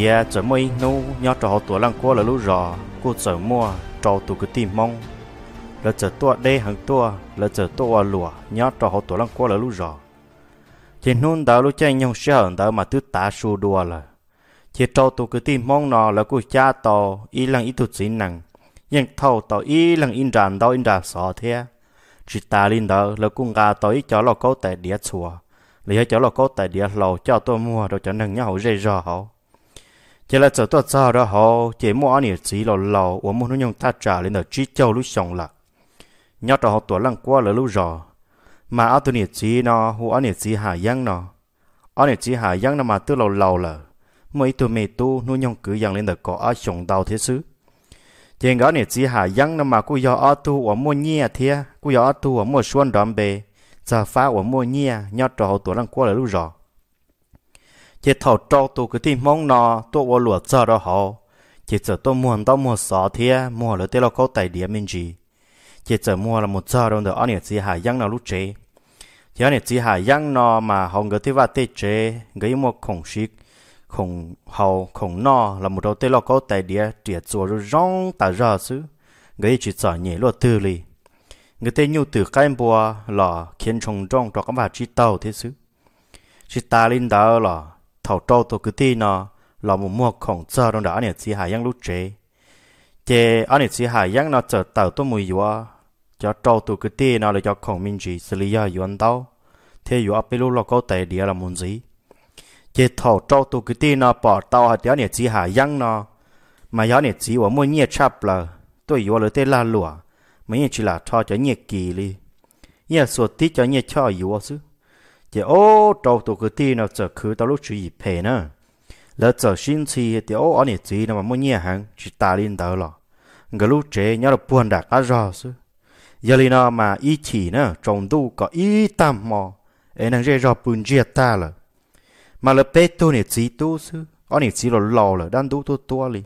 kia chở mây nô nhớ trò tuổi lăng qua là lũ rò cô chở mua trò tụ cứ tìm mong là chở tua đê hàng tua là chở tua lùa nhớ trò họ tuổi lăng qua là lũ rò chỉ nôn đào lũ chạy nhau xe hận đào mà thứ tả xu đùa là chỉ trò tụ cứ tìm mong nó là cô cha tò y lăng ít tụt xin nặng nhưng thâu tò y lăng in ràn đau in ràn sò thế chỉ ta linh đó là cung gà tò y chó lò câu tại địa chùa lấy chó lò câu tại địa lầu cho tôi mua rồi cho nâng nhau dây rò hậu chỉ là chỗ tôi cho đó họ chỉ mua anh chỉ lò lò và mua nhung ta trả lên ở chỉ châu lúc sống là nhớ cho họ tuổi lăng qua là lúc rồi mà ở tôi chỉ nó hoặc anh chỉ hà giang nó anh chỉ hà giang nó mà tôi lò lò là mấy tôi mẹ tu nuôi nhung cứ giang lên ở có ở sống đau thế xứ chỉ ngỡ anh chỉ hà giang nó mà cô do anh tu và mua nhia thế cô do anh tu và mua xuân đón bề giờ phá và mua nhia nhớ cho họ tuổi lăng qua là lúc rồi chỉ thầu trâu tụ cái tin mong nọ tôi vô lụa giờ đó họ chỉ giờ tôi muốn tao mua sọ thì mua rồi tôi là câu tài địa mình gì chỉ giờ mua là một giờ đâu được anh chị hải giang nào lúc chế chỉ anh chị hải giang nọ mà không có thì vật tế chế người mua khổng sĩ khổng hậu khổng nọ là một đầu tôi là câu tài địa triệt chùa rồi rong ta ra chứ người chỉ sợ nhẹ luôn tư li người ta nhu từ cái bùa là khiến trồng trong cho các bà chỉ tàu thế chứ chỉ ta linh đạo là thầu trâu tôi cứ tin nó là một mua khổng chờ trong đó này chỉ hải yang lúc chế chế anh này chỉ hài yang nó chờ tàu tôi mùi yuá, cho trâu tôi cứ tin nó là cho khổng minh chỉ xử lý ra yuan đâu thế vừa bây lúc lo có tệ địa là muốn gì chế thầu trâu tôi cứ tin nó bỏ tàu hạt đó này chỉ hải yang nó mà đó này chỉ vừa mua nhẹ chắp là tôi vừa lấy tên là lụa mấy chỉ là cho cho nhẹ kỳ đi nhẹ sốt tí cho nhẹ cho vừa chứ thì ô trâu tụ cái tin nó chờ cứ tao lúc chú ý phê nữa lỡ chờ xin chi thì ô ở nhà chi nó mà muốn nhẹ hàng chỉ ta lên tao lọ người lúc chế nhớ được buồn đã cá rò chứ giờ lên nó mà ý chỉ nữa trồng tu có ý tâm mò ấy năng dễ rò buồn chết ta là mà lỡ bé tu này chỉ tu chứ ở nhà chỉ là lò là đang tu tu tu liền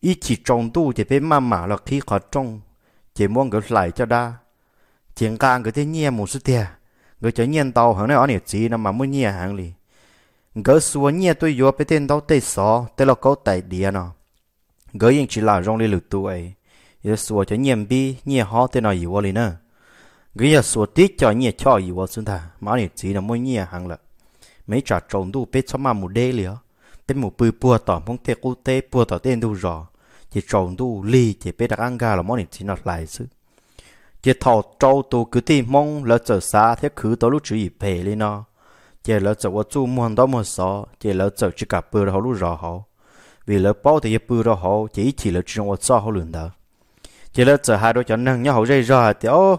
ý chỉ trồng tu thì bé mà mà là khi khó trồng chỉ muốn cái lại cho đa chuyện càng cái thế nhẹ một số tiền người chơi nhiên tàu hàng này ở nhiều chỉ nó mà muốn nhia hàng lì người xuống nhia tôi vừa bên tên tàu tây xó tây là câu tại địa nó người yên chỉ là rong đi lụt tuổi người xuống cho nhiệm bi nhia họ tên nào yếu lì nữa người giờ xuống tít cho nhia cho yếu xuống thà mà nhiều chỉ nó muốn nhia hàng lợ mấy trò trộn đủ bên cho mà một đê liền, bên một bự bùa tỏ mong tê cụ tê bùa tỏ tên đủ rõ chỉ trộn đủ lì chỉ bên đặc ăn gà là món này chỉ nó lại sức chỉ thọ trâu tu cứ thi mong lỡ trở xa thế cứ tới lúc chữ về lên nó chỉ lỡ trở qua chú muốn đó muốn sợ chỉ lỡ trở chỉ cả bữa đó lúc rõ họ vì lỡ bao thì bữa đó họ chỉ chỉ lỡ chỉ qua sợ họ luôn đó chỉ lỡ trở hai đôi chân nâng nhau họ dây ra thì ô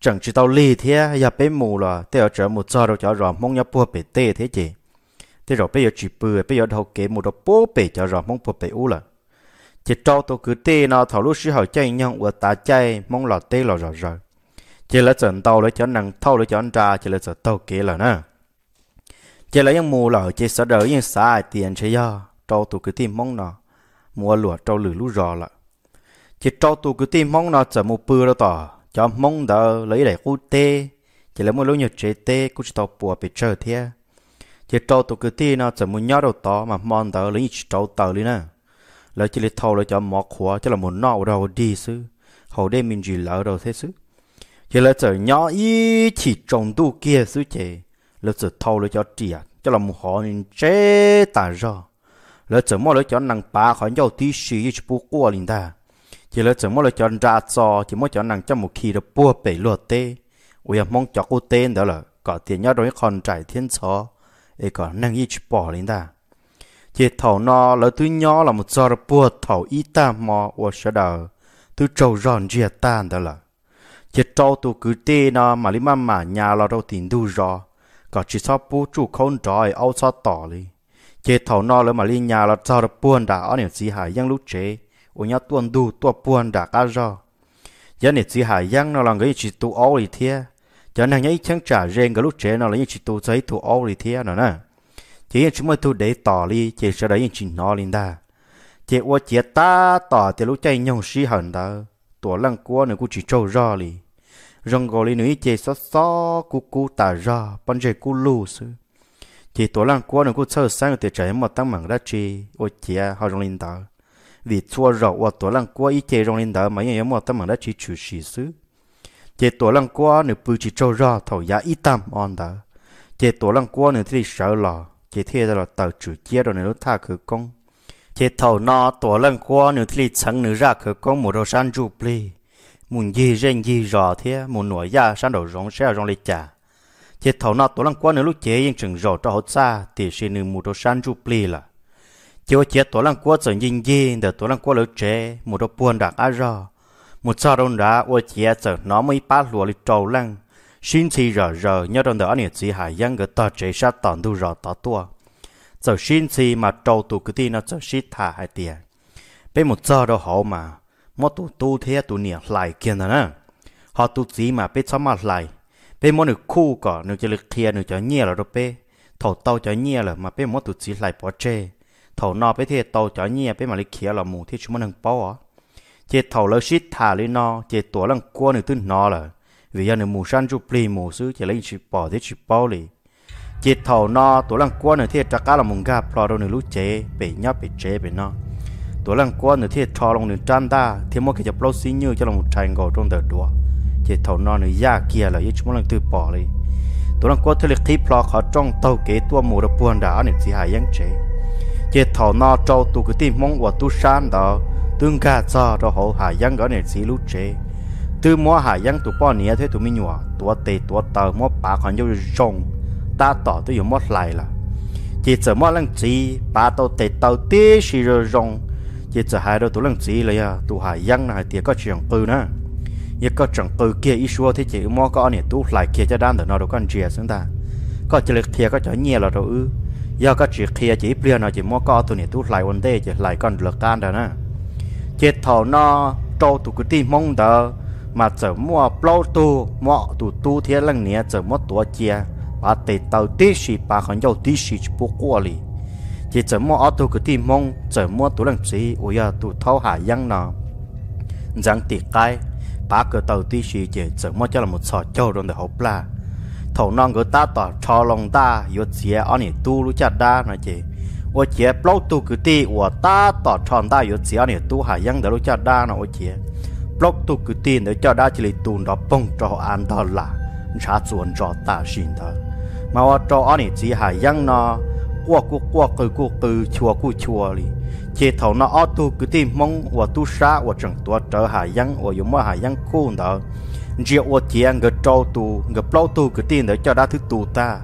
chẳng chỉ tao lì thế giờ bé mù là thế trở một giờ đôi chân rồi mong nhau bùa bể tê thế chỉ thế rồi bây giờ chỉ bữa bây giờ đầu kế một đầu bố bể cho rồi mong bùa bể u là chỉ trâu tôi cứ tê nó thảo lúc sĩ hậu chạy nhông và ta chạy mong lọt tê lọt rồi rồi chỉ là trận tàu lấy cho năng thâu lấy cho anh ra chỉ là trận tàu kia là nè chỉ là những mù lọ chỉ sợ đỡ những sai tiền chơi do trâu tôi cứ tìm mong nó mua lúa trâu lử lú rò lại chỉ trâu tôi cứ tìm mong nó chở một bừa đó tỏ cho mong đỡ lấy để cú tê chỉ là một lúa nhật chế tê cú cho tàu bùa bị chơi thế chỉ trâu tôi cứ tìm nó chở một nhỏ đầu tỏ mà mong đỡ lấy chỉ trâu tàu đi nè lỡ chỉ là thâu lỡ cho mọc khóa cho là một nọ đầu đi sư hầu đây mình gì lỡ đầu thế sư chỉ là chở nhỏ ý chỉ trồng tu kia sư chế lỡ chở thâu lỡ cho trẻ à, cho là một họ nên chế tà rõ lỡ chở mò lỡ cho nàng bà khỏi nhau tí xí chỉ bố qua linh ta chỉ lỡ chở mò lỡ cho ra cho chỉ mò cho nàng cho một khi được bùa bể luật tê ui à, mong cho cô tên đó là có tiền nhau rồi còn trải thiên chó ấy còn nàng ý chỉ bỏ linh ta chế thầu nó lỡ thứ nhỏ là một giọt bùa thầu ít ta mò và sợ đờ thứ trâu ròn chia tan đó là chế trâu tụ cứ tê nó mà lý mà mà nhà là đâu tìm đủ rõ có chỉ sao bố chủ không trói ao sao tỏ đi chế thầu nó lỡ mà lý nhà là giọt buồn đã ở niệm gì hải giang lúc chế ở nhà tuần đủ tuần buồn đã cá rõ giờ niệm gì hải giang nó là người chỉ tụ ao đi thế giờ này nhảy chẳng trả riêng cái lúc chế nó là những chỉ tụ giấy tụ ao đi thế nữa nè chỉ yên chúng mới thu để tỏ đi chỉ sợ đấy yên chỉ nó lên ta chỉ ô chỉ ta tỏ thì lúc chạy nhau xí hận đó, tổ lăng cua nữa cũng chỉ trâu ra đi rong gò lên nữa chỉ xót xó cú cú tả ra bắn chạy cú lù sư chỉ tổ lăng cua nữa cũng sơ sáng thì chạy mà tăng mạnh ra chi ô chỉ họ rong lên ta vì chua rõ ô tổ lăng cua ý chạy rong lên ta mà yên mà tăng mạnh ra chi chủ sĩ sư chỉ tổ lăng cua nữa bự chỉ trâu ra thầu giá ít tâm on đó. chỉ tổ lăng cua nữa thì sợ lò chỉ thiệt đó là tàu chủ chia rồi nếu tha khử công chỉ thầu nó tổ lần qua nếu thì chẳng nếu ra khử công một đồ san chụp li muốn gì rèn gì rõ thế muốn nổi ra san đầu rong xe rong lịch trả chỉ thầu nó tổ lần qua nếu lúc chế yên chừng rõ cho hết xa thì sẽ nếu một đồ san chụp li là chỉ có chế tổ lần qua rồi nhìn gì để tổ lần qua lúc chế một đồ buồn đã ra một sao đông đã ô chế giờ nó mới bắt lùa lịch trầu lăng xin chỉ rờ rờ nhớ đồng đời anh nhớ chỉ hải dân cái tờ chế sát tận tu rờ tờ tua giờ xin chỉ mà trâu tu cái tin nó giờ xin thả hai tiền bên một giờ đó họ mà một tu tu thế tu niệm lại kia nè. họ tu chỉ mà bên sao mà lại bên một nửa khu cả nửa chỉ lực thiệt nửa chỉ nhẹ là đâu bên thầu tàu chỉ nhẹ là mà bên một tu chỉ lại bỏ chê thầu nọ bên thế tàu chỉ nhẹ bên mà lực kia là mù thế chúng mình đừng bỏ à thầu lỡ xít thả lên nọ chế tổ lăng cua nửa tư nọ là vì giờ này mù chú chụp lì mù chỉ lấy chỉ bỏ thế chỉ bao lì chỉ thầu nó tổ lăng quan nữa thì chắc cá là mùng gà plo đâu nữa lú chế bị nhá bị chế bị nó tổ lăng quan nữa thì thò lòng nữa trăn ta thì mỗi cái chụp lâu xí như cho lòng một trái ngò trong đời đùa chỉ thầu nó nữa ya kia là ít chúng lần từ bỏ lì tổ lăng quan thì lịch khí plo khó trong tàu kế tua mù ra buồn đã nữa thì hại yến chế chỉ thầu nó trâu tụ cái tim mong và tu san đó tương ca cho cho họ hại yến cái này xí lú chế từ mua hải dân tụ bao nia thế tụ mi nhua tụ tê tụ tờ mua bà còn yêu rong ta tỏ tụ yêu mua lại là chỉ sợ mua lăng chỉ bà tụ tê tàu tê xì rồi rong chỉ sợ hai đôi tụ lăng chỉ à, là ya tụ hải dân này thì có chuyện bự ừ na, nhưng có chuyện bự ừ kia ít xua thế chỉ mua có này tụ lại kia cho đan được nó đâu con chia chúng ta có chỉ lực có chỗ nhẹ là đâu ư giờ có chỉ kia chỉ bia nó chỉ mua có tụ này tụ lại vấn đề chỉ lại con lực tan đó nè chết thầu nó trâu tụ cứ mong đó mà chở mua bao tu mua tu tu thế lần nè chở mua tua chia, bà tê tàu tí xì bà còn dầu tí xì bố qua li chỉ chở mua ô tô cái tí mong chở mua tu lần xì ôi ya à, tu thâu hạ yang nọ rằng tì cái bà cái tàu tí xì chỉ chở mua cho là một sọ châu rồi để hộp la thầu non cái ta tỏ cho lòng ta yếu chia ở nè tu lũ chặt đa nè chị ôi chị cái tí ủa ta tỏ tròn ta yếu ở nè tu hạ yang để lú nè ôi blog tu cứ tin để cho đã chỉ là tụn đó bông cho an đó là ra chuẩn cho ta xin đó mà ở cho anh chỉ hay yang nó qua cu qua cứ cu cứ cu chua đi chế thầu nó tu cứ tin mong và tu sa và chẳng tua trở hay yang và dùng mà hay yang đó chỉ ở chế người cho tu người blog tu cứ tin để cho đã thứ tu ta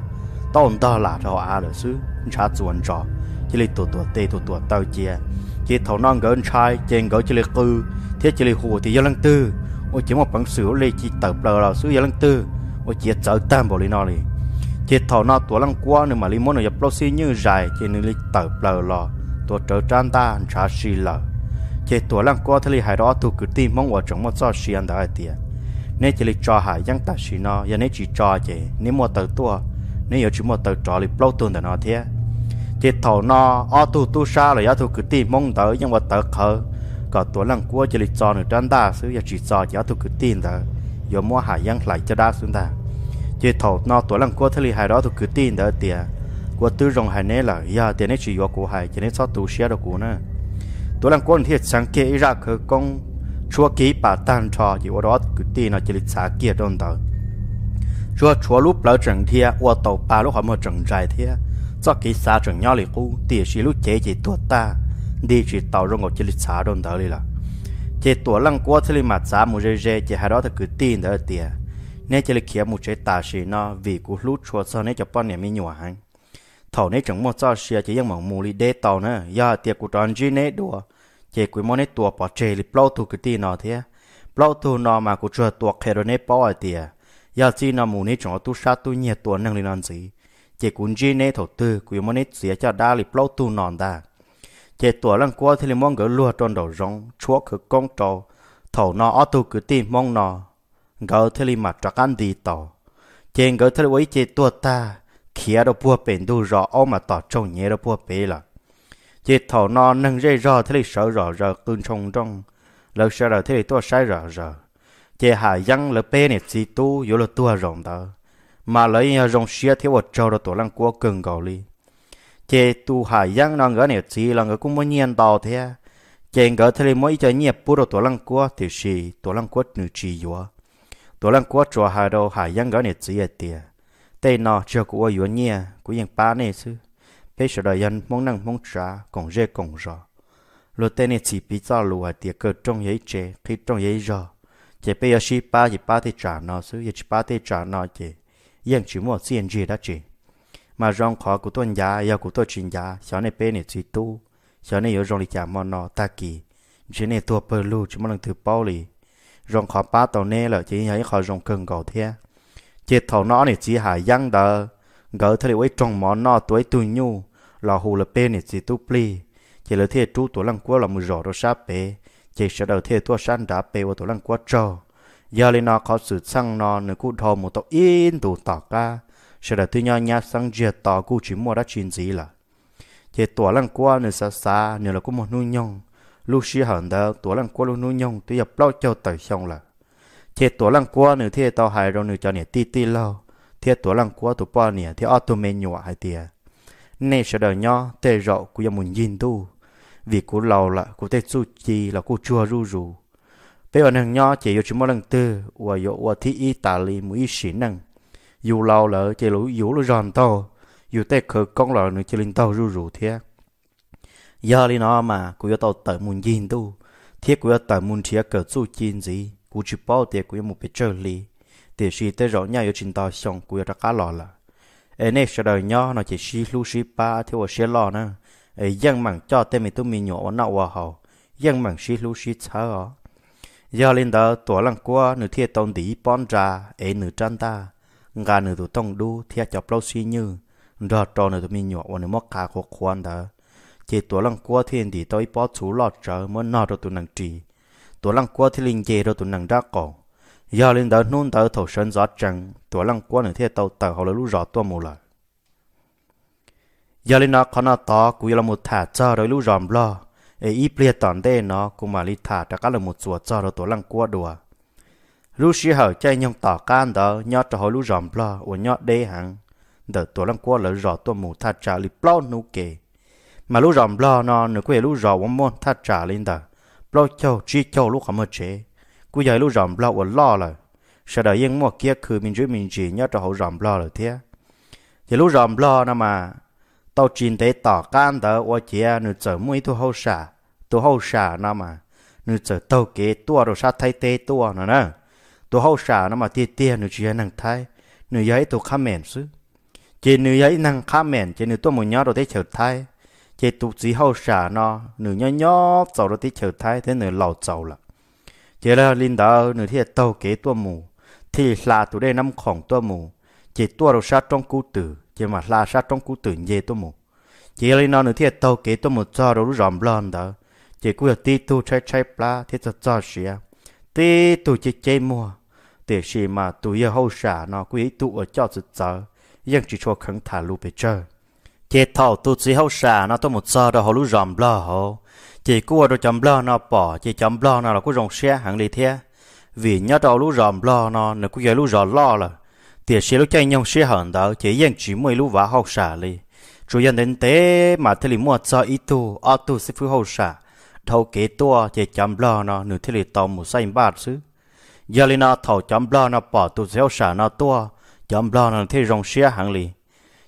tông đó là cho à là sư ra chuẩn cho chỉ là tu tu tê tu tu tao chia chế thầu nó người trai chế người chỉ là cứ thế chỉ là hồ thì do lăng tư ô chỉ một bằng sửa lê chỉ tập là là sửa do lăng tư ô chỉ trở tam bảo lý nó đi chỉ thảo nó tuổi lăng quá nữa mà lý muốn nó dập lâu như dài chỉ nên lý tập là là tuổi trở trang ta trả xí là chỉ tuổi lăng quá thì lý hải đó tu cứ tìm mong ở trong một số xí anh đại tiền nên chỉ lý cho hải giang ta xí nó giờ nên chỉ cho chỉ nếu mua tờ tua nếu giờ chỉ mua tờ trò lý lâu tuần để nó thế chỉ thảo nó ô tu tu sa là giá tu cứ tìm mong tới nhưng mà tờ khờ có tổ lăng cua chỉ lịch cho nữa trên ta xứ giờ chỉ cho giáo thuộc cứ tin đó giờ mua hải giang lại cho đa xuống ta chỉ thầu nó tổ lăng cua thế hải đó thuộc cứ tin đó tiền của tư rồng hải này là giờ tiền này chỉ do của hải chỉ nên sao tu sửa được của nữa tổ lăng cua thì sáng kia ra khử công chúa ký bà tan cho chỉ ở đó cứ tin là chỉ lịch xã kia đơn ta chúa chúa lúc lỡ trận thia qua tàu ba lúc họ một trận dài thia cho ký xã trận nhỏ lịch cũ tiền sĩ lúc chế chỉ tuột ta đi chỉ tàu rong ngọc chỉ lịch xả đồn đi là chỉ tổ lăng quá thì mà xả một rê rê chỉ hai đó thì cứ tin đó tiệt nên chỉ lịch kia một chế tà xì nó vì cú lút chua sau nên cho bọn nhà mi nhua hàng thầu nên chẳng một sao xia chỉ yang mong mù li đê tàu nữa giờ tiệt của tròn gì nè đùa chỉ quý món nè tua bỏ chê lịch plau thu cứ tin nó thế plau thu nó mà cú chưa tua khéo nè bỏ tiệt giờ chỉ nó mù nè chẳng tu sát tu nhiệt tua năng li non gì chỉ cún gì nè thầu tư quý món nè xia cho đa lịch plau thu non ta chế tuổi lăng qua thì mong gỡ lùa tròn đầu rong chúa cứ con trò thầu nó ở tu cứ tìm mong nó gỡ thì mặt trắc ăn đi tàu chế gỡ thì ấy chế tuổi ta kia đâu bùa bền đủ rõ ông mà tỏ trâu nhé đâu bùa bể là chế thầu nó nâng dây rõ thì sợ rõ rõ cưng trông trong lỡ sợ rồi thì tôi sai rõ rõ chế hạ dân lỡ bê này chỉ tu yếu là tua rộng đó mà lấy à, rồng xia thì một trâu đó tổ lăng qua cường gạo li chế tu hải giang nó ngỡ nè chỉ là ngỡ cũng muốn nhiên tàu thế chế ngỡ thế mỗi cho nhiệt bù đồ tổ lăng quá thì xì tổ lăng quá nữ chỉ yếu tổ lăng quá cho hà đồ hải giang ngỡ nè chỉ ở à tiề tây nọ chưa có yếu nhẹ của yên ba nè sư bây giờ đời dân mong năng mong trả còn dễ còn rõ lô tên nè chỉ bị cho lùa tiề cơ trong giấy chế khi trong giấy rõ chế bây giờ chỉ ba chỉ ba thì trả nó sư chỉ ba thì trả nó chế yên chỉ mua tiền gì đó chứ mà rong khó của tôi giả yêu của tôi chuyện giả, xóa này bên này truy tu xóa này yêu rong lịch chả mòn nọ ta kỳ chỉ này tua bơ lu chỉ mong lần thứ bao lì rong khó ba tàu nè là chỉ thấy khó rong cần cầu thế chết thầu nó này chỉ hà giăng đờ gỡ thay đổi trong món nọ tuổi tuổi nhu là hù là bên này chỉ tu pli chỉ là thế chú tổ lăng quá là mười rõ đó sáp bể chỉ sẽ đầu thế tôi san đã bể và tổ lăng quá trâu giờ lên nó khó sự xăng nó nữa cụ thò một tàu yên tụ tọt ca sẽ là tự nhau nhà sang chia tỏ cụ chỉ mua đã chuyện gì là thì tổ lăng qua nửa xa xa nửa là có một nuôi nhông lúc xưa hẳn đó tổ lăng qua luôn nuôi nhông tôi nhập lâu cho tới xong là thì tổ lăng qua nửa thì tao hài rồi nửa cho nè ti ti lâu thì tổ lăng qua tổ bao nè thì auto men nhọ hai tiề nên sẽ đời nhau tê rộ của mình nhìn tu vì của lâu là của tê su chi là của chua ru ru, bây giờ nàng nhau chỉ yêu chỉ một lần tư và yêu và thi y tà li mũi xí năng dù lâu lỡ chỉ lũ dù lũ ròn to dù tê khờ con lỡ nữa chỉ linh tàu rủ rủ thế giờ đi nó mà cũng yêu tàu tự muốn nhìn tu thiết cũng yêu tự muốn chia cờ chú chín gì cũng chỉ bao tiền cũng yêu một cái trợ lý tiền gì tê rõ nhau yêu chính tàu xong cũng yêu ra cá lò là ấy nè sợ đời nhau nó chỉ xí lũ xí ba theo ở xe lò nè ấy dân mảng cho tê mình tu mình nhỏ nó hòa hậu dân mảng xí lũ xí chớ giờ linh đó tuổi lăng qua nửa thiết tông tí bon ra ấy nửa trăn ta ngà nữa tụ tông đu thia chọc bao suy như rò trò nữa tụ mi nhỏ và nửa móc cá khó khoan đó chỉ tổ lăng qua thiên thì tôi bỏ chú lọt trở mới nọ rồi tụ nặng trì tổ lăng qua thì linh dê rồi tụ nặng đa cổ giờ lên đó nôn đó thầu sơn gió trăng tổ lăng qua nữa thia tàu tàu họ lấy lũ rò tua mù lại giờ lên nó có nó to cũng là một thả cho rồi lũ ròm lo ấy ít bia tòn đê nó cũng mà lì thả đã cá là một chuột cho rồi tổ lăng qua đùa lúc xí hở chơi nhung tỏ can đó nhọ cho họ lúc ròm lo và nhọ đê hàng đỡ tổ lăng qua lỡ rò tổ mù tha trả li plo nụ kề mà lúc ròm lo nó nửa quê lúc rò vong môn tha trả lên đờ plo châu chi châu lúc không mơ chế cú giờ lúc ròm lo và lo là sợ đợi yên mua kia cứ mình dưới mình chỉ nhọ cho họ ròm lo rồi thế giờ lúc ròm lo nó mà tao chín tế tỏ can đó và chỉ nửa giờ mới thu hậu xả thu hậu xả nó mà nửa giờ tao kế tua rồi sát thay tế tua nè nè ตัวเขาสานะมาเตี้ยเตี้ยหนูเชียนังไทยหนูย้ายตัวข้าแมนซื้อเจหนูย้ายนังข้าแมนเจหนูตัวมึงย้อเราได้เฉิดไทยเจตุจีเขาสานะหนูย้อยย้อเจ้าเราได้เฉิดไทยเท่หนูเหล่าเจ้าละเจแล้วลินดาหนูที่เต้าเก๋ตัวหมูที่ลาตัวได้น้ำของตัวหมูเจตัวเราชาต้องกู้ตื่อเจมาลาชาต้องกู้ตื่นเยตัวหมูเจเลยนอนหนูที่เต้าเก๋ตัวหมูจ้าเรารู้รอมรอนเด้อเจกูจะตีตู้ใช้ใช้ปลาที่จะจ้าเสียตีตู้เจเจมัว để khi mà tụ yêu hậu xả nó quý tụ ở cho tự tớ nhưng chỉ cho khẩn thả lù bề chơi chế thầu tụ chỉ hậu xả nó tôi một giờ đó họ lú ròm lo hồ chỉ cua đồ chấm lo nó bỏ chỉ chấm lo nó là cua rồng xe hàng đi thế vì nhớ đầu lú ròm lo nó nó cua giờ lú ròm lo là tiền xe lú chơi nhông xe hàng đó chỉ dân chỉ mới lú vả hậu xả li chủ nhân đến tế mà thề lì mua cho ít tu ở tu sẽ phú hậu xả thâu kế tua chỉ chấm lo nó nửa thế lì tàu một xanh bát xứ giờ lên nó thầu chấm lo nó bỏ tụ gieo xả nó tua chấm lo nó thấy rong xía hàng lì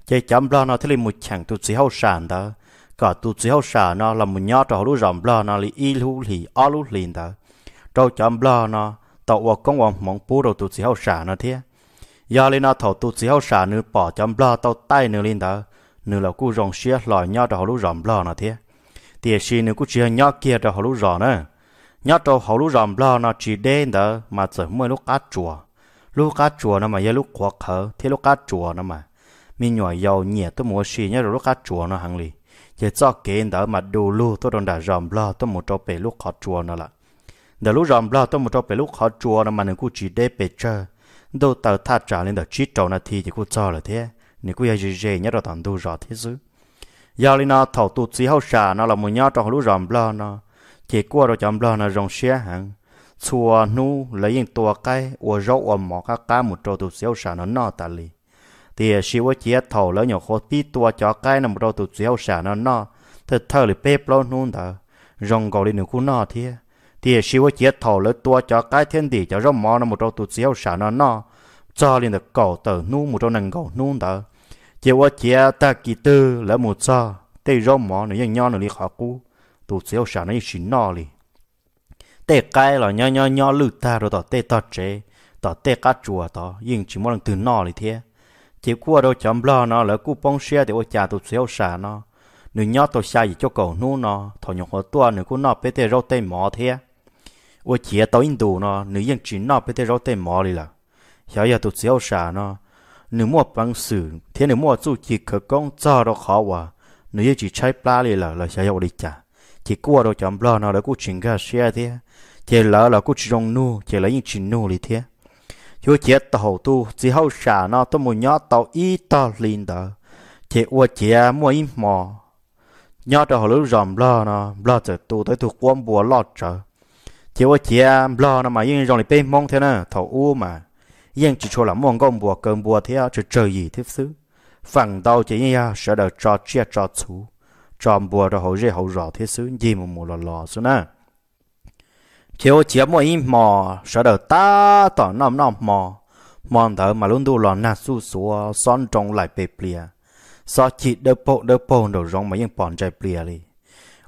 chơi chấm lo nó thấy lì một chẳng tụ chỉ hậu đó cả tụ chỉ hậu sản nó là một nhát trò lũ rồng lo nó lì y lũ lì o lũ lì đó trâu chấm lo nó tàu vào công vòng mong bù đầu tụ chỉ hậu sản nó thế giờ lên nó thầu tụ chỉ hậu nữa bỏ chấm lo tàu tay nữa lên đó nữa là cú rong xía lòi nhát trò lũ rồng lo nó thế tiền xí nữa cú chia nhát kia trò lũ rồng nữa nhớ trâu hậu lúc rầm lo nó chỉ đen đó mà chỉ mua lúc cắt chùa lúc cắt chùa nó mà giờ lúc quạt khở thì lúc cắt chùa nó mà mình nhỏ giàu nhẹ tôi mua xì nhớ lúc cắt chùa nó hàng lì chỉ cho kén đó mà đồ lu tôi đồng đã rầm lo tôi một trâu bể lúc khó chùa nó là đờ lúc rầm lo tôi một trâu bể lúc khó chùa nó mà nó cũng chỉ đen bể chơi đâu tờ tha trả lên đờ chỉ trâu nó thì chỉ cũng cho là thế nếu cũng giờ gì nhớ rồi thằng đồ rõ thế chứ giờ lên nó thầu tụt xí hậu xả nó là một nhớ trong lúc rầm lo nó chỉ qua rồi chấm lo nó rong xe hàng chùa nu lấy những tua cái ua rau ua mỏ các cá một trâu tụt xéo xả nó nọ tà lì thì xí với chia thầu lấy nhỏ khó tí tua cho cái nằm trâu tụt xéo xả nó nọ thật thơ lì bê plo nu tờ rong gò lì nửa cú nọ thia thì xí với chia thầu lấy tua cho cái thiên địa cho rau mỏ nằm trâu tụt xéo xả nó nọ cho liền được cầu tờ nu một trâu nâng cầu nu tờ chỉ với chia ta kỳ tư lấy một cho thì rau mỏ nữa nhau nó lì khó cú tụ xéo xả nó chỉ nọ li tê cái là nhó nhó nhó lư ta rồi tỏ tê tỏ chế tỏ tê cá chùa tỏ nhưng chỉ muốn từ nọ li thế chỉ qua đâu chấm lo nó là cú bông xe thì ô chả tụ xéo xả nó nữ nhó tụ xa gì cho cầu nu nó thọ nhộng hồ tua nữ cú nọ bê tê rau tê mỏ thế ô chỉ tao in đủ nó nữ yên chỉ nọ bê tê rau tê mỏ li là hiểu giờ tụ xéo xả nó nữ mua bằng sử thế nữ mua chú chỉ khởi công cho đó khó quá nữ chỉ chạy pla li là là sẽ yêu đi chả chỉ qua đồ chọn lo nào để cú chỉnh ra xe thế chỉ lỡ là cú chỉ rong nu chỉ lỡ những chỉ nu lì thế chú chỉ tàu tu chỉ hậu xả nó tôi muốn nhớ tàu ít tàu liền đó chỉ qua chỉ mua im mò nhớ tàu họ lúc rầm lo nó lo chờ tu tới thuộc quan bùa lo chờ chỉ qua chỉ lo nó mà yên rong lì bê mong thế nè thầu u mà yên chỉ cho là mong công bùa cơm bùa thế chỉ chơi gì thế xứ phẳng tàu chỉ yên sợ đời cho chia cho chú tròn bùa rồi hậu rễ hậu rõ thế xứ gì mà mù lò lò xứ nè chiều chỉ mùa im mò sợ đầu ta tỏ nằm nằm mò mòn thở mà luôn đu lò na su xúa son trong lại bề plea so chỉ đỡ bộ đỡ bộ đầu rong mà vẫn bọn chạy plea đi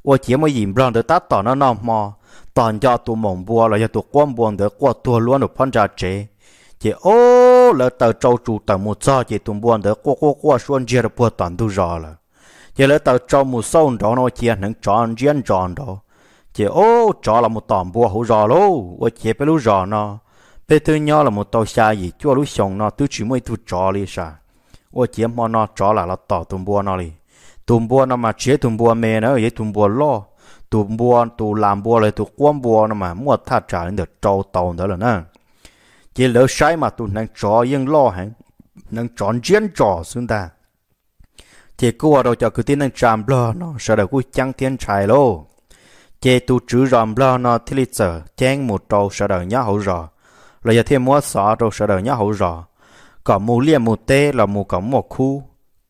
ô chỉ mùa im rong đầu ta tỏ nó nằm mò tòn cho tụ mộng bùa là cho tụ quan buồn đỡ qua tua luôn được phân ra chế chỉ ô là tờ châu trụ tờ một cho chỉ tụ buồn đỡ qua qua qua xuân chia được bùa toàn đu rõ rồi giờ lấy tàu cho một sâu đó nó chia nắng tròn riêng tròn đó chỉ ô cho là một tòm bùa hổ rò lô ô chế bé lú rò nó bé thứ nhỏ là một tàu xa gì chua lú sòng nó tứ chỉ mới thu trò li sa ô chế mò nó trò là là tỏ tùm bùa nó li tùm bùa nó mà chế tùm bùa mè nó vậy tùm bùa lo tùm bùa tù làm bùa lại tù quan bùa nó mà mua tha trả đến được trâu tàu đó là nè chỉ lỡ sai mà tụi năng trò yên lo hẳn năng tròn chiến trò xuống ta thì cô ở đâu cho cứ tin anh trầm lo nó sợ đầu cô chẳng thiên trải lô chế tu chữ rầm lo nó thì lịch sử chén một trâu sợ đầu nhá hậu rò rồi giờ thêm mua sọ trâu sợ đầu nhá hậu rò có mù lia mù tê là mù có một khu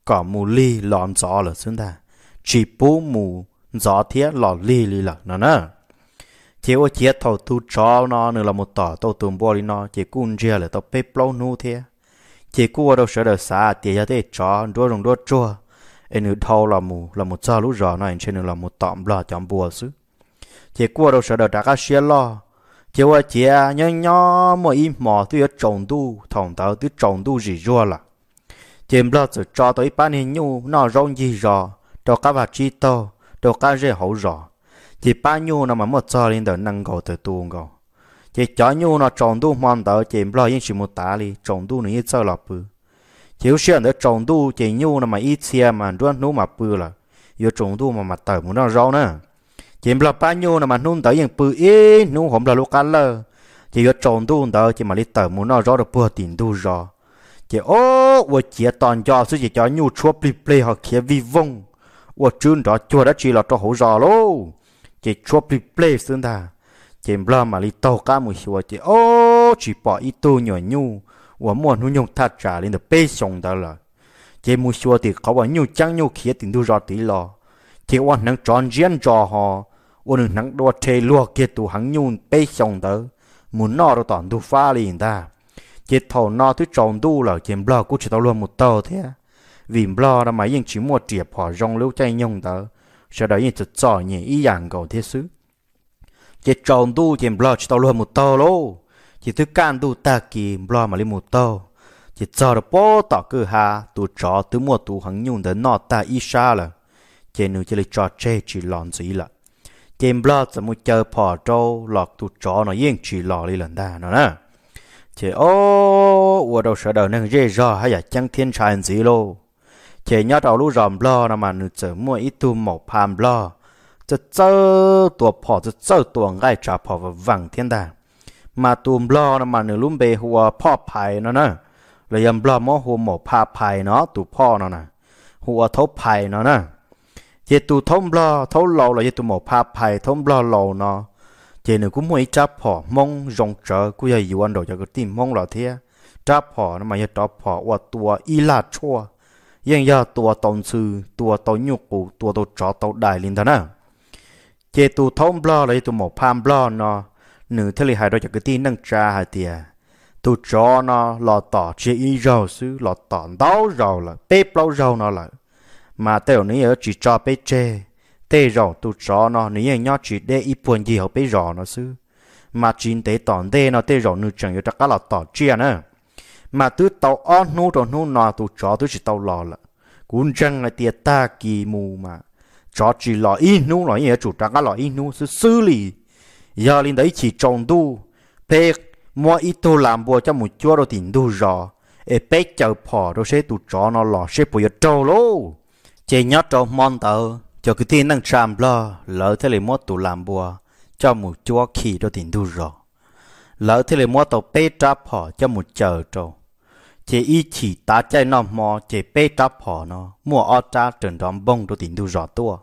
có mù li lòm gió là xứng ta chỉ bố mù gió thiết lò li li là nó nè chỉ ô chia thầu tu cho nó nữa là một tỏ tàu tùm bò đi nó chỉ cun chia là tàu bếp lâu nu thế chỉ cua đâu sợ đời xa thì ra thế cho đua rồng đua chua anh nữ thâu là mù là một sao lũ rõ này trên là một tạm là chọn bùa xứ chị qua đâu sợ đợi đã các xe lo chị qua chỉ à, nhớ nhớ mà im mò tôi ở trồng tu thòng tao tôi trồng tu gì rồi là chỉ lo chỉ cho tới ba hình nhu nó rong gì rõ cho các bà chi to cho các rễ hậu rõ chỉ ba nhu nó mà một sao lên đợi năng cầu từ tu cầu chỉ cho nhu nó trồng tu mòn tao chỉ lo những chỉ một tá li trồng tu nữa ít sao là bự chiếu xe nữa trồng tu chỉ nhu là mà ít xe mà luôn nú mà bự là vừa trồng tu mà mà tờ muốn nó rau nữa chỉ là ba nhiêu là mà nung tới những bự ý nung hổm là lúc ăn lơ chỉ vừa trồng tu đó chỉ mà đi tờ muốn nó rau được bữa tiền tu rau chỉ ô vừa chia toàn cho sự chỉ cho nhu chua plei plei họ kia vi vong vừa chun đó chua đã chỉ là cho hỗ rau luôn chỉ chua plei plei xương ta chỉ là mà đi tàu cá một chua chỉ ô chỉ bỏ ít tu nhỏ nhu 我莫努用他家里的背上的了。chỉ muốn xua thì có bao nhiêu chẳng nhiêu tình thu rõ tí lo thì ông nắng tròn riêng cho họ ông nắng đua thề lúa kia tụ hắn nhung bê xong tớ muốn nọ rồi toàn thu pha liền ta chỉ thầu nọ thứ tròn tu là chỉ blo cũng chỉ luôn một tờ thế vì blo là mấy những chỉ mua triệp họ rong lưu chay nhung tớ sau đó những chữ trò nhẹ ý dạng cầu thế xứ chỉ tròn tu chỉ blo chỉ tao luôn một tờ lô chỉ thứ can tu ta kỳ lo mà lên một tàu chỉ cho được bố tỏ cơ hà tu trò tu mua tu hằng nhung đến nọ ta y xa là chỉ nu chỉ lấy trò chê chỉ lòn gì là chỉ lo chỉ muốn chơi phò trâu lọt tu cho nó yên chỉ lo đi lần ta nó nè chỉ ô ủa đâu sợ đầu nên dễ dò hay là chẳng thiên trai gì lô chỉ nhớ đầu lúc ròm lo là mà nu chỉ mua ít tu một phàm lo จะเจอตัวพอจะเจอตัวง่ายจ่าพอวังเทียนดามาตูมบล้อนะมาเนือลุ่มเบหัวพ่อไผ่เนาะนะเลยยำบล้อมอหัวหมอพาไผ่เนาะตูพ่อเนาะนะหัวทบไผ่เนาะนะ เจตูทมบล้อทบหล่อเลยเจตูหมอพาไผ่ทมบล้อหล่อเนาะเจเนืกอกูมวยจับพอมองจงเจอกูอยากอยู่อันเดียวจะก็ตีมองหล่อเทียจับพอนะมาเยจับพอว่าตัวอีลาชัวยังยาตัวตองซือตัวตองยุกูตัวตัวจอตัวได้ลินเท่านะ เจตูทมบล้อเลยเจตูหมอพามบล้อเนาะ nữ thế li hai đôi cho cái tin nâng cha hai tiề à, tu cho nó lo tỏ chia y rầu xứ lò tỏ đau rầu là bếp lâu rầu nó là mà tao ở chỉ cho bê chê tê rầu tu cho nó nữa nhớ chỉ để ít buồn gì học bê rầu nó xứ mà chính tế tỏ đê nó tê rầu nữ chẳng yếu cho các lò tỏ chia à nữa mà tứ tàu ăn nu rồi nu nọ tu cho tứ chỉ tàu lo là cũng chẳng là tiệt ta kỳ mù mà cho chỉ lò in nu lò ở chủ trang các lo in nu xử xử lý giờ linh đấy chỉ trồng đu pe mua ít tô làm bùa cho một chúa đồ tiền đu rò e pe chờ phò đồ sẽ tụ trò nó lò sẽ bùi trâu lô chè nhót trâu mon tờ cho cái thiên năng tràm lo lỡ thế lại mua tụ làm bùa cho một chúa khi đồ tiền đu rò lỡ thế lại mua tàu pe trả phò cho một chờ trâu chỉ ý chỉ ta chạy nó mò chỉ bê ta phỏ nó mua ở ta trần đòn bông đồ tiền đu rõ tua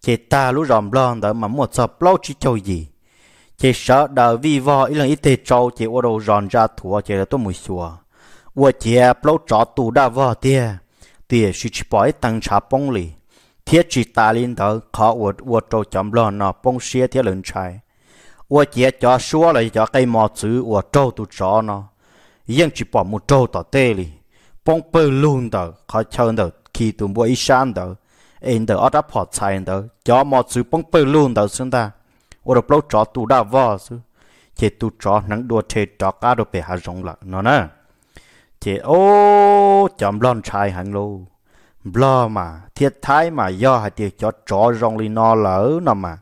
chỉ ta lú ròm lon đó mà mua sọ bao chỉ châu gì chỉ sợ đỡ vi vò ý lần ít thế trâu chỉ ô đồ ròn ra thua chỉ là tôi mùi xùa ô chỉ lâu trọ tù đã vò tia tia suy chỉ bỏ tăng trả bông lì thiết chỉ ta lên thở khó ô ô trâu chậm lo nó bông xia thiết lần trái ô chỉ cho xua lại cho cây mò chữ ô trâu tù trọ nó yên chỉ bỏ một trâu tỏ tê lì bông bơ luôn thở khó chân thở khi tù mua ý sáng thở em thở ở đó bỏ chạy thở cho mò chữ bông bơ luôn thở xương ta ô đồ lâu chó tu đã vò chứ chế tu chó nắng đua chế chó cá đồ bể hà rong lạ nó nè chế ô chấm lon chai hàng lô lo mà thiệt thái mà do hai tiệc chó chó rong li no lỡ nó mà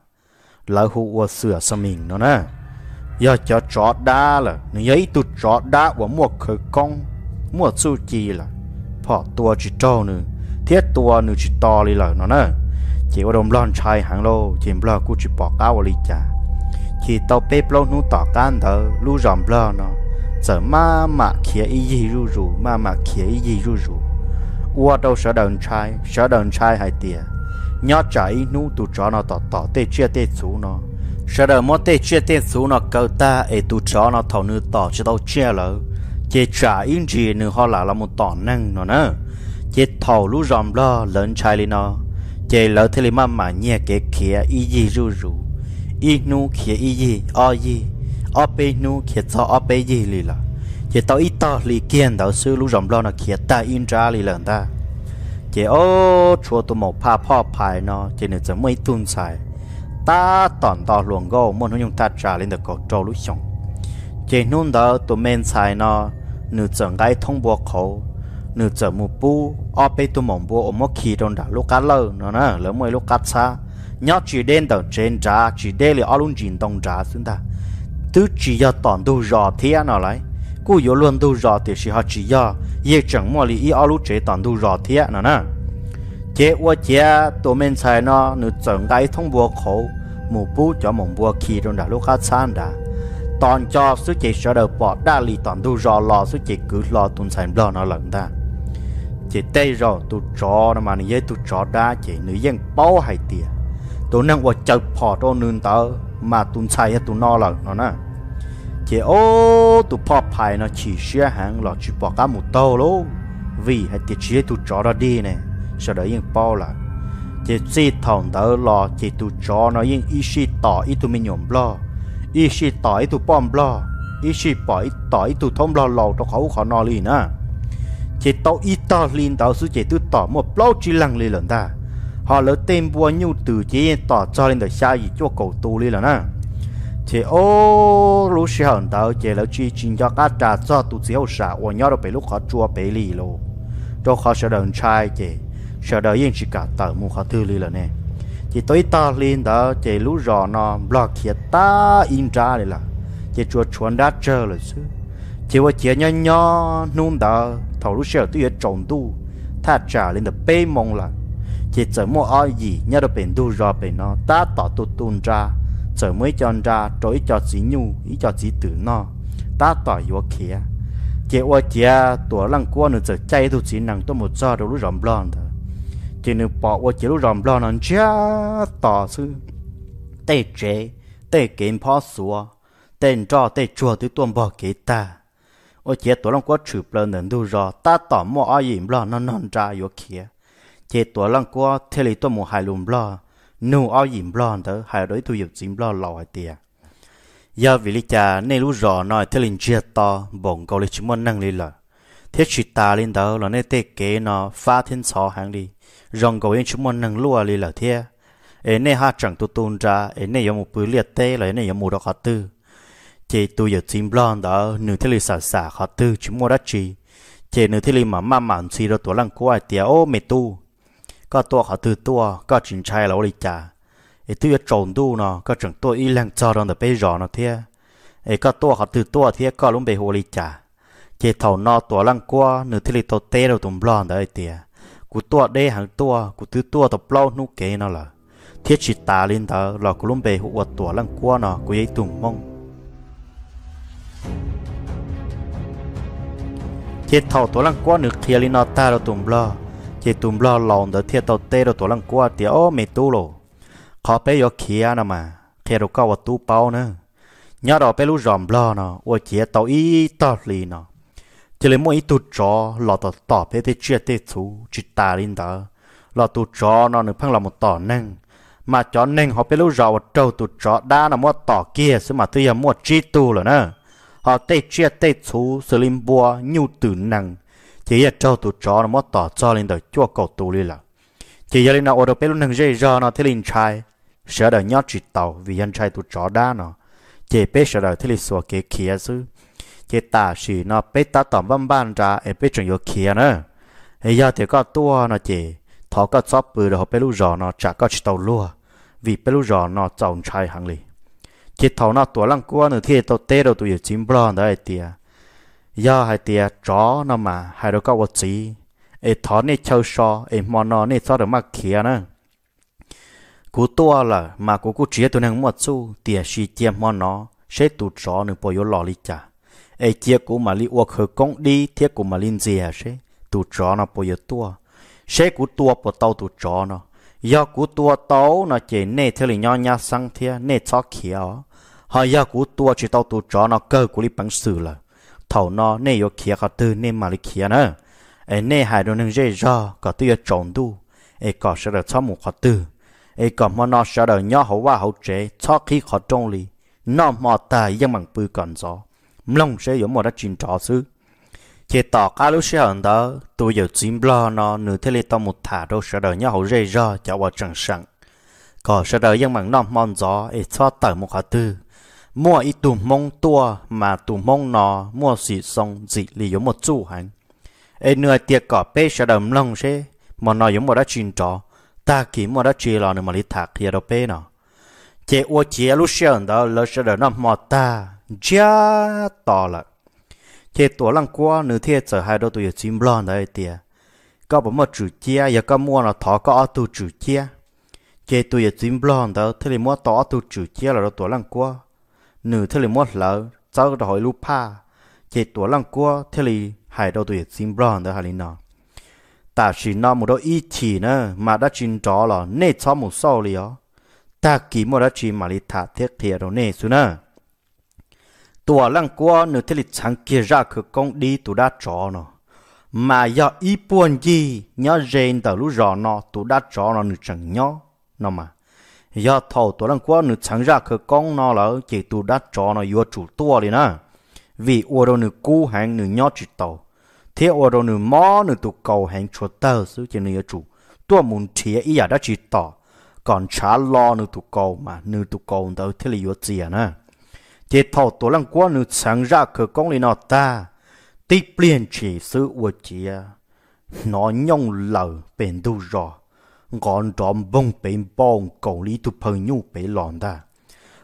lỡ hụ ô sửa sơ mình nó nè do chó chó đa là nó ấy tu chó đa của mua khởi công mua su chi là phỏ tua chỉ trâu nữa thiết tua nữa chỉ to li lỡ nó nè chỉ có đồng lon chai hàng lô chỉ bờ cú chỉ bỏ cao lì chả chỉ tàu bếp lô nu tỏ can thở lu ròm bờ nó giờ ma mà kia gì ru ru ma mà kia gì ru ru ua đâu sợ đờn chai sợ đờn chai hay tiề nhớ chảy nu tụ chó nó tỏ tỏ tê chia tê nó sợ đờn mốt tê chia tê chú nó cầu ta ê tụ chó nó thầu nữ tỏ chứ đâu chia lỡ chỉ trả in gì nữ họ là là một tỏ năng nó nữa chỉ thầu lu ròm bờ lớn chai lên nó chế lỡ thế mà mà nhẹ kẻ kia y gì ru ru y nu kia y gì o gì o pe nu kia cho o pe gì li là chế tao ít tao li kiên tao sư lũ rộng lo nó kia ta in ra li lần ta chế ô chua tụ một pa pa phải nó chế nữa chẳng mấy tuân xài ta tòn to luồng gô muốn hướng ta trả lên được cổ trâu lũ sống chế nôn đó tụ men xài nó nữ chẳng gai thông bộ khẩu nửa giờ mù bu ở bên tụ mỏng bu ở mỗi khi trong đó nó nè lỡ mỗi lúc cá xa nhớ chỉ đến đầu trên trà chỉ để là ở luôn chín đồng trà chúng ta tứ chỉ giờ toàn đủ rõ thế nó lại cú yếu luôn đủ rõ thì chỉ họ chỉ giờ ye chẳng mua lý ở lúc chế toàn đủ rõ thế nó nè chế qua chế tụ mình xài nó nửa giờ cái thông bùa khẩu mù bu cho mỏng bùa khi trong đó lúc cá xa đã toàn cho số chế sở đầu bỏ đa lì toàn đủ rõ lò số chế cứ lò tuần sản lò nó lận ta chị tây rồi tụ chó nó mà nãy tụ chó đã chị nữ dân bao hay tiền tụ năng qua chập phò cho nương tớ mà tụ xài tụ no lợn nó nè chị ô tụ phò phải nó chỉ xe hàng lọ chỉ bỏ cả một tàu luôn vì hay tiệt chỉ tụ chó đó đi nè sau đó yên bao là chị chỉ thằng tớ lọ chị tụ chó nó yên ít xí tỏ ít tụ mình nhổm lo ít xí tỏ ít tụ bom lo ít xí bỏ ít tỏ ít tụ thông lo lầu cho khẩu khó no lì nè chỉ tàu ít lên tàu số chỉ tôi tỏ một bao chỉ lăng lên lần ta họ lỡ tên bùa nhu từ chế tỏ cho lên đời xa gì cho cầu tu lên lần á chỉ ô lũ xí hòn tàu chỉ lỡ chi chính cho cá trà cho tu chỉ hậu xả và nhau rồi bị lúc họ chua bể lì lô cho họ sợ đờn trai chỉ sợ đờn yên chỉ cả tàu mua họ thư lên lần nè chỉ tới ta lên đó chỉ lúc rò nó block kia ta in ra đây là chỉ chua chuồn đã chờ rồi chứ chỉ có chỉ nhỏ nhỏ nung đó thầu lúc sau tôi ở trồng tu ta trả lên được bê mông là chỉ chờ mua ai gì nhớ được bên tu rồi bên nó ta tỏ tu tuôn ra chờ mới chọn ra trỗi cho chỉ nhu ý cho chỉ tử nó ta tỏ yếu kia chỉ ô kia tuổi lăng qua nữa chờ chạy tu chỉ năng tôi một giờ đâu lúc rầm lon thôi chỉ nên bỏ qua chỉ lúc rầm lon anh cha tỏ sư tê chế tê kiếm phó sủa, tên cho tê chùa tới tuôn bỏ kế ta ở chế tổ long có chụp lơ nền đu rò ta tỏ mò ai yếm lo nó non ra yếu kia chế tổ long có thế lý tổ một hài lùm lo nụ ai yếm lo đó hài đối thu dục chính lo lòi tiền giờ vì lý cha nên lú rò nói thế linh chia to bổng cầu lý chúng môn năng lý lợi thế chỉ ta lên đó là nên tê kế nó phá thiên sọ hàng đi rong cầu yên chúng môn năng lúa lý lợi thế ấy nên ha chẳng tu tôn ra ấy nên có một bữa liệt tê là ấy nên có một đó có tư chế tôi giờ chim blon đó nửa thế li xả xả họ tư chúng mua đắt chi chế nửa thế li mà mà mặn chi đó tổ lăng của ai tiệt ô mệt tu có tua họ tư tua có chính trai là ô li cha ấy tu giờ trộn tu nó có chẳng tua y lăng cho rằng là bây giờ nó thế ấy có tua họ tư tua thế có luôn bị hồ li cha chế thầu no tổ lăng của nửa thế li tổ tê đầu tụm blon đó ấy tiệt cụ tua đê hàng tua cụ tứ tua tập lâu nu kế nó là thiết chỉ ta lên đó là cú luôn bề hụt tua lăng qua nó cụ ấy tùng mong chế thầu tổ lăng quá nước kia lên nó ta rồi tụm lo chế tụm lo lòng đỡ thiệt tàu tê rồi tổ lăng quá thì ô mày tu lộ khó bé yo kia nè mà kia đâu có tu bao nữa nhớ đó bé lú ròm lo nó ô chế tàu ý tàu lì nó chỉ lấy mỗi ít tu chó lọ tàu tỏ bé thế chia thế chú chỉ ta lên đó lọ tu chó nó nửa phăng là một tỏ năng mà chó năng họ bé lú vật trâu tu chó đa là mua tỏ kia xứ mà tôi giờ mua chi tu rồi nữa họ tê chia tê chú xử lý bùa nhu tử năng chỉ là cho tụ chó nó mất tỏ cho lên đời chua cầu tù đi là chỉ là lên ở đâu bên năng dây ra nó thế lên trai sợ đời nhót chỉ tàu vì anh trai tụ chó đa nó chỉ bé sợ đời thế lên xua kế kia chứ chỉ ta chỉ nó bé ta tỏm băm ban ra em bé chẳng yêu kia nữa hay giờ thì có tua nó chỉ thọ có chóp bự rồi họ bé lúc rõ nó chả có chỉ tàu lua vì bé lúc rõ nó chồng trai hàng liền khi thầu nó tuổi lăng cua nữa khi tàu tê đầu tụi chim bò đấy tiệt giờ hai tiệt chó nó mà hai đứa có vật gì ấy thọ này châu so ấy mòn nó này so được mà kia nữa cú tua là mà cú cú chia tụi nàng một xu tiệt xì chia mòn nó sẽ tụt chó nữa bỏ vô lò đi chả ấy chia cú mà li uộc hơi công đi tiệt cú mà linh gì à sẽ tụt chó nó bỏ vô tua sẽ cú tua bỏ tàu tụt chó nó giờ cú tua tàu nó chỉ nè theo là nho nhã sang thia nè cho kia họ ya cú tua chỉ tao tu chó nó cơ của lý bằng sử là thầu nó nè yo kia cả tư nè mà li kia nữa ấy nè hai đồ nâng dễ do cả tư yo trộn đu ấy cả sẽ được cho một cả tư ấy cả mà nó sẽ được nhớ hậu qua hậu chế cho khi khó trông lý nó mà ta dân bằng bư còn gió mông sẽ yo mà đã trình trò xứ, chỉ tỏ cá lúc sẽ hận đó tôi giờ chim lo nó nửa thế lê tao một thả đâu sẽ được nhau hậu dễ do cho vào chẳng sẵn có sẽ được dân bằng nó mòn gió ấy cho tờ một khả tư mua ít tù mong tua mà tù mong nó mua xì xong dị lì giống một chủ hành ê nửa tiệc cỏ bê sẽ đầm lòng xe mà nó giống một đã chín trò ta kỹ một đã chín lò nữa mà lý thạc thì đâu bê nó chế ô chế lúc xe đó lỡ sẽ đỡ nó mò ta giá to lại chế tổ lăng qua nửa thiệt giờ hai đôi tụi chim lon đấy tiệt có bấm một chủ chia giờ có mua nó thọ có ở tu chủ chia chế tụi chim lon đó thế thì mua tỏ tu chủ chia là đôi tổ lăng qua nữ thế lì mốt lỡ cháu đã hỏi lúc pa chỉ tổ lăng cua thế lì hải đầu tuổi xin bron đó hà lì nọ ta chỉ nọ một đôi ý chỉ nữa mà đã chín rõ là nên cháu một sau lì ó ta ký một đã chỉ mà lì thả thiết thiệt rồi nên xuống nữa tổ lăng cua nữ thế lì chẳng kia ra cửa công đi tụ đã rõ nó mà do ý buồn gì nhớ rèn tờ lũ rõ nó tụ đã rõ nó nữ chẳng nhớ nó mà giờ thầu tổ lăng quá nữ sáng ra cơ công nó là chỉ tôi đã cho nó vừa chủ tua đi nè vì ô đồ nữ cú hàng nữ nhó chỉ tàu thế ô đồ nữ mó nữ tụ cầu hàng chúa tờ sư chỉ nữ chủ tua muốn chia ý à đã chỉ tàu còn trả lo nữ tụ cầu mà nữ tụ cầu đâu thế là vừa gì à nè chỉ thầu tổ lăng quá nữ sáng ra cơ công đi nó ta tiếp liền chỉ sư ô chia nó nhông lầu bền đủ rồi ngọn trộm bông bền bông cổ lý tu phần nhu bể lòn ta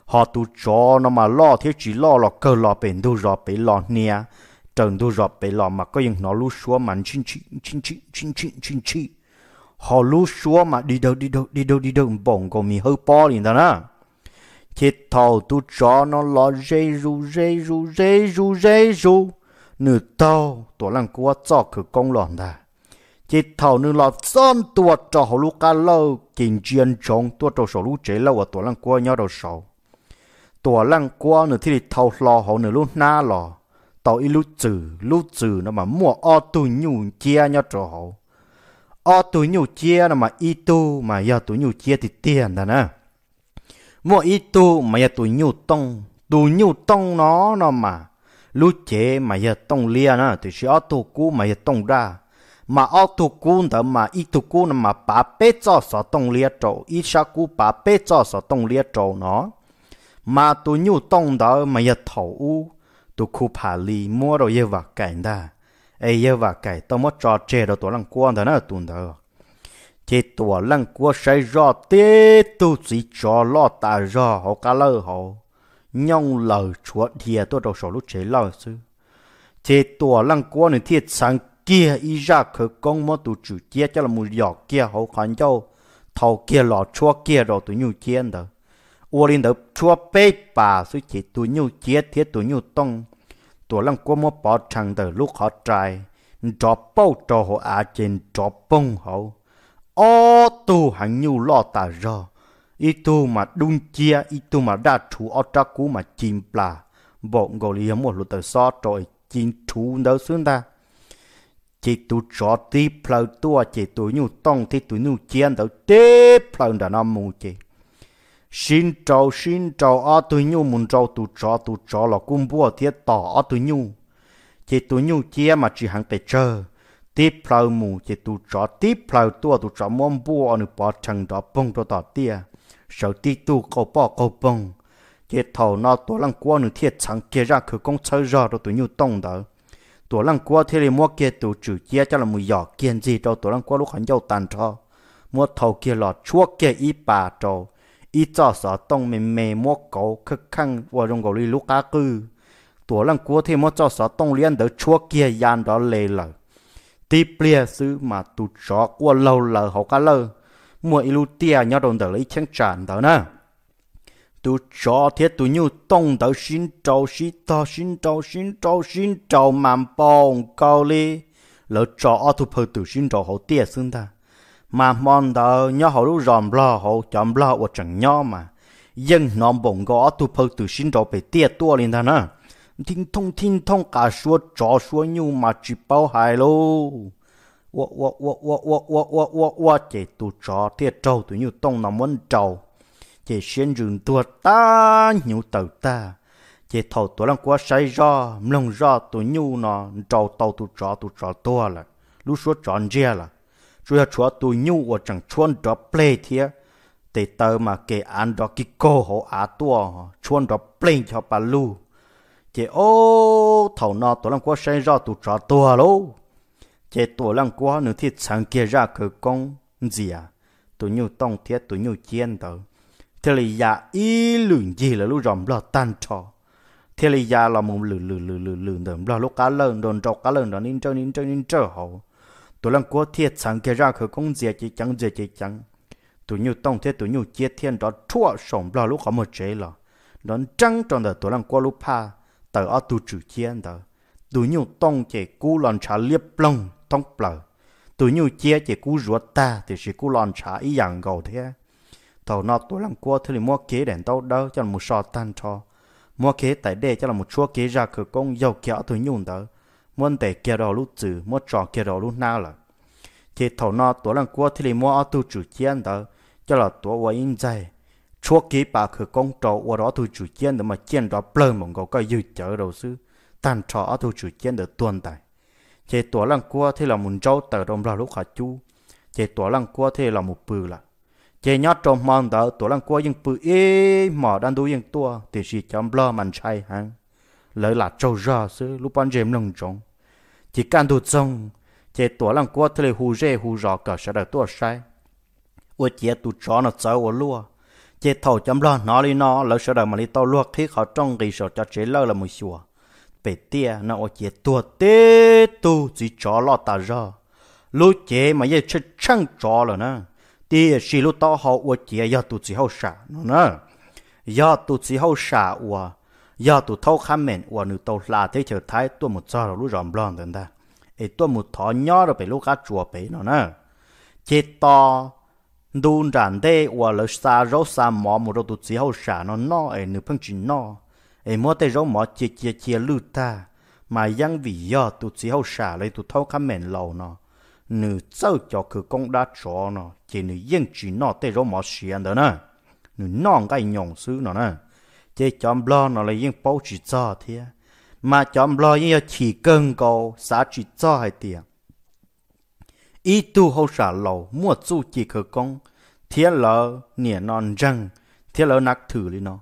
họ tu cho nó mà lo thế chỉ lo là cơ lo bền đâu rõ bể lòn nè trần đâu rõ bể lòn mà có những nó lú xua mà chín chín chín chín chín chín chín chín họ lú xua mà đi đâu đi đâu đi đâu đi đâu bông cổ mi hơi po liền ta nè chết thầu tu cho nó lo dây ru dây ru dây ru dây ru nửa tàu tổ lăng qua cho cửa công lòn ta chỉ thầu nương lọt son tua cho hồ lú cá lâu chỉnh chuyên chống tua cho sổ lú chế lâu ở tua lăng qua nhau đầu sổ tua lăng qua nửa thì thầu lò hồ nửa lú na lò tàu y lú trừ lú trừ nó mà mua o tu nhu chia nhau trò hồ o tu nhu chia nó mà y tu mà giờ tu nhu chia thì tiền đó nè mua y tu mà giờ tu nhu tông tu nhu tông nó nó mà lú chế mà giờ tông lia nó thì sẽ o tu cú mà giờ tông ra mà ao tu cún đó mà ít tu cún mà bà bé cho sợ tông lia trâu ít sa cú bà bé cho sợ tông lia trâu nó mà tu nhu tông đó mà giờ thầu u tu khu phá li mua rồi giờ vạc cảnh đa ai giờ vạc cảnh tao mất trò chê đó tổ lăng quan đó nó tu đó chế tổ lăng quan say rõ tê tu chỉ cho lo ta rõ họ cá lơ họ nhông lời chúa thìa tôi đầu sổ lúc chế lo sư chế tổ lăng quan này sáng kia y ra khởi công mà tụ chủ kia cho là mù dọ kia hậu khoản châu thầu kia lọ chua kia rồi tụ nhu chiến đó ô linh đó chua bê bà suy chỉ tụ nhu chiến thiết tụ nhu tông tụ lăng qua mà bỏ chẳng đó lúc họ trai trọ bao cho họ á trên trọ bông hậu ô tụ hẳn nhu lo tà rò y tu mà đun chia y tu mà đa chú ở trắc cú mà chìm bà bộ ngồi liếm một lúc tờ so trội chìm chú đó xuống ta chỉ tụ cho tí plau tua chị tụ nhu tông thì tụ nhu chiến đâu tế plau đã nằm mù chỉ xin chào xin chào ở tụ nhu muốn chào tụ cho tụ cho là cung bùa thiết tỏ ở tụ nhu chị tụ nhu chia mà chỉ hàng tệ chờ tí plau mù chỉ tụ cho tí plau tua tụ cho mong bùa ở nụ bỏ chẳng đó bông đó tỏ tia sau tí tụ cầu bỏ cầu bông chị thầu nó tụ lăng qua nụ thiết chẳng kia ra cứ công chơi ra rồi tụ nhu tông đó tổ lăng qua thế thì mua kia tổ chủ kia cho là mùi giỏ kiên gì cho tổ lăng qua lúc hắn giàu tàn cho mua thầu kia là chuốc kia ít bà cho ít cho sợ tông mình mề mua cầu khắc khăn và rong gầu đi lúc cá cư tổ lăng qua thì mua cho sợ tông liên đỡ chuốc kia yàn đó lề lở tí bia sứ mà tụt chó qua lâu lờ hậu cá lơ mua ilu tia nhau đồng đỡ lấy chân tràn đó nè tu cho thiết tu nhu tông tớ xin trâu xí to xin trâu xin trâu xin trâu mạm bông cao li lỡ cho thu phơi tu xin trâu hậu tiệt xưng ta mà mòn tớ nhớ hậu lúc ròm lo hậu chọn lo ở chẳng nhớ mà dân nón bổng gõ tu phơi tu xin trâu bị tiệt tua lên ta nè, thinh thông thinh thông cả số cho số nhu mà chỉ bao hại lô wo wo wo wo wo wo wo wo wo chỉ tu cho thiết trâu tu nhu tông nằm muốn trâu chỉ xuyên rừng tua ta nhu tàu ta chỉ thầu tua lăng quá say ra lông ra tụ nhu nó trâu tàu tụ trò tụ trò tua là lúc số tròn ria là chú ya chúa tụ nhu ở chẳng chuan đó play thiệt để tờ mà kể ăn đó kí cô họ á tua chuan đó play cho bà lu chỉ ô thầu nó tụ lăng quá say ra tụ trò tua lô chỉ tụ lăng quá nữa thì sáng kia ra cờ công gì à tụ nhu tông thiệt tụ nhu chiên tàu thế là giờ ý lượng gì là lúc rộng lo tan trò thế là giờ là một lử lử lử lử lử đầm lo lúc cá lợn đồn trâu cá lợn đó nín trâu nín trâu nín trâu hậu tôi lần của thiệt sáng kia ra khởi công dễ chỉ chẳng dễ chỉ chẳng tôi nhiều tông thế tôi nhiều chia thiên đó chua sống lo lúc họ mới chế là đón trăng trong đời tôi lần của lúc pa tờ ở tụ trừ chiến đó tôi nhiều tông chỉ cú lòn trả liếp lông tông bờ tôi nhiều chia chỉ cú ruột ta thì chỉ cú lòn trả ý dạng gầu thế tàu nọ tôi làm cua thì mua kế đèn tàu đó cho là một sọ tan cho mua kế tại đây cho là một chúa kế ra cửa công dầu kéo tôi nhung đó muốn để kia đó lúc chữ, mua trò kia đó lúc nào là thì thầu nọ tôi làm cua thì mua ở tu chủ chiến đó cho là tôi và in dài, chúa kế bà cửa công trò và đó tôi chủ chiến để mà chiến đó plơ mong có cái dự chở đầu sư tan trò ở tu chủ chiến để tuần tại thì tôi làm cua thì là một trâu tờ đồng là lúc hạ chu thì tôi làm cua thì là một bự là chế nhớ trong mòn đó tổ lăng qua nhưng bự ế mỏ đang đu nhưng tua thì chỉ chấm lo màn chay hăng lỡ là trâu ra sư lúc ban jam nông trống chỉ can đu trông chế tổ lăng qua thì hù rê hù rõ cả sẽ được tua sai ô chế tu chó nó cháu ô lúa chế thầu chấm lo nó đi nó lỡ sẽ được mà đi tàu luộc khi họ trông ghi sổ cho chế lơ là mùi xùa bể tia nó ô chế tua tê tu chỉ chó lo ta ra lúc chế mà dây chết chăng chó rồi nè thì xì lúc to họ ua chỉ giờ tụt chỉ hậu xả nó nè giờ tụt chỉ hậu xả ua giờ tụt thâu khám mền ua nữ tàu là thế chờ thái tôi một giờ rồi lúc rộm lon đến ta ấy tôi một thọ nhỏ rồi bị lúc cá chùa bị nó nè chế to đun ran đê ua lỡ xa rau xa mỏ một rồi tụt chỉ hậu xả nó nó ấy nữ phân chỉ nó ấy mua tay rau mỏ chia chia chia lư ta mà dân vì giờ tụt chỉ hậu xả lấy tụt thâu khám mền lâu nó nữ sâu cho cứ công đã cho nó chỉ nữ yên chỉ nó tê rồi mà xiên đó nè nữ non cái nhộng sư nó nè chỉ chọn lo nó là yên bao chỉ cho thế mà chọn lo yên chỉ cần cầu xã chỉ cho hay tiền ít tu hậu xả lâu mua chu chỉ cứ công thế là nè non răng thế là nát thử đi nó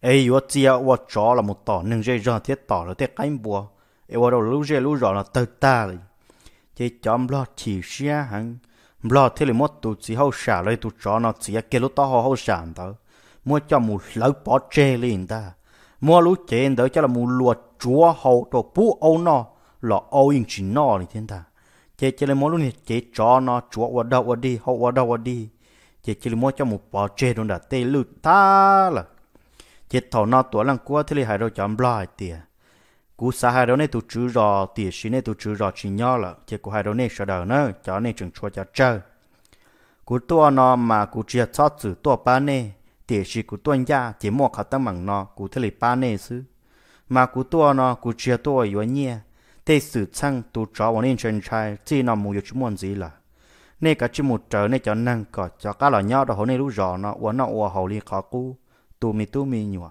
ấy yo chia wo chó là một tỏ nâng dây ra thiết tỏ là thiết cánh bùa ấy wo đâu lú dây lú rõ là tơ ta rồi chỉ cho lo chỉ xia hàng lo thế là mất tụ chỉ hậu xả lấy tụ chó nó chỉ cái lúc tao hậu xả đó mua cho mù lỡ bỏ chê liền ta mua lúc chê đó cho là mù lùa chúa hậu đồ bú âu nó là âu yên chỉ nó thì thiên ta chế chế là mua lúc này chế chó nó chúa qua đâu qua đi hậu qua đâu qua đi chế chế là mua cho mù bỏ chê đó đã tê lụt ta là chế thầu nó tuổi lăng qua thế là hai đầu chọn lo tiền cú xa hai đó này tụ chữ rò tiền xí này tụ chữ rò chỉ nhỏ là chỉ cú hai đó này sợ đời nữa cho nên chừng chua cho chơi cú tua nó mà cú chia cho chữ tua ba này tiền xí cú tuân nhà chỉ mua khát tâm bằng nó cú thế ba này chứ mà cú tua nó cú chia tua yếu nhẹ thế sự chăng tụ chó bọn nên chân trai chỉ nó mua chút muốn gì là nên cả chỉ một trở nên cho năng có cho cả lò nhỏ đó hôm nay lúc rò nó uống nó uống hầu li khó cú tụ mi tụ mi nhua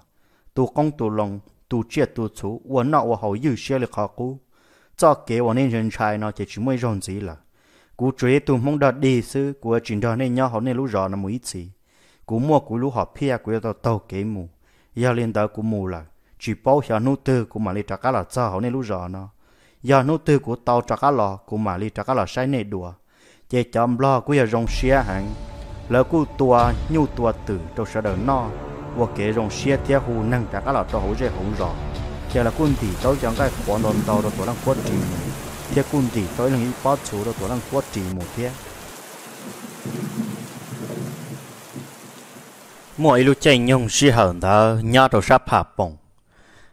tụ công tụ lòng tu chia tu chú 我那我好有些了考古，早给我那人才呢就只没容易了。cú chơi tu mong đợt đi sư của chuyện đó nên nhau họ nên lú rõ là mũi chỉ cú mua cú lú họ pia của tàu tàu kế mù giờ lên đó cú mù là chỉ bao giờ nô tư của mà lên trả cá là cho họ nên lú rõ nó giờ nô tư của tàu trả cá lò của mà lên trả cá là sai nè đùa chỉ chậm lo của giờ rong xia hàng lỡ cú tua nhu tua tử trong sở đời no và kể xe các loại tàu tàu quân quân tổ tổ mỗi lúc chạy nhung si hờn thơ nhớ đồ sắp hạ bổng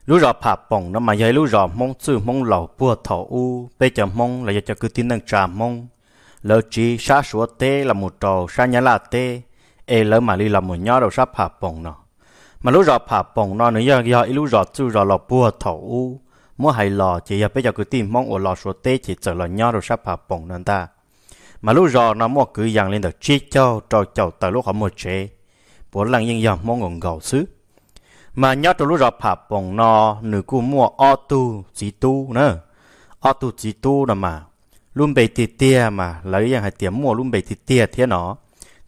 lúc rõ hạ bổng nó mà dây lúc rõ mong chữ mong lẩu bùa thổ u bây giờ mong là giờ cho cứ tin năng trà mong lỡ chỉ xa sủa tê là một trò xa nhá là tê ê lỡ mà đi là một nhớ đồ sắp hạ bổng nó mà lúc rọ phà bồng nó nữa giờ giờ lúc rọ chú rọ lọ bùa thổ, u mua hay lò chỉ giờ bây giờ cứ tìm mong ở lò số tê chỉ chờ lò nhỏ rồi sắp phà bồng nên ta mà lúc rọ nó mua cứ dàn lên được chi cho trò chầu tới lúc họ mua chế bố lăng yên giờ mong ngọn gầu xứ mà nhớ trong lúc rọ phà bồng nó nữ cu mua o tu chỉ tu nữa o tu chỉ tu là mà luôn bề tì tiệt mà lấy rằng hai tiếng mua luôn bề tì tiệt thế nó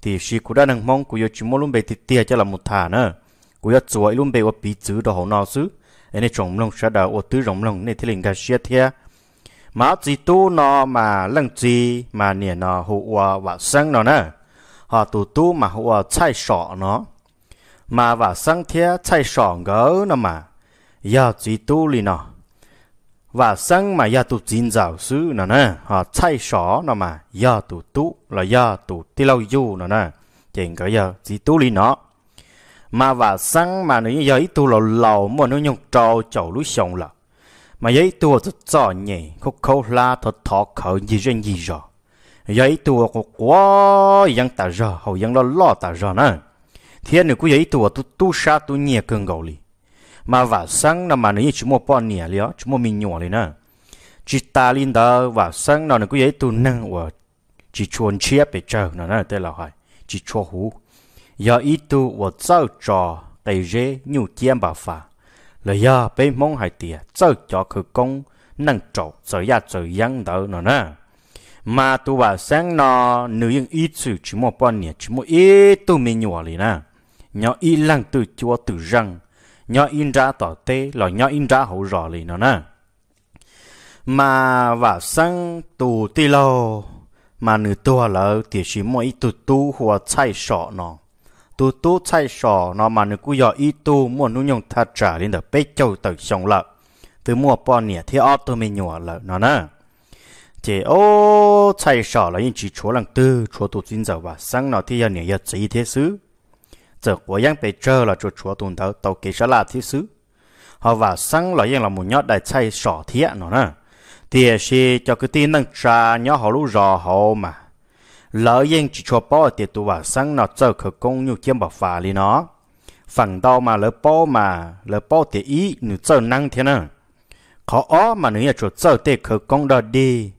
thì chỉ cũng đã đang mong cũng yêu chỉ mua luôn bề tì tiệt cho là một thả nữa ấy ấy luôn bị, anh กูอยากจวยลุ่มเบว่าปีจื้อดอกหนอซื้อไอ้ในจงลงชะดาวอตื้อจงลงในที่ลิงกาเชียเทียมาจีตู้นอมาลังจีมาเนี่ยนอหัวว่าสังนอนะ họ tụ tu mà mà họ mà chạy sọ nó mà và sang thế chạy sọ gỡ nó mà giờ chỉ tu li nó và sang mà giờ tụ chín giáo sư nó nè họ chạy sọ nó mà giờ tụ tu là giờ tụ tí lâu du nó nè chỉ cái giờ chỉ tu li nó mà và sang mà nếu giấy tu lầu lầu mà nếu nhung trâu chậu lúa sông là mà giấy tu thật rõ nhỉ khúc khâu la thọ thọ khởi gì riêng gì rồi giấy tu của quá dân ta rồi hậu dân lo lo ta rồi nè thiên nữ của giấy tu tu tu sa tu nhẹ cơn gầu li mà và sang là mà nếu chỉ một bọn nhẹ li chỉ một mình nhỏ li nè chỉ ta linh đó và sang nó nữ của giấy tu năng và chỉ chuồn chia bị chờ nó nè tên là hỏi chỉ cho hú giờ ít tu và trao trò cái rễ nhiều chiêm bà phà là giờ bên mong hai tiệt trao trò khử công năng trộn sở ya sở yang đó nó nè mà tu bà sáng nọ nữ yên ít sự chỉ một bao nhiêu chỉ một ít tu mình nhỏ lì nè nhỏ ít lăng từ chúa từ răng nhỏ in ra tỏ tê là nhỏ in ra hậu rõ lì nó nè mà và sáng tù tì lâu mà nữ tua lỡ thì chỉ mỗi tù tu hoặc sai sọ nó tu tu chạy sò nó mà nó cứ giờ ít tu mua nu nhung thật trả lên được bế châu tử xong lợ từ mua bò nè thì ở tôi mình nhỏ lợ nó nè chỉ ô chạy sò là những chỉ chỗ lăng tư chỗ tu chính giờ và sáng nó thì giờ nè giờ chỉ thế xứ giờ của yang bị chờ là chỗ chúa tu thấu tàu kỳ sẽ là thế xứ họ và sáng là yang là một nhát đại chạy sò thiệt nó nè thì sẽ cho cái tin năng trà nhớ họ lúc rò họ mà lỡ yên chỉ cho bó thì tôi vào sáng nó cho khởi công như kiếm bảo phà đi nó phẳng đau mà lỡ bó mà lỡ bó thì ý nhu cho năng thế nè khó ó mà nếu nhà chỗ cho thì khởi công đó đi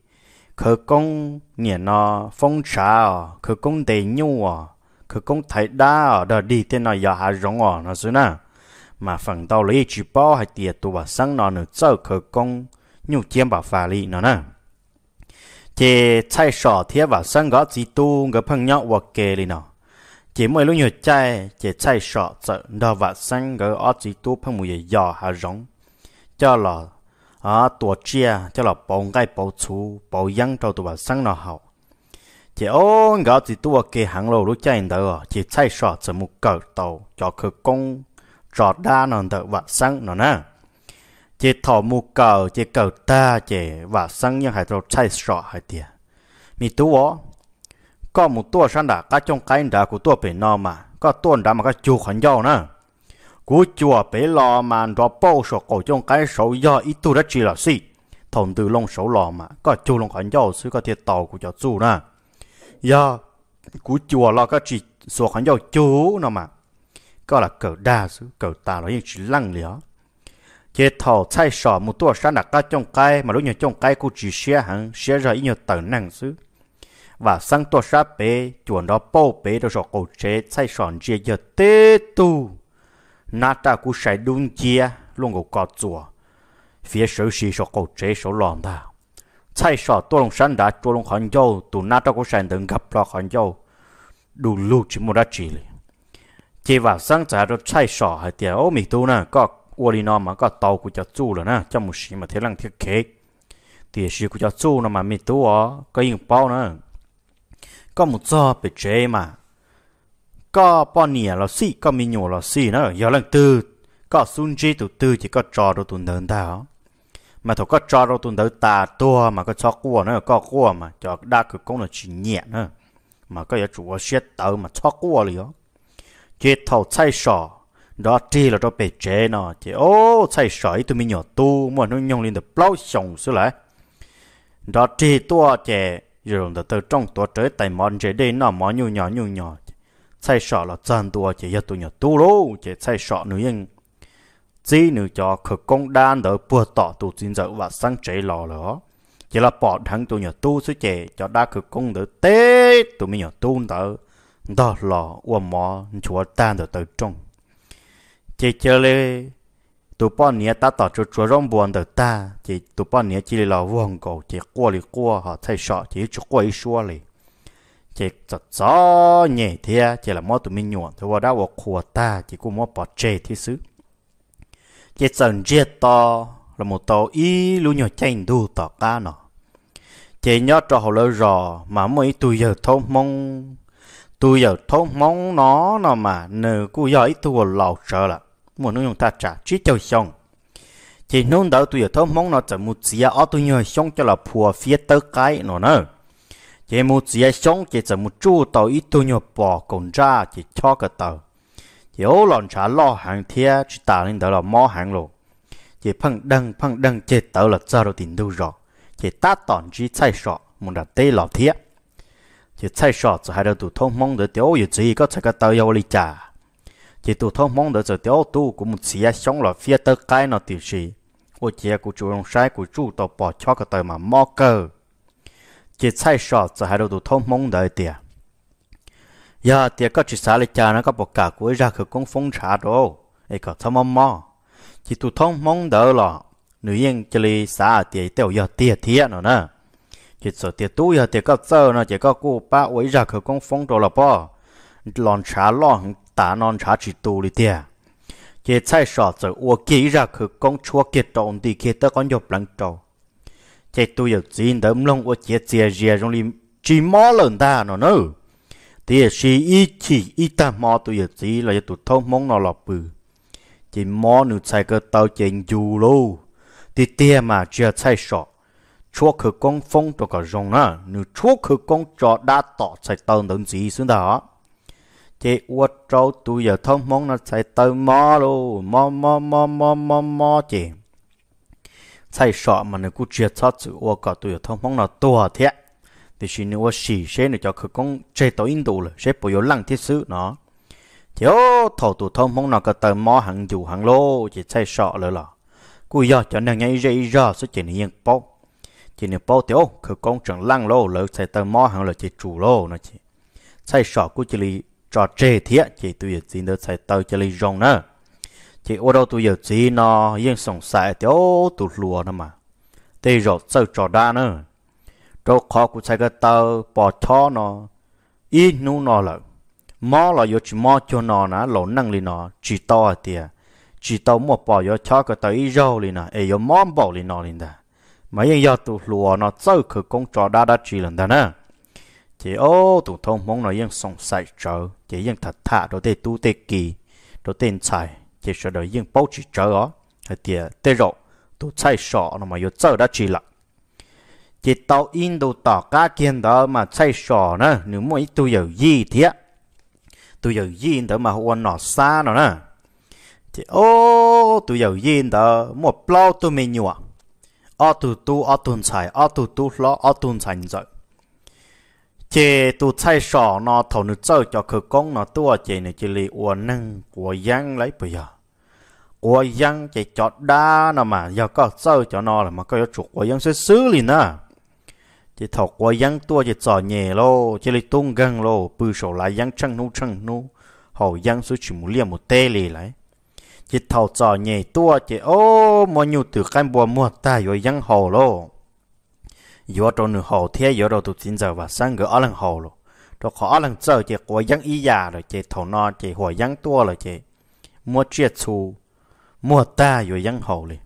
khởi công nhà nó phong trào khởi công để nhu à khởi công thái đa ở đó đi thế nó giờ hạ rộng à nó xứ nè mà phẳng đau lấy chỉ bó hay tiệt tôi vào sáng nó nhu cho khởi công như kiếm bảo phà đi nó nè chỉ chạy sọ thế và sang gõ gì tu ngỡ phăng nhọ hoặc kề lên nó chỉ mỗi lúc nhiều chạy chỉ chạy sọ sợ đó và sang gõ ở gì tu phăng mùi giò hà rong cho là à tổ chia cho là bóng ngay bóng chú bóng yang cho tụi bà sang nó học chỉ ôn gõ gì tu kề hàng lô lúc chạy đó chỉ chạy sọ sợ một cỡ tàu cho khử công trọt đa nó đỡ và sang nó nè chế thọ mù cờ chế cờ ta chế và sang những hải đồ chạy sọ hải tiền mi tú ó có một tua sang đã cá trong cái đã của tua bị nó mà có tuần đã mà cái chùa khẩn dầu nữa cú chùa bị lò mà rõ bao sọ cổ trong cái sầu do ít tu đã chỉ là gì thòng từ long sầu lò mà có chùa long khẩn dầu sư có thiệt tàu của cho chu nè do cú chùa lo cái chỉ sọ khẩn dầu chú nó mà có là cờ đa sư cờ ta nó chỉ lăng lió chế thầu chạy sọ một tua sáng đặt cá trong cái mà lúc nhiều trong cái cũng chỉ xe hàng xe rồi nhiều tầng năng xứ và sang tua sáng bé chuẩn đó bao bé đó rồi cổ chế chạy sọ chia giờ tê tu nát ta cũng sẽ đúng chia luôn có cọ chùa phía sau xì sọ cổ chế sọ lòn ta chạy sọ tua lông sáng đã tua lông khẩn dâu tụ nát ta cũng sẽ đừng gặp lo khẩn châu đủ lúc chỉ một đã chỉ chỉ vào sáng trả rồi chạy sọ hay tiền ô mì tu nè có ua đi nó mà có tàu của cho chu rồi nè cho một xí mà thế lăng thiết kế thì xí của cho chu nó mà mi tu ó có yên bao nữa có một do bị chế mà có bao nhiêu là xí có mi nhiều là xí nữa giờ lần tư có sun chi tụ tư chỉ có trò đồ tuần đơn tao mà thầu có trò đồ tuần đơn ta tua mà có cho cua nữa có cua mà cho đa cực cũng là chỉ nhẹ nữa mà có giờ chủ ở xét tàu mà cho cua liền chế thầu chay sò đó chỉ là đó bề chế nó chỉ ô say sỏi tụi mình nhỏ tu mà nó nhông lên được bao sòng xứ lại đó chỉ tua chè rồi là từ trong tua tới tại món chế đây nó món nhu nhỏ nhu nhỏ say sọ là chân tua chỉ giờ tụi nhỏ tu lô chỉ say sọ nữa nhưng chỉ nữa cho khởi công đan đỡ bùa tỏ tụ chính dậu và sang chế lò đó chỉ là bỏ thằng tụi nhỏ tu xứ chè cho đa khởi công đỡ tê tụi mình nhỏ tu đỡ đó lò uo mò chúa tan đỡ từ trong chị chờ lê tụ bọn nia ta tỏ cho chúa rong buồn được ta chị tụ bọn nia chỉ là vuông cổ chị qua li qua họ thay sọ chỉ cho qua ý xua lì chị giật gió nhẹ thia chị là mò tụi mình nhuộn thôi đã vào khua ta chị cũng mò bỏ chê thế xứ chị dần chia to là một tàu ý lũ nhỏ chanh đu tỏ ca nọ chị nhớ cho họ lỡ rò mà mới tụi giờ thông mong tụi giờ thông mong nó nó mà nờ cu giỏi tụi lầu sợ là mua nó dùng ta trả chỉ cho xong chỉ nông đỡ tụi thơ mong nó trở một xía ở tụi nhờ xong cho là phùa phía tớ cái nó nữa chỉ một xía xong chỉ trở một chú tàu ít tụi nhờ bỏ còn ra chỉ cho cái tàu chỉ ô lòn trả lo hàng thia chỉ tả lên đó là mò hàng lộ chỉ phăng đăng phăng đăng chỉ tớ là cho được tiền đâu rồi chỉ ta tòn chỉ chạy sọ một đặt tê lọ thia chỉ chạy sọ cho hai đầu tụi thơ mong đỡ tiểu gì chỉ có chạy cái tàu yêu lý trả chỉ tụ thông mong đợi giờ tiêu tu của một xía sống là phía tơ cái nó tiểu sĩ, của chia của chủ ông sai của chủ tàu bỏ cho cái tờ mà mò cơ chỉ sai sọ giờ hai đầu tụ thông mong đợi tiệt giờ tiệt có chỉ xả lại cha nó có bộ cả cuối ra khử công phong trả đồ ấy có thơm mong mò chỉ tụ thông mong đợi là nữ yên chỉ lì xả tiệt tiểu giờ tiệt thiệt nữa nè chỉ sợ tiệt tu giờ tiệt có sợ nó chỉ có cô ba ấy ra khử công phong đồ là bỏ lòn trả lòn 打弄查起多了点。也才少走，我记着去讲错给当地给得讲有人做，这都有钱的，弄我这这热容易只毛冷的呢呢。thì si ít chỉ ít ta mò tụi giờ chỉ là tụi thông mong nó lọc bự chỉ mò nụ chạy cơ tàu chèn dù lô thì tia mà chưa chạy sọ chúa khử con phong cho cả rồng á nụ chúa khử con trò đã tỏ chạy tàu đến gì xuống đó chị uất trâu tu giờ thông mong nó chạy tới mò luôn mò mò mò mò mò mò chị chạy sọ mà nó cứ triệt sót sự uất cả tu giờ thông mong nó to thế thì xin nó xì xe nó cho cứ con chơi tối in đồ là sẽ bồi lăng thiết sự nó chị ô thổ tu thông mong nó cả tới mò hàng dù hàng lô chị chạy sọ lỡ lọ cứ giờ cho nên ngay dây giờ số chị này yên bao chị này bao tiểu cứ con chẳng lăng lô lỡ chạy tới mò hàng lỡ chị chủ lô nó chị chạy sọ của chị cho trẻ thiệt chỉ tôi giờ chỉ được sai tao cho lấy rong nữa chỉ ô đâu tôi giờ chỉ nó yên sống sai tiêu tụt lùa nữa mà tê rồi sợ cho đa nữa đâu khó của sai cái tao bỏ cho nó ít nu nó là mò là yo chỉ mò cho nó nè lỗ năng li nó chỉ to à tiệt chỉ tao một bỏ yo cho cái tao ít rau li nè ấy yo mò bỏ li nó li nè mấy anh yo tôi lùa nó sợ khử công trò đa đa chỉ lần đó nữa chỉ ô tụng thông mong nói yên song sai trở chỉ yên thật thà đồ tê tu tê kỳ đồ tên sai chỉ sợ đời yên bao chỉ trở ó hay tiề tê rộ tụ sai sọ nó mà yêu trở đã chỉ là chỉ tao in đồ tỏ cá kiên đó mà sai sọ nữa nếu mỗi tu giờ gì thế tu giờ gì đó mà huân nó xa nó nữa chỉ ô tu giờ gì đó một bao tu mình nhua ô tu tu ô tu sai ô tu tu lo ô tu sai rồi chế tu sai sọ nó thầu nó chơi cho khử công nó tua chế này chỉ lì uốn nâng của giang lấy bây giờ à. của giang chế cho đa nó mà giờ có chơi cho nó là mà có chuột của giang sẽ xứ liền à chế thầu của giang tua chế sọ nhẹ lô chế lì tung gần lô bự sổ lại giang chân nu chân nu hầu giang sẽ chỉ một liềm một tê lì lại chế thầu sọ nhẹ tua chế ô mọi nhiều từ cái bùa mua ta rồi giang hồ lô yo to nu ho thia yo do tu tin giờ và sang gỡ lang ho lo to khó lang giờ che của yang y ya rồi che thầu no che hồi yang tua rồi che mua chiết chu mua ta yo yang ho li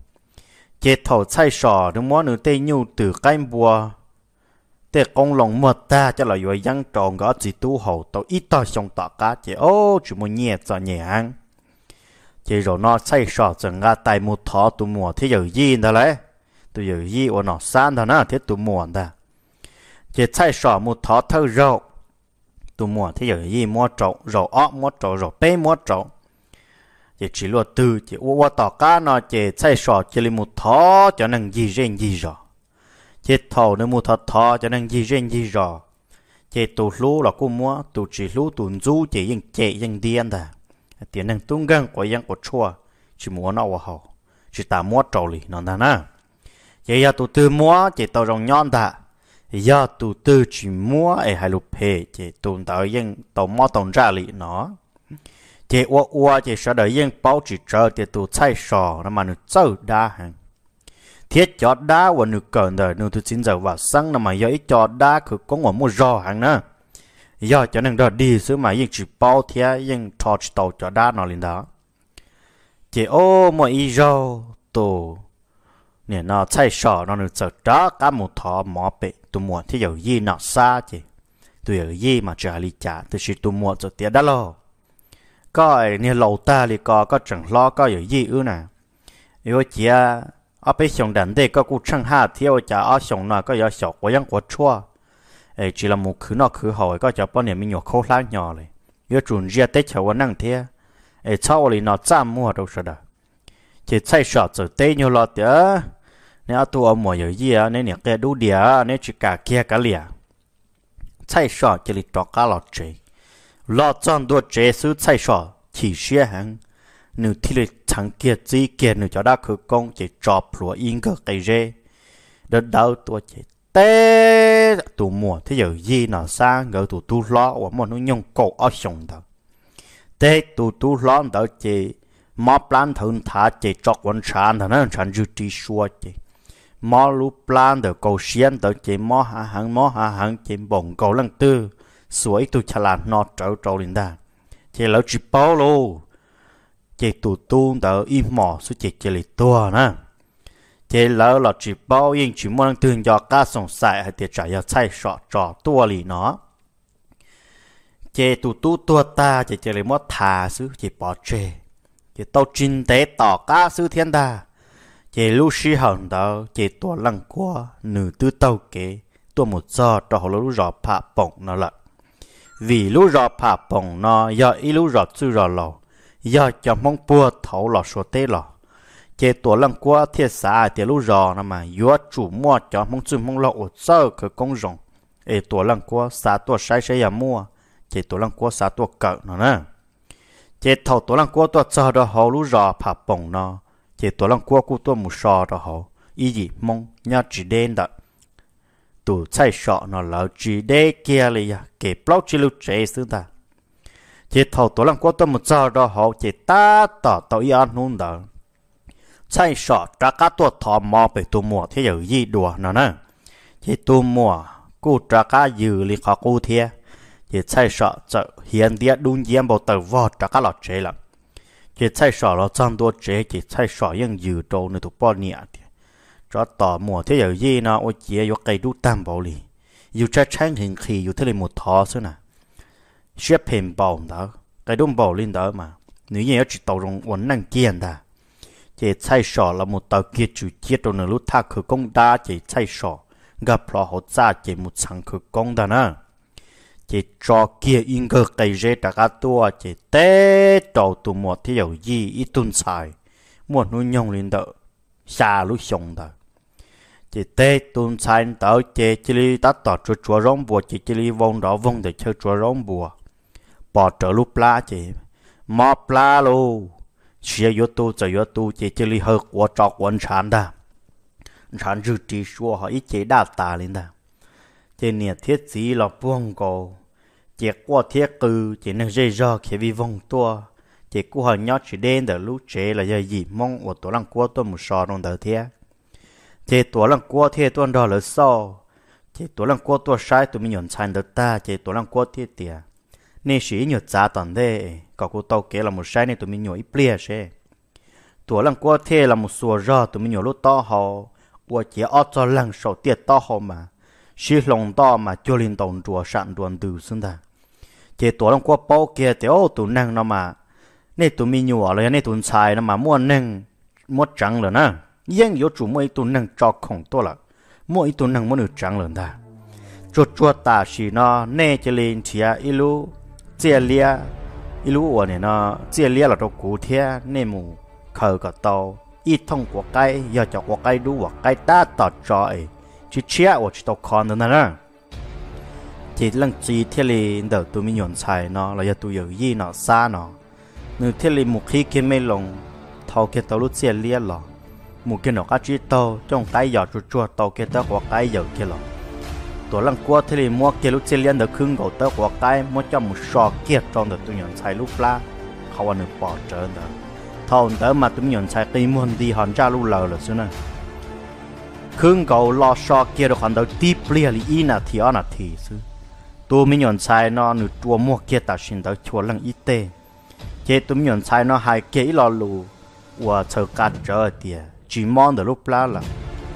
che thầu sai sò đúng mua nu tê nhu từ cái bua tê công lòng mua ta cho là yo yang tròn gỡ chỉ tu ho to ít to xong tọ cá che ô chỉ mua nhẹ cho nhẹ che chỉ rồi nó sai sò chẳng ra tay mua thọ tu mua thế giờ gì đó lấy tụi giờ gì ở nó san đó nè thế tụi muộn ta chỉ chạy sọ một thó thâu rậu tụi muộn thế giờ gì mua trậu rậu ọ mua trậu rậu bê mua trậu chỉ chỉ lo từ chỉ u u tỏ cá nó chỉ chạy sọ chỉ lấy một thó cho nên gì riêng gì rồi chỉ thầu nó một thó thó cho nên gì riêng gì rồi chỉ tụ lú là cô mua tụ chỉ lú tụ du chỉ yên chỉ yên điên ta tiền năng tung gang của yên của chua chỉ muốn nó vào chỉ ta mua trậu lì nó ta na chỉ ya tu tư mua chỉ tàu rồng nhon ta ya tu tư chỉ mua ai hai lục hệ chỉ tồn tại yên tàu mua tồn ra lì nó chỉ ua ua chỉ sợ đợi yên bảo chỉ chờ thì tu chạy sò nó mà nó châu đa hàng thiết cho đá và nụ cờ đời nụ tôi xin giờ vào sáng là mà do ít cho đá cứ có ngọn mua rò hàng nữa do cho nên đó đi xứ mà yên chỉ bao thế yên thọ tàu cho đá nó lên đó chỉ ô mà y rò tổ nè nó chạy sợ nó được sợ đó cả một thọ mỏ bể tụi mua thì giờ gì nó xa chứ tụi giờ gì mà trả lý trả tụi chỉ tụi mua cho tiền đó lo coi nè lâu ta thì có có chẳng lo có giờ gì ư nè yếu chị à ở bên sông đàn đây có cụ chẳng ha thì ở chả ở sông nào có giờ sọ của dân của chua ấy chỉ là một khứ nó khứ hồi có cho bọn này mình nhỏ khô lá nhỏ này yếu chuẩn ra tết chào năng thế ấy sau này nó chạm mua đâu sao đó chỉ chạy sọ cho tê nhiều lo tiền nếu tu ở mùa dưới gì á nếu nhà cái đu đĩa nếu chỉ cả kia cả lìa chạy sọ chỉ là trọ cá lọt chế lọ trong đua chế sư chạy sọ chỉ xe hàng nếu thi lịch chẳng kia gì kia nếu cho đã khử công chỉ cho lúa yên cơ cái gì, đợt đầu tôi chỉ tê tụ mùa thế giờ gì nó sang ngỡ tụ tu lo và một nó nhung cổ ở sông đó tê tụ tu lo đó chỉ mà plan thằng thả chỉ cho quan sản thằng nó sản dư trí xuống chỉ mò lu plan được cầu xiên tới chỉ mò hà hẳn mò hà hẳn chỉ bổng cầu lần tư suối tu chả là nó trâu trâu lên đà chỉ lỡ chỉ bao lô chỉ tu tu đỡ im mò su chỉ chỉ lì tua nè chỉ lỡ là chỉ bao yên chỉ mò lăng tư cho cá sống sài hay tiệt trái chạy sọ trò tua lì nó chỉ tu tu tua ta chỉ chỉ lì mò thà su chỉ bỏ chê chỉ tàu chinh tế tỏ cá su thiên đà chị lúc sĩ hồng đó chị tua lăng qua nữ tư tàu kế tua một giờ cho họ lúc rõ phá bổng nó lại vì lúc rõ phá bổng nó do ý lúc rõ chưa rõ lâu do cho mong bua thấu lọ số tê lọ chế tổ lăng qua thiết xã thì lúc rõ nó mà do chủ mua cho mong chưa mong lọ ổ sơ cơ công rộng ê tổ lăng qua xã tổ sai sẽ nhà mua chế tổ lăng qua xã tổ cỡ nó nè chế thầu tổ lăng qua tổ sơ đó họ lúc rõ phá bổng nó chỉ tổ lăng cua cú tổ mù sò đó họ ý gì mong nhá chỉ đen đó tổ chạy sọ nó lỡ chỉ đen kia lì à kể bao chỉ lưu chế xứ ta chỉ thầu tổ lăng cua tổ mù sò đó họ chỉ ta tỏ tỏ ý ăn hôn đó chạy sọ trả cá tổ thọ mò về tụ mua thế giờ gì đùa nó nè chỉ tụ mua cú trả cá dừ lì khó cú thiê chỉ chạy sọ chợ hiện địa đun diêm bầu tờ vò trả cá lọt chế lắm chỉ chạy sọ lo trong đua chế chỉ chạy sọ những dự trâu nữa tụ bao nhiêu đi, cho tỏ mùa thế giờ gì nó ôi chị yêu cây đu tam bảo lì yêu cha trang hình khi yêu thế là một thọ xưa nè xếp hình bảo đó cái đúng bảo lên đó mà nếu như chỉ tàu rồng uốn năng kiện đó, chỉ chạy sọ là một tàu kia chủ chết rồi nữa lúc thà khử công đa chỉ chạy sọ gặp lo hậu cha chỉ một thằng khử công đó nữa chỉ cho kia in cơ cây rễ đã cá tua chỉ té đầu tụ một thì dầu gì ít tuân xài mua nuôi nhông lên đỡ xa lúc sống đỡ chỉ té tuân xài đỡ chỉ chỉ li tát tọt chúa chúa rong bùa chỉ chỉ li vong đó vong để chơi chúa rong bùa bỏ trở lúc la chỉ mò la luôn xia yo tu cho yo tu chỉ chỉ li hơi quá trọc quan sản đa sản dự trì xua họ ít chế đa tà lên đa trên nè thiết sĩ là buông cổ chỉ qua thiết cư chỉ nên dây dò khi vi vong tua chỉ cú họ nhót chỉ đến đỡ lúc chế là giờ gì mong của tổ lăng cua tôi một sò đồng đỡ thế chỉ tổ lăng cua thế tôi đo là sao chỉ tổ lăng cua tôi sai tôi mình nhận sai được ta chỉ tổ lăng cua thiết tiệt nên sĩ nhột giá toàn thế có cô tàu kế là một sai nên tôi mình nhổ ít plia xe tổ lăng cua thế là một sùa rò tôi mình nhổ lúc to hậu, và chỉ ở cho lăng sau tiệt to hậu mà shi long to mà cho linh tồn chùa sạn đoàn từ xưng ta chế tổ long qua bao kia thì tiểu tụ năng nó mà nè tụ mi nhùa rồi nè tụ xài nó mà mua năng mua trắng rồi nè yên yếu chủ mỗi tụ năng cho khổng to là mỗi tụ năng mua nửa trắng rồi ta chua chua ta shi nó nè chế lên chia ilu chia lia ilu ủa nè nó chia lia là đồ cũ thế nè mù khờ cả tàu ít thông của cái giờ cho của cái đủ của cái ta tọt trời chỉ chia ở chỉ tàu con đơn nè thì lần chỉ thiết lý đầu tụi mình nhọn xài nó là giờ tụi giờ gì nó xa nó nếu thiết lý một khi kiếm mấy lồng thầu kia tàu lúc xe lia lọ một kia nó cá chỉ tàu trong tay giờ chuột chuột tàu kia tàu hoặc cái giờ kia lọ tụi lần qua thiết lý mua kia lúc xe lia được khưng gầu tàu hoặc cái mua cho một sọ kia trong được tụi nhận sai lúc la không ăn được bỏ trơn nữa thầu tới mà tụi nhận sai cái muốn đi hoàn trả lúc lờ là xưa này khương cầu lo so kia được khoản đầu tiếp lia li ina thì ona thì sư tôi mới nhận sai nó nửa chua mua kia ta xin đầu chua lăng ít tê chế tôi nhận sai nó hai kia lo lù và chờ cả chờ tiề chỉ mong được lúc lá là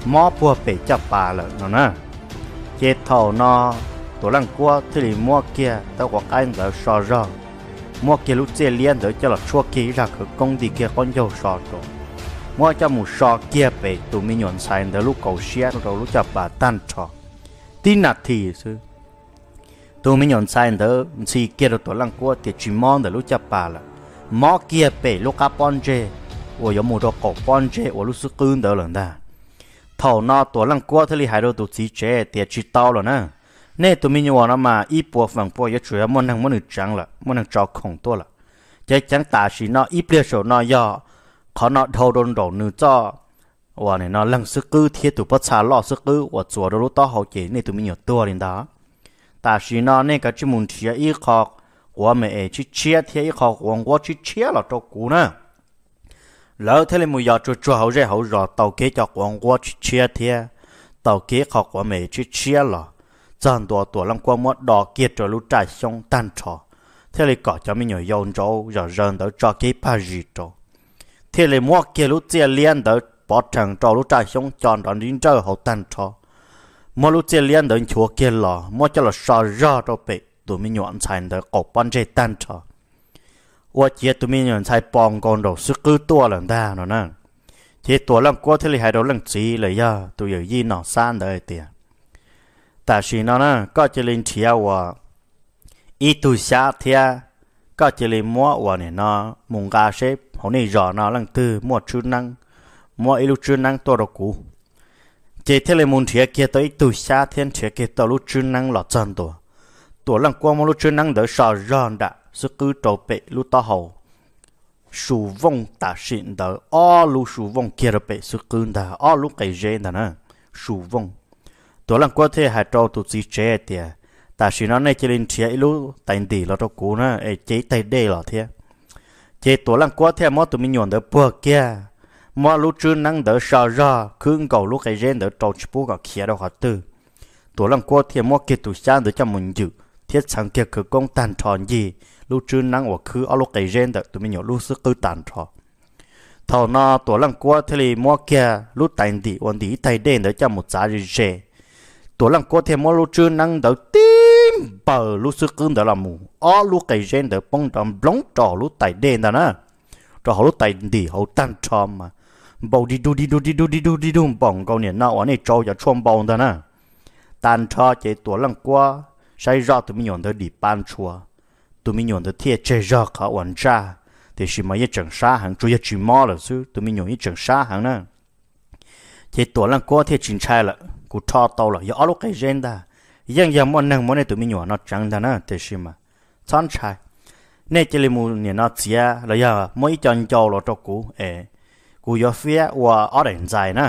mò bùa bể chập bà là nó nè chế thầu nó tôi lăng qua thì lì mua kia tao có anh đầu so rồi mua kia lúc chơi liền rồi cho là chua kia ra cái công ty kia con dầu so rồi mua cho một sọ kia về tụi mình nhọn sai đó lúc cầu xe rồi lúc chập bà tan trò tin là thì sư tụi mình nhọn sai đó chỉ kia được tổ lăng cua thì chỉ mong để lúc chập bà là mò kia về lúc cá pon chế, ôi giống một đồ cổ pon chế, ôi lúc sư cưng đó lần đó. thầu nó tổ lăng cua thì hai đôi tụi chỉ chê thì chỉ tao rồi nè nè tụi mình nhọn nó mà ít bùa phẳng bùa giờ chủ yếu muốn năng muốn được trắng là muốn năng cho khổng to là chứ chẳng ta chỉ nó ít bia số nó do khó nọ thâu đồn đổ nữ cho và này nó lần sức cứ thiết tụ bất xa lọ sức cứ và chùa đôi lúc to hậu chế này tụi mình nhiều tua đến đó ta chỉ nó nên cái chuyện muốn chia ý khó của mẹ chỉ chia thiết ý khó của ông chỉ chia là cho cú nữa lỡ thế là mùi giờ chùa chùa hậu rẻ hậu rõ tàu kế cho của ông chỉ chia thiết tàu kế khó của mẹ chỉ chia là dần đồ tuổi lăng qua mất đỏ kiệt cho lúc trải xong tan trò thế là cỏ cho mình nhiều dầu trâu giờ dần tới cho cái paris trâu thì lấy mua kia lúc chia liên tới bỏ chẳng cho lúc trái xong chọn đón đến trời hậu tàn cho mua lúc chia liên tới chúa kia lò mua cho là sợ ra đâu bị tụi mình nhọn sàn tới cổ bắn chơi tàn cho ว่าเจียตุมีเงินใช้ปองกอนดอกซึกือตัวหลังดาเนาะนะเจียตัวลำกัวที่เลยหายดอกหลังจีเลยย่าตัวอยู่ยี่หนอซ่านเลยเตียแต่สีเนาะนะก็จะเล่นเทียวว่าอีตุชาเทียก็จะเลยมัวอวเนี่ยนอมุงกาเชฟเขาเนี่ยรอนอลังตือมัวชุดนั่งมัวอีลูชุดนั่งตัวรกูเจเทเลยมุนเถียเกียตัวอีตุชาเทียนเถียเกียตัวลูชุดนั่งหลอดจันตัวตัวลังกวงมัวลูชุดนั่งเดือดสอรอนดะสกือโตเปลูตาหูสูวงตาชินเดืออ้อลูสูวงเกียรเปสกือเดืออ้อลูไก่เจนเดือนะสูวงตัวลังกวงเทหายโตตุจีเจเตีย ta chỉ nó này chỉ lên chia ilu tại đi là cho cú nó ấy chế tại đây là thế chế tổ lăng quá thế mà tụi mình nhọn đỡ bờ kia mà lúc trước năng đỡ sợ ra khương cầu lúc cái gen đỡ trâu chúa cả kia đó họ tư tổ lăng quá thế mà kết tụi sang đỡ cho mình dự thiết sáng kia cứ công tàn tròn gì lúc trước năng ở khứ ở lúc cái gen đỡ tụi mình nhọn lúc sức cứ tàn tròn thầu na tổ lăng quá thế thì mà kia lúc tại đi ổn đi tại đây đỡ cho một giá gì tổ làm có thể mua lô chưa năng đỡ tím bờ lô sư cưng đỡ là mù ó lô cây gen đỡ bông đầm lóng trò lô tài đen đó nè trò lô tài đi hậu tan trò mà bầu đi đu đi đu đi đu đi đu đi đu bông câu này nào anh ấy trâu giờ chuông bông đó nè tan trò chế tổ làm qua sai rót tụi mình nhon đỡ đi ban chùa tụi mình nhon đỡ thiệt chế rót cả ổn cha thì chỉ mà một chẳng xa hàng chú một chỉ mò là chứ tụi mình nhon một chẳng xa hàng nè chế tổ làm qua thiệt chính trai là กูทอเตาหรอย่าเอาลูกไก่เจนดายังยังมันนั่งมันในตัวมีหนวนัดจังดานะเตชิมาซ้อนชายเนจิลิมูเนี่ยนัดเสียแล้วย่าไม่จันเจ้าหรอตกูเอกูยอเฟียว่าออเรนใจนะ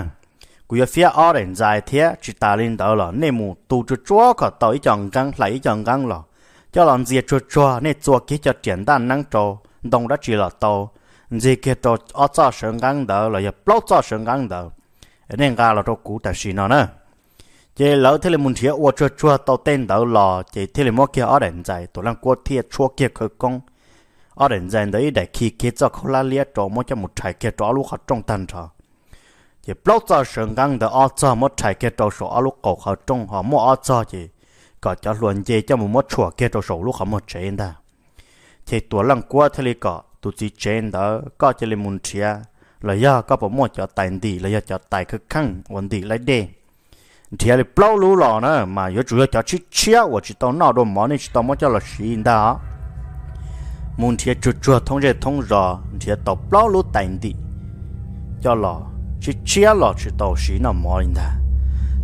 กูยอเฟียออเรนใจเทียจิตาลินเตาหรอเนมูตูจุจ้วก็เตาอีจังกังไหลจังกังหรอเจ้าหลอนเสียจุจ้วเนี่ยจัวกิจะเจียนด้านนั่งโจดงรัจีหลอเตา dì kia tôi ở cho sân gang đầu là giờ blog cho sân gang đầu nên ra là tôi cú tại xí nó nữa chế lỡ thế là muốn chia ô chua chua tàu tên đầu lò chế thế là mua kia ở đền dài tổ lăng quốc thiệt chua kia khởi công ở đền dài đấy để khi kia cho khâu la liệt cho mua cho một trái kia cho lúc họ trong tan trò chế bao giờ sương gang đỡ ở cho một trái kia trò số ở lúc cầu họ trong họ mua ở cho chế có cho luận chế cho một mua chua kia trò số lúc họ một chế đó chế tổ lăng quốc thế là có tụ chỉ chế đó có chế là muốn chia là do có bỏ mua cho tài đi là do cho tài khởi khăng ổn định lại đi thì là bao lú lò nữa mà yếu chủ yếu cho chi chia của chỉ tao nào đồ món này chỉ tao muốn cho là xin đó muốn thì chủ chủ thông chế thông rõ thì tao bao lú tành đi cho lò chỉ chia lò chỉ tao xin là món đó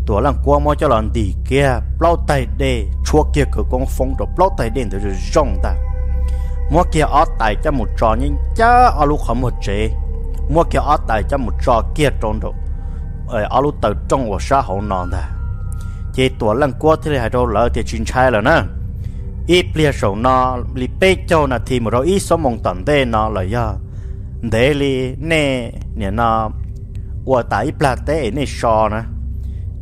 ตัวหลังกัวมอจะหลังดีเกียเปล่าไตเดชัวเกียคือกองฟงตัวเปล่าไตเด่นตัวจะจ้องตามัวเกียออตายจะหมดจอยิ่งจ้าอาลูกขมหมดเจมัวเกียออตายจะหมดจอเกียตรงตัว ở áo lụt tàu trong của xã hậu nòn ta chỉ tuổi lần qua thì hai đầu lỡ thì chuyên trai rồi nè ít bia sầu nó li bê cho nó thì một đầu ít số mong tận thế nó là do để li nè nè nó ở tại ít là thế nè sò nè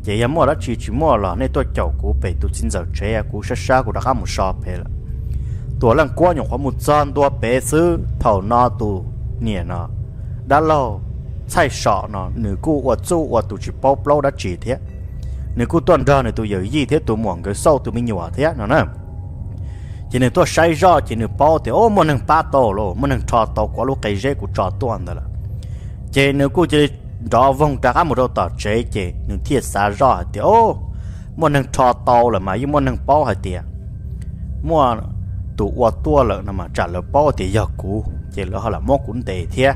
chỉ em mua đó chỉ chỉ mua là nè tôi chậu của bể tôi xin giờ chế của sát sát của đã không một sò hết rồi, tuổi lần qua nhổ có một chân tua bể xứ thầu nó tù nè nó đã lâu sai sợ nó nữ cô và chú và tụi chỉ bao lâu đã chỉ thế nữ cô tuần ra nữ tụi giờ gì thế tụi muộn cái sau tụi mình nhiều thế nó nè chỉ nên tôi sai rõ chỉ nên bao thì ô một nàng ba tổ lo một nàng trò tổ quá lúc cái rễ của trò tuần đó là chỉ nữ cô chỉ rõ vòng trả một đầu tờ chế chỉ nữ thiệt xa rõ thì ô một nàng trò tổ là mà với một nàng bao hay thế à. mua tụi qua tua lợn mà trả lời bao thì giờ cũ chỉ là họ là mốt cũng tệ thế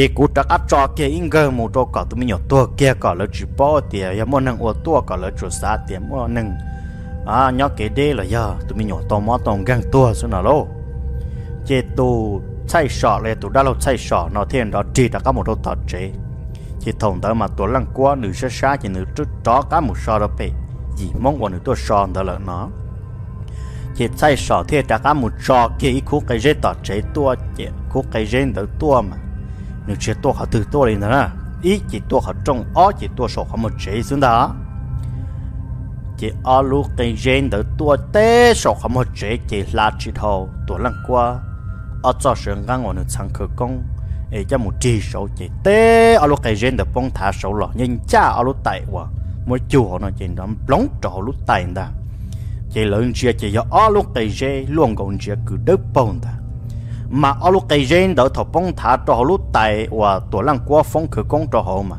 thì cú trắc áp cho kia in gơ mù trô cỏ tụi mình nhỏ tua kia cỏ lỡ chỉ bỏ tiền ya mua nâng ô tua cả lỡ chủ xa tiền mua nâng à nhớ cái đê là giờ tụi mình nhỏ to mó tòng gang tua số nào lô chế tù chạy sọ lệ tụ đã lâu chạy sọ nó thêm đó chỉ đã có một đôi thật chế chỉ thông tới mà tụi lăng qua nữ sơ xa chỉ nữ trước đó cá một sọ đó bị gì mong của nữ tua sọ đó là nó chỉ chạy sọ thiên đã có một sọ kia khúc cái dê tọt chế tua chỉ khúc cái dê đó tua mà nếu chế tua họ từ tua lên nữa ít chỉ tua họ trông ó chỉ tua sổ họ một chế xuống đó chỉ ở lúc cái gen đỡ tua tê sổ họ một chế chỉ là chỉ thầu tua lăng qua ở cho sướng ngang ngọn sang cơ công ấy một chỉ sổ chỉ tê ở lúc cái gen đỡ bông thả sổ lọ nhìn cha ở lúc tại quá mỗi chủ họ nói chuyện đó lóng trọ lúc tại đó chỉ lớn chia chỉ ở lúc cái gen luôn còn chia cứ đớp bông ta mà ở lúc cái gen đó thọ bông thả cho họ lúc tài và tổ lăng qua phong khử công cho họ mà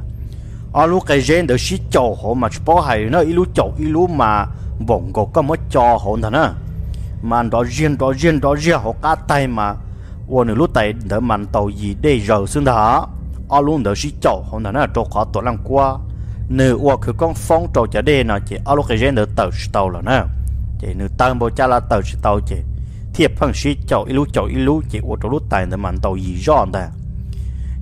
ở lúc cái gen đó xí cho họ mà bỏ hay nó ít lúc cho ít lúc mà bổng có có mất cho họ thằng á mà đó riêng đó riêng đó riêng họ cá tay mà và nửa lúc tài đỡ mặn tàu gì để rồi xương đó ở lúc đó xí cho họ thằng á cho họ tổ lăng qua nửa qua khử công phong trò chả đê nó chỉ ở lúc cái gen đó tàu tàu là nè chỉ nửa tàu bộ cha là tàu tàu chỉ thiệp phăng sĩ chậu ilu chậu ilu chỉ ô tô lút tài nữa mặn tàu gì rõ ta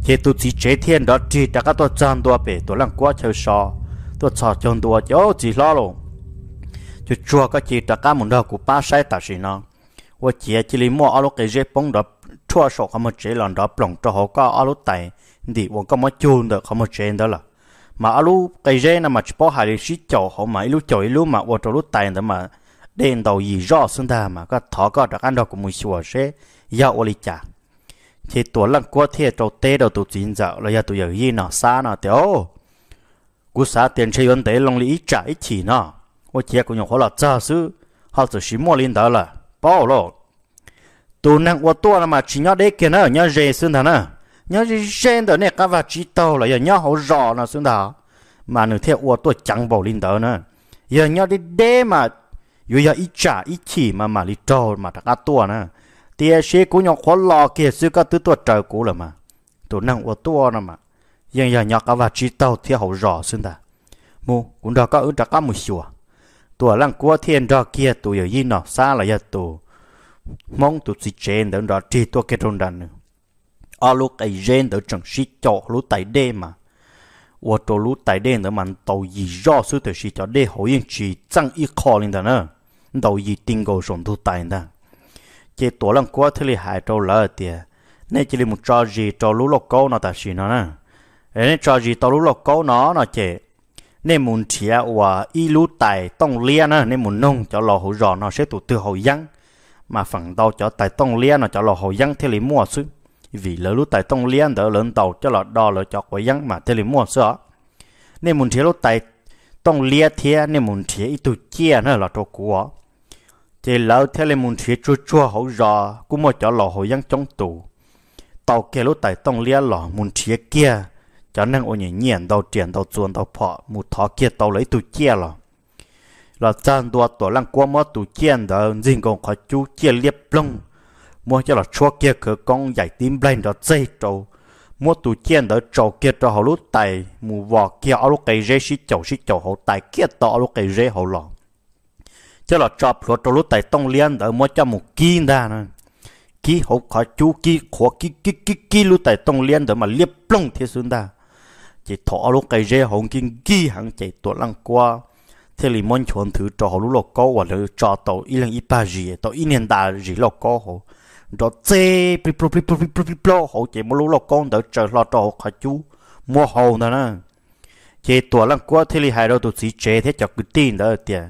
chỉ tu chỉ chế thiên đó chỉ đã các tôi chăn tôi bể tôi lăng quá chơi sò tôi sò chân tôi chỗ chỉ lo luôn chú chua các chị đã các muốn đâu của ba sai ta sĩ nó và chị chỉ lấy mua alo cái dây bóng đó chua sò không một chế lần đó plong cho họ có alo tài thì vẫn có một chun được không một chế đó là mà alo cái dây là mà chỉ bỏ hai cái sĩ chậu họ mà ilu chậu ilu mà ô chậu lút tài nữa mà đến đầu gì rõ xuống ta mà có thọ có được ăn được cũng mùi sủa sẽ Giờ ô li chả thì tuổi lăng qua thì trâu tê đầu tụ chín giờ là giờ tụ giờ gì nó xa nó ô. cú xa tiền chơi vấn tế long lý trả ít chỉ nó ô chia của nhiều khó là cha sư họ chỉ xí mua lên đó là bao lộ tụ năng ô tua mà chỉ nhớ để kia nó nhớ rề xuống thằng nè. nhớ rề đó này các vật chỉ tàu là giờ nhớ hậu rõ nó xuống đó mà nửa thế ô tua chẳng bảo lên đó nè. giờ nhớ đi để mà อยู่ยาอีจ่าอีฉี่มามาลิโจมาตะกาตัวนะเตี้ยเชกูยองขอรอเกซื้อก็ตื้อตัวเจอกูเลยมาตัวนั่งอวตัวนะมายังอยากยากว่าจีเต้าเที่ยวรอซึ่งแต่มูกุนดอก็อึดตะกามุชัวตัวร่างกัวเทียนดอเกียตัวอย่ายีนอซาละยาตัวมองตัวสิเจนเดินดอจีตัวเกตรนดันอาลูกไอเจนเดินจังชิจ่อรู้ไตเดมา我走路带电的蛮都以绕手的是叫你好运气，挣一靠领的呢。đầu gì tinh cầu sống thu tài nè chỉ tổ lăng quá thì li hại trâu lỡ tiệt nên chỉ li một trò gì trò lú lọc câu nó ta xin nó nè nên trò gì trò lú lọc câu nó nó chỉ nên muốn chia và y lú tài tông lia nè nên muốn nông cho lò hồ rò nó sẽ tụt từ hồ giăng mà phần đầu cho tài tông lia nó cho lò hồ giăng thì li mua xứ vì lỡ lú tài tông lia đỡ lớn tàu cho lò đo lỡ cho quậy giăng mà thì li mua xứ nên muốn chia lú tài tông lia thế nên muốn chia ít tụt chia nữa là trâu của thì lão theo lên muốn chia chua chua hậu rò cũng mà cho lò hậu yang trong tù tàu kia lúc tại tông lia lò muốn chia kia cho nên ôi nhỉ nhện tàu tiền tàu chuồn tàu phọ một thọ kia tàu lấy tù chia lò là chân đua tổ lăng qua mất tù chia đó dinh còn khỏi chú chia liệp lông mua cho là chua kia cửa con giải tim lên đó dây trâu mua tù chia đó trâu kia cho hậu lúc tại mù vò kia ở lúc cái rễ xí chậu xí chậu hậu tại kia tàu lúc cái rễ hậu lòng thế là cho lúa trâu lúa tại tông liên ở mua cho một kia ra nè kí hậu khó chú kí khó kí kí kí kia lúa tại tông liên đó mà liếp plong thế xuống ta chỉ thọ lúa cây rễ hồng kia kí hàng chạy tuột lăng qua thế là mong chuẩn thử trò lúa lọ có hoặc là cho tàu ít lần ít ba gì tàu ít niên đà gì lọ có hồ đó chê pri pro pri pro pri pro pri pro hồ chỉ mua lúa lọ con đỡ chờ lo trò khó chú mua hồ nè chỉ tuột lăng qua thế là hai đầu tụi sĩ chế thế cho cứ tin đó tiệt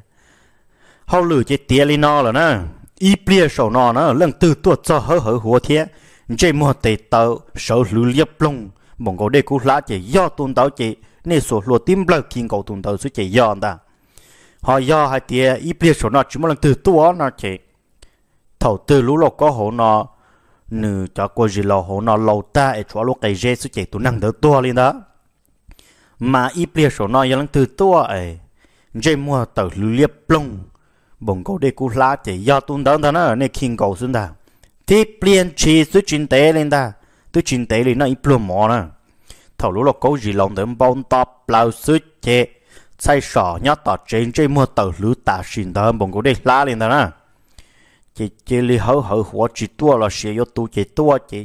hậu lử chế tiền li nó là nè y bia sầu nó nè lần từ tua cho hở hở hùa thế chế mua tệ tàu sầu lử liệp lông bọn cậu đây cũng lá chế do tôn tàu chế nên số lúa tim lợn kinh cầu tôn tàu số chế do ta họ do hai tiền y bia sầu nó chỉ một lần tư tua nó chế thầu tư lũ lộc có hộ nó nữ cho cô gì lo hộ nó lâu ta để cho lúc cái dễ số chế tụ năng đỡ tua lên đó mà y bia sầu nó giờ lần từ tua ấy chế mua tàu lử liệp lông bông cổ để cú lá chỉ do tuân đón ta nó nên kinh cầu xuống ta thì biến chi suy chuyển tế lên ta tôi chuyển tế lên nó ít plum mỏ nè thầu lũ lọ cố gì lòng đến bông tóc lao suy chế sai sọ nhớ tỏ trên trên mua tờ lũ ta xin ta bông cổ để lá lên ta nè chỉ chỉ li hở hở หัว chỉ ตัวเราเสียยตัวจีตัวจี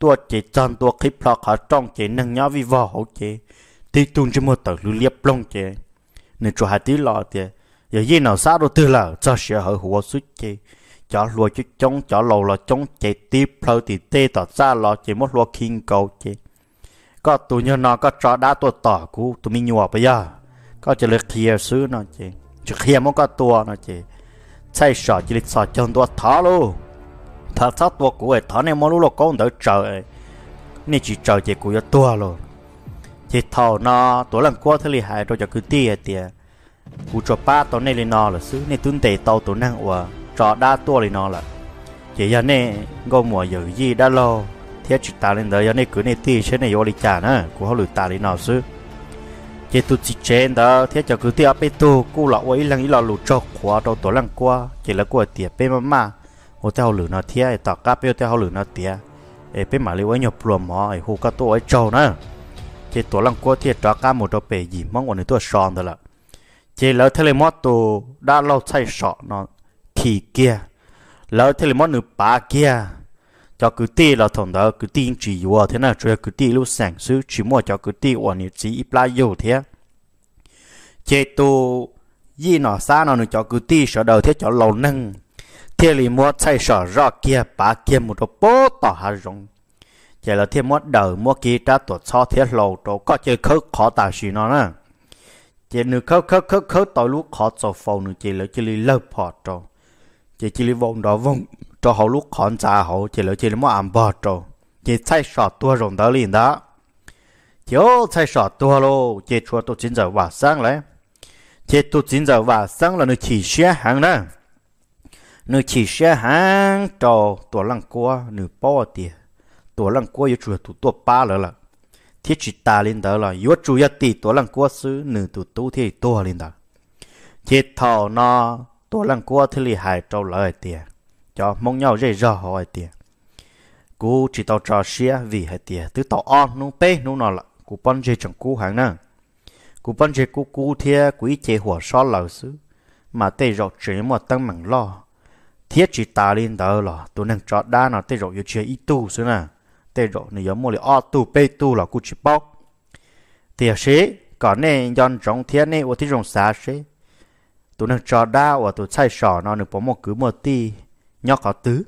ตัวจีจันตัวคลิปเราขาจ้องจีนั่งย้อวิวาหกจีที่ตุนจะมัวตักหรือเลียบลงจีในจัวหาที่รอเจี giờ gì nào sao đô tư là cho sẽ hở hùa suy chê cho lùa chứ chống cho lâu là chống chạy tiếp lâu thì tê tỏ ra lo chỉ mất lùa kinh cầu chê có tụi nhớ nó có cho đá tụi tỏ cú tụi mình nhùa bây giờ có chỉ lực kia xứ nó chê chỉ kia mới có tụi nó chê chạy sợ chỉ lịch sợ chân tụi thả luôn thả sát tụi cú ấy thả này mà lúc là con đỡ trời nên chỉ trời chỉ cú cho tụi luôn chỉ thầu nó tụi lần qua thế li hại rồi cho cứ tia tia cú trò ba tàu này lên nó là xứ này tương tệ tàu tổ năng của trò đa tua lên nó là chỉ giờ này ngô mùa giờ gì đã lo thiết chỉ ta lên đời giờ này cứ này thì sẽ này vô đi trả nữa của họ lừa ta lên nó xứ chỉ tụt chỉ trên đó thiết cho cứ tiêu bê tu cú lọ ấy lăng ý lọ lụt cho qua đâu tổ lăng qua chỉ là của tiệp bê mà mà ô theo lửa nó thế tỏ cá bê theo lửa nó thế ấy bê mà lưu ấy nhập luồng mỏ cá tổ ấy trâu nữa chỉ tổ lăng qua thế tỏ cá một đầu bể gì mong còn nữa tổ đó là chỉ lỡ thề mốt tù đã lâu say sọ nó thì kia lỡ thề mốt nửa ba kia cho cứ ti là thằng đó cứ tin chỉ vừa thế nào cho cứ ti lúc sáng sớm chỉ mua cho cứ ti ổn nhiệt chỉ ít lại nhiều thế chế tu gì nó xa nó nữa cho cứ ti sợ đầu thế cho lâu nâng thề thì mua say sợ rõ kia ba kia một đồ bố tỏ hà rong, chỉ là thề mua đầu mua kia ta tuột so thế lâu đồ có chơi khớ khó tả gì nó nữa chị nữ khâu khâu khâu khâu tội lúc khó cho phô nữ chị lỡ chị lì lỡ phò trò chị chị lì vòng đó vòng cho hậu lúc khó trả hậu chị lỡ chị lì mua ăn bò trò chị chạy sọ tua rồng đó liền đó chị ô chạy sọ tua lô chị chua tôi chính giờ và sáng lấy chị tôi chính giờ và sáng là nữ chỉ xe hàng nè nữ chỉ xe hàng cho tua lăng cua nữ bao tiền tua lăng cua yêu chua tụ tua ba lỡ là thiết chỉ ta lên đó là yếu chủ yếu tỷ tổ lăng quốc sư nữ tụ tu thì tổ lên đó thiết thọ nó tổ lăng quốc thì lì hại trâu lời tiền cho mong nhau dễ rõ hỏi tiền cú chỉ tao trò xia vì hai tiền tứ tao on nung pe nung nọ là cú bắn dễ chẳng cú hàng nè cú bắn dễ cú cú thia quý chế หัว xó lầu xứ mà tê rọ chế mà tăng mảng lo thiết chỉ ta lên đó là tôi năng trọ đa nào tê rọ yếu chế ít tu xứ nè tê rộ nè giống mua lì o tu bê tu là cú chỉ bao thì sĩ có nè dọn trong thiên nè ô thì rồng xa sĩ tụi nó trò đa ô tụi sai sò nó được bỏ một cứ một tí nhóc có tứ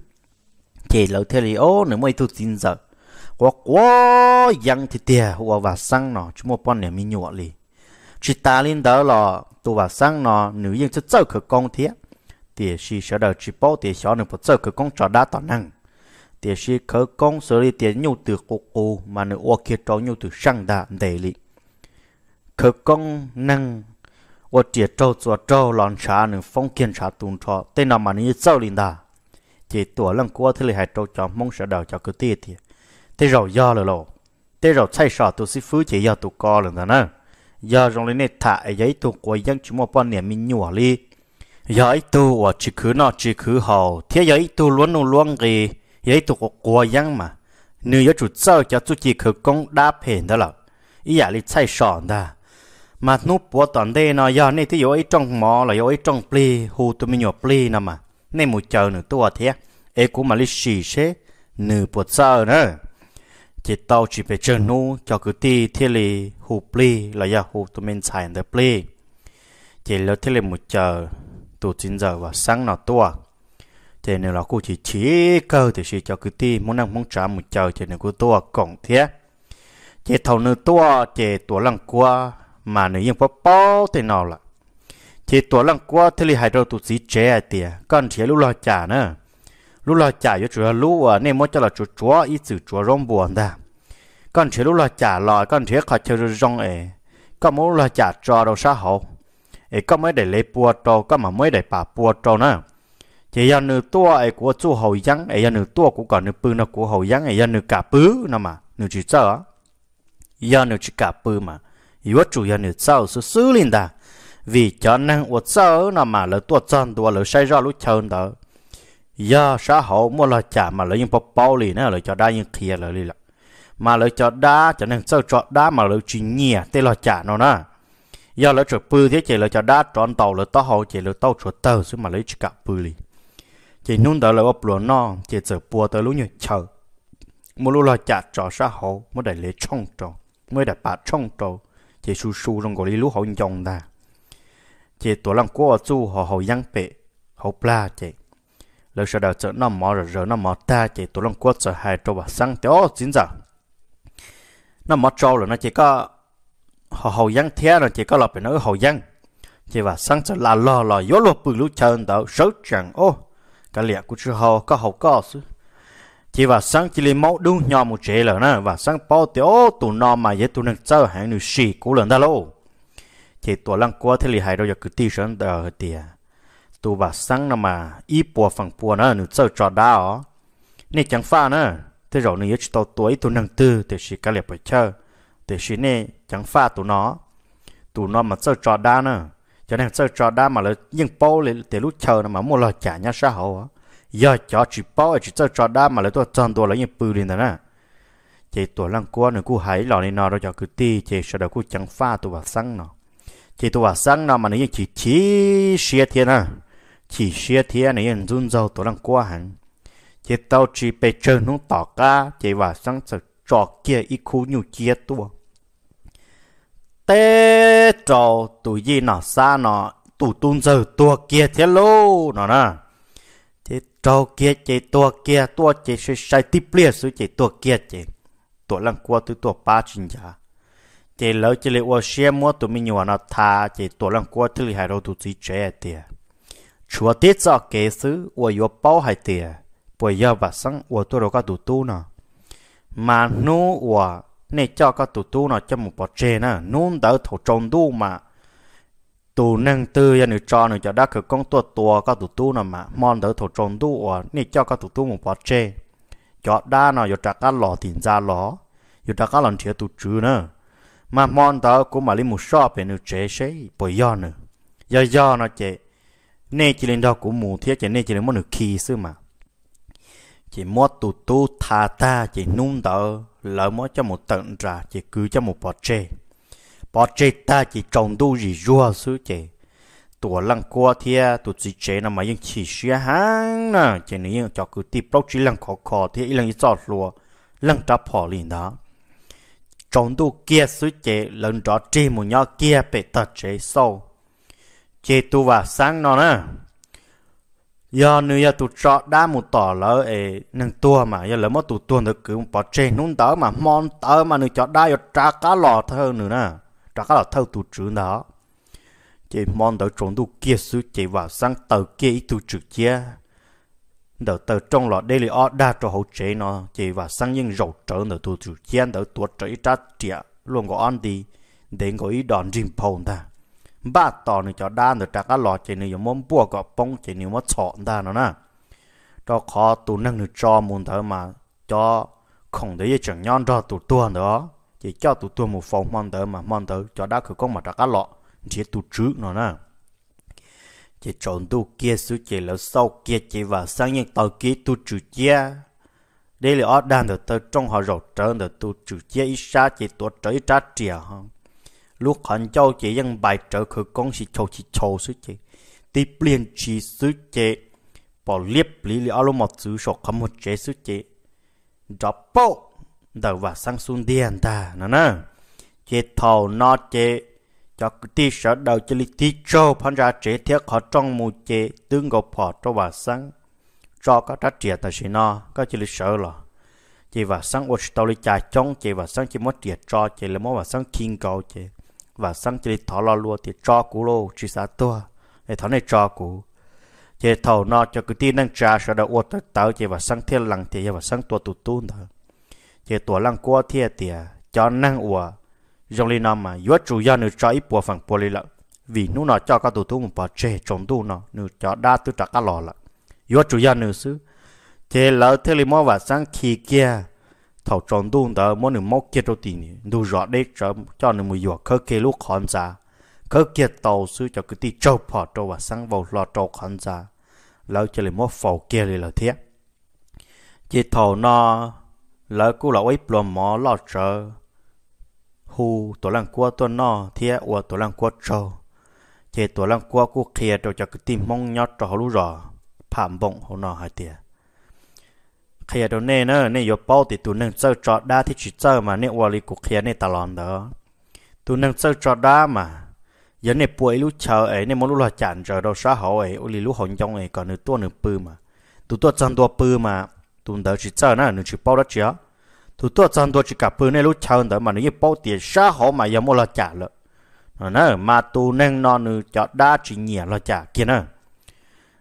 chỉ lâu thế lì ô nếu mày tu tin giờ quá quá yang thì tiề ô và sang nó chúng một bọn nè mi nhụa lì chỉ ta lên đó là tụi và sang nó nếu như chưa chơi cửa công thế thì sĩ sẽ đợi chỉ bao thì sẽ được một chơi cửa công trò đa toàn năng thì sĩ khởi công xử lý tiền nhiều từ cô cô mà nữ ô kia trong nhiều từ sang đã đầy lý khởi công năng ô tiệt trâu cho trâu lòn xã nữ phong kiến xã tùng trọ tên nào mà nữ sau linh đã thì tuổi lần qua thì lại hai trâu cho mong sợ đào cho cứ tiệt thì thế rồi do rồi lộ thế rồi sai sợ tôi sẽ phứ chỉ do tôi co lần đó nè do rồi lên này thả giấy tôi quay dân chúng một bọn niệm mình nhỏ đi giờ ấy tôi chỉ khứ nọ chỉ khứ hầu thế giờ ấy tôi luôn luôn luôn gì 也都个过样嘛。你要做早教自己去讲搭配的了，伊也哩太爽的。mà nút bỏ toàn đây nó giờ này thì yếu trong mò là yếu trong pli hù tụi mình nhọ pli nè mà nên một chờ nữa tôi thế ấy cũng mà lịch sử thế nửa bộ giờ nữa chỉ tao chỉ phải chờ nu cho cứ ti thế li hù pli là giờ hù tụi mình xài được pli chỉ là thế li một chờ tụi chín giờ và sáng nó tôi thế nên là cô chỉ chỉ cơ thì chỉ cho cứ ti muốn năng muốn trả một chờ thì nên cô tua cổng thế chế thầu nữ tua chế tua lăng qua mà nữ yên bó bó thế nào là chế tua lăng qua thế thì hai đầu tụt gì trẻ tiề con trẻ lúc lo trả nữa lúc lo trả cho chúa à nên mới cho là chúa chúa ít chữ chúa rong buồn ta con trẻ lúc lo trả lo con trẻ khỏi chơi rong ấy còn muốn lo trả cho đâu xã hội ấy có mới để lấy bùa trâu có mà mới để bà bùa trâu nữa chỉ do nửa tua ấy của chú hầu dân ấy do nửa tua của còn nửa bự nó của hầu dân ấy do nửa cả bự nó mà nửa chỉ sợ do nửa chỉ cả bự mà yếu chủ do nửa sợ sự xử liền ta vì cho nên ở sợ nó mà lỡ tua chân tua lỡ sai rồi lúc chân đó do xã hội mua là trả mà lỡ những bao bao liền nữa lỡ cho đa những kia lỡ liền mà lỡ cho đa cho nên sợ cho đa mà lỡ chỉ nhẹ tên là trả nó nè do lỡ chuột bự thế chỉ lỡ cho đa tròn tàu lỡ tao hậu chỉ lỡ tao chuột tàu chứ mà lấy chỉ cả bự liền chỉ nung đỡ là bắp lúa no chỉ sợ bùa tới lúc như chờ một lúc là chả cho xã hội mới để lấy trong trò mới để bà trong trò chỉ su su trong cổ gọi lúc họ dòng ta chỉ tổ lăng của chú họ họ giang bệ họ pla chỉ lỡ sợ đầu chợ nó mò rồi rồi nó mò ta chỉ tổ lăng của sợ hai trò bà sang tiêu chính giờ nó mò trâu rồi nó chỉ có họ họ giang thế rồi chỉ có lọp nó họ giang, chỉ và sang sợ là lò lò gió lọp bự lúc chờ đó sớm chẳng ô cái lẽ của chú hậu có hậu có chứ chỉ và sáng chỉ lấy mẫu đúng nhau một chế là nè và sáng bao tiêu tụ nó mà dễ tụ năng chơi hàng nữ sĩ cũ lần đó lô thì tụ lăng qua thì lì hại đâu giờ cứ tiêu sơn đờ tiề tụ và sáng nằm mà ít bùa phẳng bùa nè, nữ chơi trò ó, nè chẳng pha nè, thế rồi nữ chỉ tao tuổi tụ năng tư thì sĩ cái lẽ phải chơi thì sĩ nè chẳng pha tụ nó tụ nó mà chơi trò đao nữa cho nên sơ trò đa mà là nhưng bao là từ lúc chờ mà mua là trả nhà xã hội giờ cho chỉ bao chỉ sơ trò đa mà là tôi chọn tôi là những bự lên đó nè chỉ tôi lăng qua nữa cô hãy lọ này nọ rồi cho cứ ti chỉ sợ đâu cô chẳng pha tôi vào sáng nọ chỉ tôi vào sáng nọ mà nó chỉ chỉ xe thiên à chỉ xe thiên này anh run rau tôi lăng qua hẳn chỉ tao chỉ bị chơi nó tỏ ca chỉ vào sáng sơ cho kia ít khu nhiều chia tôi tê trò tụi gì nó xa nó tụi tuôn giờ tua kia thế lô nó nè thế trò kia chế tua kia tua chế sẽ sai tiếp lia sự chế tua kia chế tua lăng qua tụi tua ba chín giá chế lỡ chế lấy ô xe mua tụi mình nhỏ nó thà chế tua lăng qua tụi hai đầu tụi chỉ chế tiệt chúa tiết cho kế sứ ô yếu bao hai tiệt bởi giờ bà sáng ô tụi đâu có tụi tu nè mà nô ô nè cho các tụ tu nó cho một bọt chè nè nôn đỡ thổ trồng tu mà tụ năng tư ra nữa cho nữa cho đã cứ công tua tua các tụ tu nó mà mòn đỡ thổ trồng tu ở nè cho các tụ tu một bọt chè cho đã nó giờ trạc các lò tiền ra lò giờ trạc các lần chia tụ chữ nè mà mòn đỡ cũng mà lên một shop về nữa chế chế bồi do nữa do do nó chế nè chỉ lên đó cũng mù thiết chế nè chỉ lên một nửa kỳ xưa mà chỉ mua tụ tu thà ta chỉ nung đỡ lỡ mua cho một tận ra chỉ cứ cho một bọt chê bọt chê ta chỉ trồng đu gì rùa xứ chê tụ lăng qua thia tụ chỉ chê nó mà những chỉ xia hàng nè chỉ nếu những cho cứ tiếp bóc chỉ lăng khó khó thì lăng cho lúa lăng trả bỏ liền đó trồng đu kia xứ chê lần đó chê một nhỏ kia bị tật chê sâu chê tu và sáng nó nè giờ nếu giờ tụt chọn đa một tỏ lỡ ấy nâng tua mà giờ lỡ mất tụt tua được cứ bỏ trên nung tớ mà mon tớ mà nếu chọn đa giờ trả cá lò thơ nữa nè trả cá lò thơ tụt chữ đó chị mon tớ trốn tụ kia sư chị vào sang tớ kia ít tụt chữ kia đỡ tờ trong lọ đây là đa cho hậu chế nó chị vào sang nhưng rầu trở đỡ tụt chữ chia đỡ tuột trở ít trả triệt luôn có ăn đi để có ý đòn rìm phồng ta ba tò nữa cho đa nữa trạc lọ chỉ nữa giống mông bùa gọ bông chỉ nữa mất chọn nó nè cho khó tụ năng nữa cho muốn thở mà cho không để chẳng nhon cho tụ tua nữa chỉ cho tụ tua một phòng mòn thở mà mòn thở cho đa cứ có mà trạc lọ chỉ tụ chữ nó nè chỉ trộn tu kia su chỉ là sau kia chỉ và sang những tàu kia tu chữ chia đây là ở đàn được tớ trong họ rột trơn được tu chữ chia ít xa chỉ tuột trở ít trá trìa lúc hẳn châu chị dân bài trở khử công chỉ châu chỉ châu sứ chị tí liền chỉ sứ chị bỏ liếp lý lý alo một sứ sổ khám một chế sứ chị đó bộ đầu và sang xuống điền ta nè nè chị thầu nó chị cho cái tí sở đầu cho lý tí châu phán ra chế thiết khó trong mù chị tương gộp họ cho và sang cho các trách triệt ta xí nó các chị lý sở lọ, chị và sang ô tô lý trà trong chị và sang chị mất triệt cho chị là mất và sang kinh cầu chị và sang chỉ thọ lo lúa thì cho cú lô chỉ sa tua để thọ này cho cú chỉ thầu nó cho cứ tin năng trà sợ đậu tới tao chỉ và sang thiên lăng thì và sang tua tụt tu nữa chỉ tua lăng qua thì thì à, cho năng ủa dòng linh nam mà yếu chủ gia nữ cho ít bùa phẳng bùa lì lợ vì nu nó cho các tụt tu một bà trẻ trồng tu nó nữ cho đa tư trả các lò lợ yếu chủ gia nữ xứ chỉ lỡ thế li mò và sang khi kia thầu tròn tuôn tờ mỗi nửa mốc kia đâu tình đủ rõ đấy cho cho người mùi giọt khơi kia lúc khón giả khơi kia tàu sư cho cái tí trâu phò trâu và sang vào lò trâu khón giả lâu cho lấy mốt phò kia lấy lời thiết chỉ thầu nó lỡ cú là ấy plom mỏ lò trơ hu tổ lăng qua tuần nó thiết và tổ lăng qua trâu chỉ tổ lăng qua cú kia trâu cho cái tí mong nhót trâu lú rõ phạm bông hồ nó hai tiền khi đó nè nó nè yo bao thì tụi nâng chơi trọt đa thì chỉ chơi mà nè wali của khi nè tao đó tụi nâng chơi trọt đa mà giờ nè buổi lúc chờ ấy nè mỗi lúc là chán chờ đâu xã hội ấy ôi lúc hồng trong ấy còn nửa tua nửa bự mà tụi chân tua bự mà tụi đỡ chỉ chơi nè nửa chỉ bao đó chỉ á tụi chân tua chỉ cả bự nè lúc chờ đỡ mà nửa bao tiền xã hội mà giờ mỗi là chán rồi nó mà tụi nâng nó nửa chọn đa chỉ nhẹ là chán kia nữa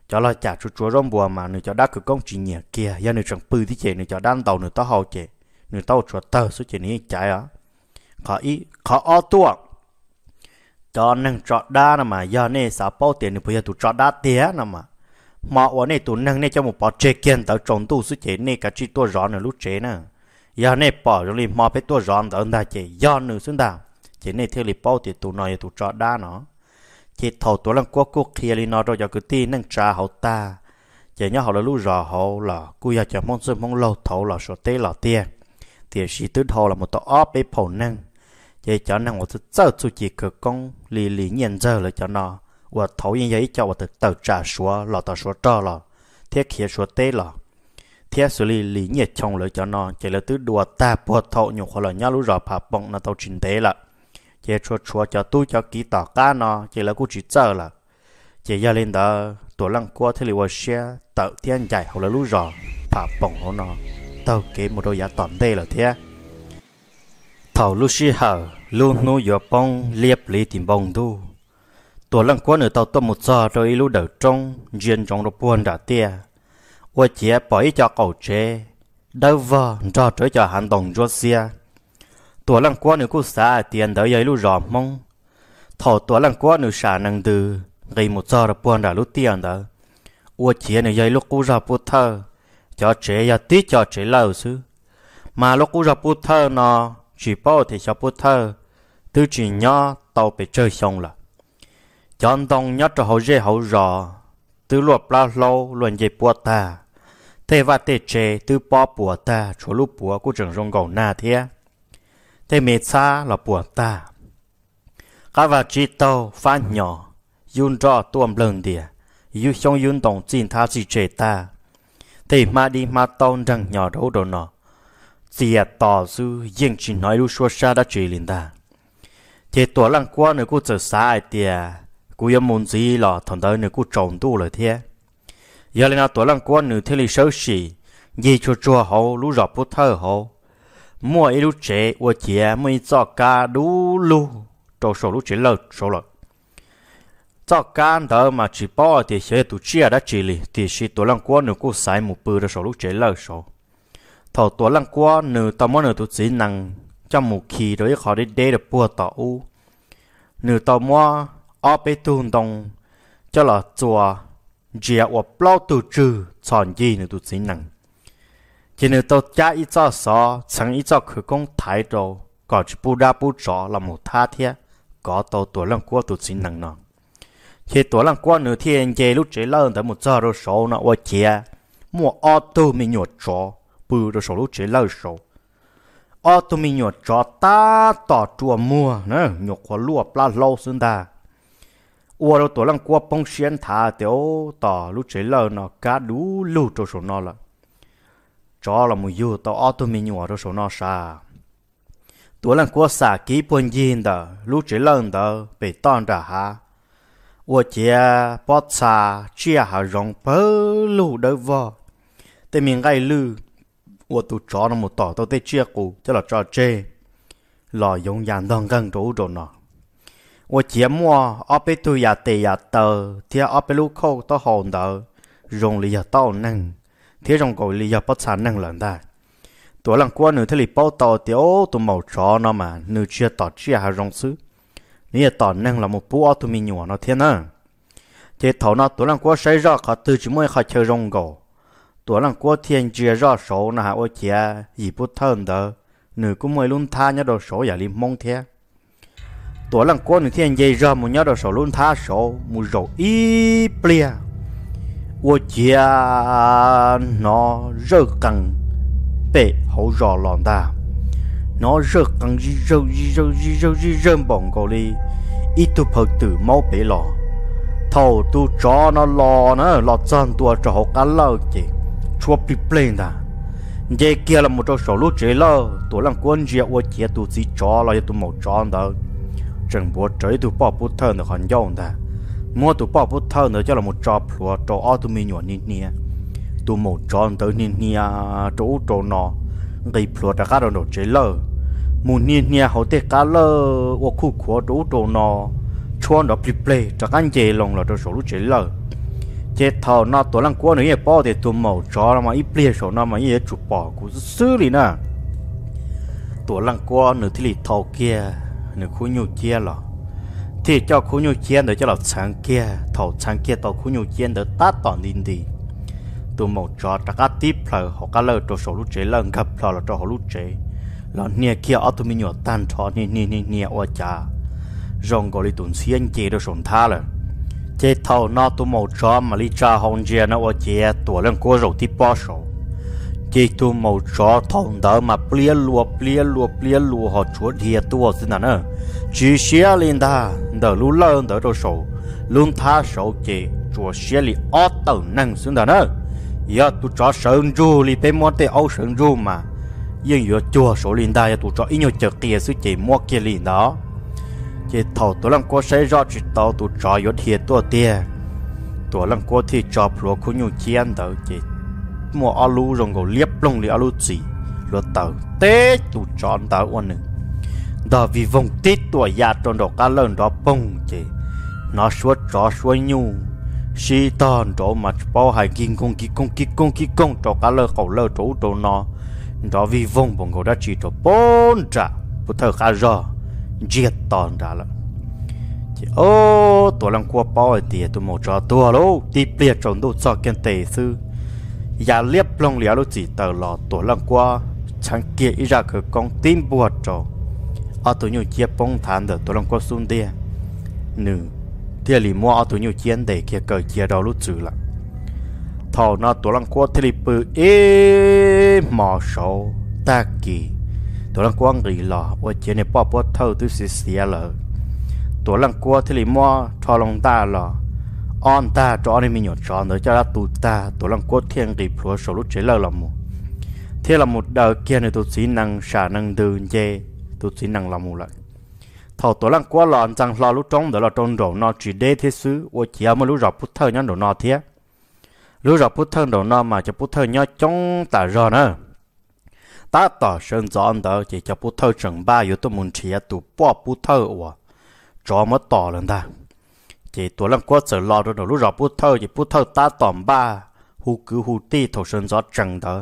cho lo chả chú chúa rong bùa mà nửa cho đá cứ công trình nhẹ kia giờ nửa chẳng bự thì chè nửa cho đan tàu nửa tao hậu chè nửa tàu chúa tờ số chè ní trái á khó ý khó o tua cho nâng trọt đá nà mà giờ nè xả bao tiền nửa bây giờ tụ trọt đá tía nà mà mà ở nè tụ nâng nè cho một bó chế kiên tàu trọng tu số chè nè cả chi tua rõ nửa lúc chè nè giờ nè bỏ rồi liền mò phải tua rõ tao unda chè giờ nửa xứng đào chè nè theo lịch bao tiền tụ nói tụ trọt đá nó khi thầu tổ lăng quốc quốc kia li nó rồi giờ cứ tin nâng trà hậu ta chỉ nhớ họ là lũ rò hậu là cú giờ chờ mong sớm mong lâu thầu là số tế là tiền thì chỉ tứ thầu là một tổ óp bế phổ năng chỉ cho năng một thứ sợ chú chỉ cứ công lì lì nhận giờ là cho nó và thầu như vậy cho và từ tàu trà số là tàu số trò là thiết kia số tế là thiết xử lý lì nhiệt trong lời cho nó chỉ là tứ đùa ta bùa thầu nhục khó là nhớ lũ rò phá bông là tàu trình tế là chị chua chua cho tôi cho kỹ tỏ cá nó chỉ là cũng chỉ chờ là chỉ gia lên đó tổ lăng qua thế liệu xe tàu thiên giải hậu là lũ rò phá bổng hổ nó tàu kế một đôi giá tỏm đây là thế thảo lũ xí hở lũ nô gió bông liệp lý tìm bông đu tổ lăng qua nửa tàu tôm một giờ rồi lũ đầu trong riêng trong đó buồn đã tia ua chị bỏ cho cậu chế đâu vợ cho trở cho hắn đồng cho xe quá quá tiền tiền giờ đỡ gây một buồn đã ตัวลังกัวหนูกูสาเตียนเดยยลูรอมมงถอตัวลังกัวหนูสานังดือไงมุจอระปวนดาลูเตียนเดออวเจียหนูยลูกกูราปูเธอจอเจียตีจอเจียเล่าซื้อมาลูกกูราปูเธอนอ chỉ bao thì cho bút thơ từ chỉ nhớ tàu bị chơi xong là chọn đồng nhớ cho hậu dễ hậu rò từ luật bao lâu luận dễ bùa ta thế và thế chế từ bỏ bùa ta cho lúc bùa của trường rong gạo na thế thế mẹ xa là buồn ta các vật chỉ tàu phan nhỏ yun cho tuôn lần địa yu xong yun tổng chín tha chỉ chế ta thế mà đi mà tông rằng nhỏ đâu đó nọ chỉ à tỏ dư yên chỉ nói lu xua xa đã chỉ lên ta thế tuổi lăng qua nữa cô trở xa ai tiề cô yếm muốn gì là thằng đó nữa cô trồng tu rồi thế giờ lên tuổi lăng qua nữa thế là xấu xí gì cho cho hậu lu rọp bút thơ hậu mua ít lúc chế và chế mới cho cá đủ lu cho số lúc chế lợ số lợ, cho cá đó mà chỉ bỏ thì sẽ tụ chia đã chỉ lì thì chỉ tổ lăng quá nữa cũng sai một bữa đó số lúc chế lợ số thọ tổ lăng quá nữa tao muốn nữa tụ chỉ năng cho một khi rồi khó đi đế được bùa tỏ u nữa tao mua ở bên tuần đồng cho là chùa dìa và bao tụ trừ chọn gì nửa tụ chỉ năng 今日到家一早上，曾一早去工台州，搞去不拉不着了木他天，搞到多人过都只能呢。khi tổ lăng quan nửa thiên về lúc chế lăng tới một giờ rồi số nó ô chia mua auto mình nhột chó bự rồi số lúc chế lăng số auto mình nhột chó ta tỏ chùa mua nữa nhột khó lúa pla lâu xương ta ô rồi tổ lăng quan bông xuyên thả tiểu tỏ lúc chế lăng nó cá đú lưu cho số là cho là mù dù tao ô tô mình nhỏ rồi số nó xa tuổi lần của xả ký buôn yên đó lúc chỉ lần đó bị tòn ra ha ô chia bắt xa chia hà rong bớ lù đỡ vò tên mình gai lư ô tụ cho nó một tỏ tao tê chia cụ cho là cho chê lò dùng dàn đơn gần rủ rồi nọ ô chia mua ở bên tôi nhà tê nhà tờ thì ở bên lú khâu tao hồn đó dùng lý tao nâng thế trong cổ lý do bắt sản năng lượng ta tuổi lăng qua nữa thì lý bao tàu tiểu tụ màu chó nó mà nửa chưa tỏ chia hà rong xứ nửa tỏ năng là một bộ ô tụ mình nhỏ nó thiên à chế thầu nó tuổi lăng qua xây ra cả từ chỉ mới khởi chơi rong cổ tuổi lăng qua thiên chia ra số nó hà ô chia gì bất thân đó nửa cũng mới luôn tha nhớ đồ số giả lý mong thế tuổi lăng qua nữa thiên dây ra một nhớ đồ số luôn tha số một rổ ít bia 我家 nó rất cần bể hậu rõ lòng ta nó rất cần gì rất gì rất gì rất gì rất bọn cậu đi ít tu phật tử mau bể lò thầu tu cho nó lò nó lò chân tua cho họ cá lơ chị chua bị plên ta vậy kia là một trong số lúc chế lơ tôi làm quân gì ở chế tu chỉ cho là tu một cho đó chẳng bố trời tu bỏ bút thân được hẳn nhau ta mua tụ bỏ bút thơ nữa cho là một trò lúa trò o tụ mi nhỏ nít nia tụ mổ trò tới nít nia chỗ chỗ nọ gây lúa đã cá rồi nổ chế lơ mù nít nia hậu tê cá lơ ô khu khu của chỗ chỗ nọ cho nó bị play cho anh chế lòng là chỗ số lúc chế lơ chế thọ nó tổ lăng của nữa bỏ thì tụ mổ trò mà ít play số nó mà ít chụp bỏ cũng xử lý nè tổ lăng của nữa thì thọ kia nữa khu nhiều kia rồi thì cho khu nhu chiến để cho là sáng kia thầu sáng kia tàu khu nhu chiến để tát tỏ nín đi tụ một trò ta cá tiếp là họ cá lơ trò số lúc chế lần gặp là là trò họ lúc chế là nia kia ở tụi mình nhỏ tan trò ni ni ni nia ở cha rong gọi tụi xiên chế đồ sồn tha là chế thầu nó tụ một trò mà lý cha hồng chia nó oa chế tuổi lên cua rồi tiếp bao số chế tụ một trò thầu đó mà plia lùa plia lùa plia lùa họ chuột hiệt tụ ở xin nào nữa chỉ xia lên ta đỡ lũ lợn đỡ đồ sổ luôn tha sổ chỉ chùa xia li ót tàu năng xuống đó nữa giờ tụi chó sơn ru li bên mua tê ấu sơn ru mà nhưng giờ chùa sổ lên ta giờ tụi chó ít nhiều chợ kia xuống chỉ mua kia liền đó chỉ thầu tụi làm quá xây rõ chỉ tàu tụi chó giờ thiệt tụi tia tụi làm quá thì chó lúa khu nhiều chiên đỡ chỉ mua alu rồi ngồi liếp lông li alu chỉ lúa tàu tê tụi chó tàu uốn nữa đó vì vùng tít tuổi già trong đó cá lớn đó bông chị nó suốt rõ suốt nhu si tòn chỗ mà bao hai kim công kí công kí công kí công chỗ cá lớn khẩu lớn chỗ chỗ nó đó vì vùng bọn cậu đã chỉ chỗ bốn trả bố thờ khá rõ giết tòn ra là chị ô tuổi lăng qua bao ở tìa tôi một trò tua lô tí bìa trồng đồ cho kiên tề sư giả liếp lông lìa chỉ tờ lò tổ lăng qua chẳng kia ý ra khởi công tin buộc trò ở tụi nhiều chia bông thản được tôi lòng có xuống đi nữ thì lì mua ở tụi nhiều chiến để kia cờ chia đầu lúc trừ là thầu nó tôi lòng có thì lì bự ế mò sầu ta kỳ tôi lòng quăng rì lò ở chế này bỏ bỏ thâu tôi sẽ xì lờ tụi lòng có thì lì mua thò lòng ta lò on ta cho anh mình nhổ cho nó cho ta tụt ta tôi lòng có thiên rì phúa sầu lúc chế lờ lò mù thế là một đời kia này tôi xin năng xả năng đường dê tôi chỉ năng lòng một lần thầu tổ lăng quá lòn rằng lo lúc trong đó là trong đầu nó chỉ đê thế xứ và chỉ mà lúc rọc bút thơ nhá đồ nó thế lúc rọc bút thơ đồ nó mà cho bút thơ nhá trong tả rò nữa ta tỏ sơn gió anh đó chỉ cho bút thơ chẳng ba yếu tôi muốn chỉ tụ bỏ bút thơ ủa cho mất tỏ lần ta chỉ tôi lăng quá sợ lo đó lúc rọc bút thơ chỉ bút thơ ta tỏ ba hù cứ hù ti thầu sơn gió chẳng đó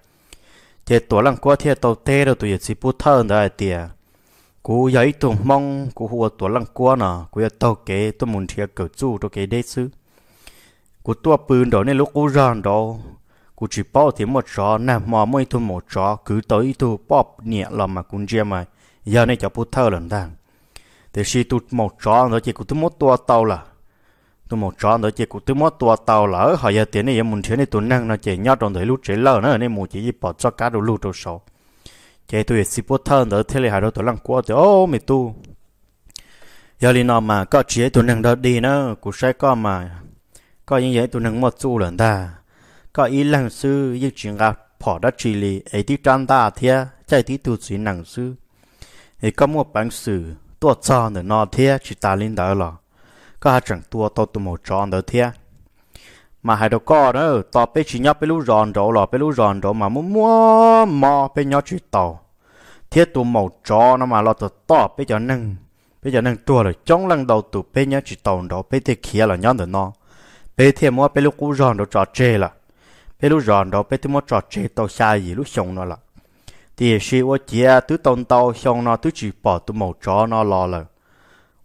thế tổ lăng qua thì tàu tê rồi tụi chỉ bút thơ nữa tiệt cú giấy tụng mong cú hùa tổ lăng qua nọ cú tàu kế tôi muốn thiệt cầu chú tôi kế đấy chứ cú tua bươn đó nên lúc cú ròn đó cú chỉ bao thì một chó nè mò mỗi thu một chó cứ tới thu bóp nhẹ là mà cũng chia mày giờ này cho bút thơ lần ta thì si tụt một chó rồi chỉ cú thứ một tua tàu là tôi một chọn đó chỉ cũng tụi mót tua tàu lỡ họ giờ tiền này giờ muốn thế này tụi năng nó chỉ nhát trong thời lúc chế lỡ nữa nên muốn chỉ bỏ cho cá đồ lúc đồ sổ chế tụi sĩ bút thân đó thế là hai đôi tụi lăng qua thì ô mày tu giờ đi nó mà có chế tụi năng đó đi nữa cũng sẽ có mà có những vậy tụi năng mất chu lần ta có ý lăng sư những chuyện gặp bỏ đã chỉ lì ấy tí trang ta thế chạy tí tụi sĩ năng sư ấy có một bản sử tôi cho nữa nó thế chỉ ta linh đó là ก็หาจังตัวโตตุ่มจอนเดอเทียมาให้ดอกก็เนอต่อไปชิญอไปรู้รอนโดหล่อไปรู้รอนโดมามัวมัวมอไปยอจีเต่าเทียตุ่มจอนมาเราตัวต่อไปจอนึงไปจอนึงตัวเลยจ้องลังเดาตุ่ไปยอจีเต่าโดไปเทียเขียละย้อนเดอนอไปเทียมัวไปรู้กูรอนโดจอเจละไปรู้รอนโดไปที่มัวจอเจเต่าชายลูกชงนั่นละ thì sự ô chia tứ tôn tàu xong nó tứ chỉ bỏ tụ màu chó nó lo lờ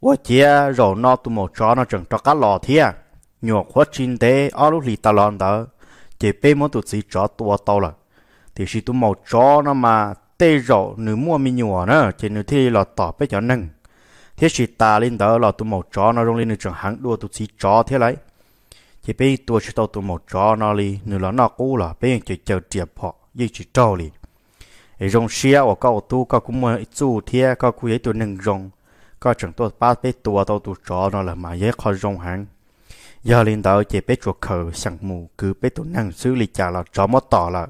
我姐肉那都没吃那整着个老天，肉火真的阿鲁里达兰的，这边么都自己吃多到了，但是都没吃那嘛，对肉你莫咪肉呢，这你天老打不着能，thế chỉ ta lên đó là tụi một chó nó rong lên trường hắn đua tụi chỉ chó thế lấy chỉ bây tôi chỉ tao tụi một chó nó đi nửa là nó cũ là bây chỉ chờ tiệp họ như chỉ trâu đi ấy rong xia ở cao tu cao cũng mà chú thế cao cũng ấy tụi nâng rong có chẳng tốt, bắt bế tua tao tụ trò nó là mà dễ khó rong hẳn giờ lên đầu chỉ bế chuột khờ sẵn mù cứ bế tụ năng xử lý trả là trò mất tỏ là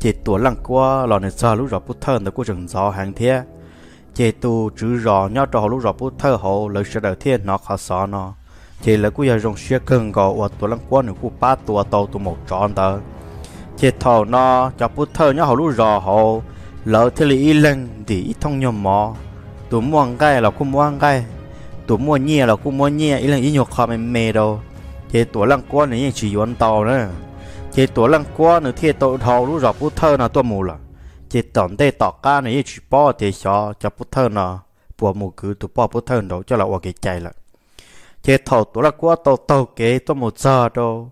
chỉ tụ lăng qua là nên sao lúc rồi bút thân tao cũng chẳng rõ hàng thế chỉ tụ chữ rõ nhau trò lúc rồi bút thơ hồ lời sẽ đợi thiên nó khó xóa nó chỉ là cũng giờ dùng xe cưng gọi ở tụ lăng qua nữa cũng ba tụ tao tụ một tròn tao chỉ thầu nó cho bút thơ nhau hồ lúc rồi hồ lỡ thế là y lăng thì ít thông nhầm mò tụi muang cái là cũng muang cái tụi mua nhẹ là cũng mua nhẹ ý là ý nhục họ mình mề đâu chế tụi lăng quan này chỉ yon tàu nữa chế tụi lăng quan nữa thiệt tụi thầu lúc rập bút thơ nó tụi mù là chế tổng tê tọ ca này chỉ bỏ thì cho cho bút thơ nó bùa mù cứ tụi bỏ bút thơ đâu cho là ok chạy lại chế thầu tụi lăng quan tàu tàu kế tụi một giờ đâu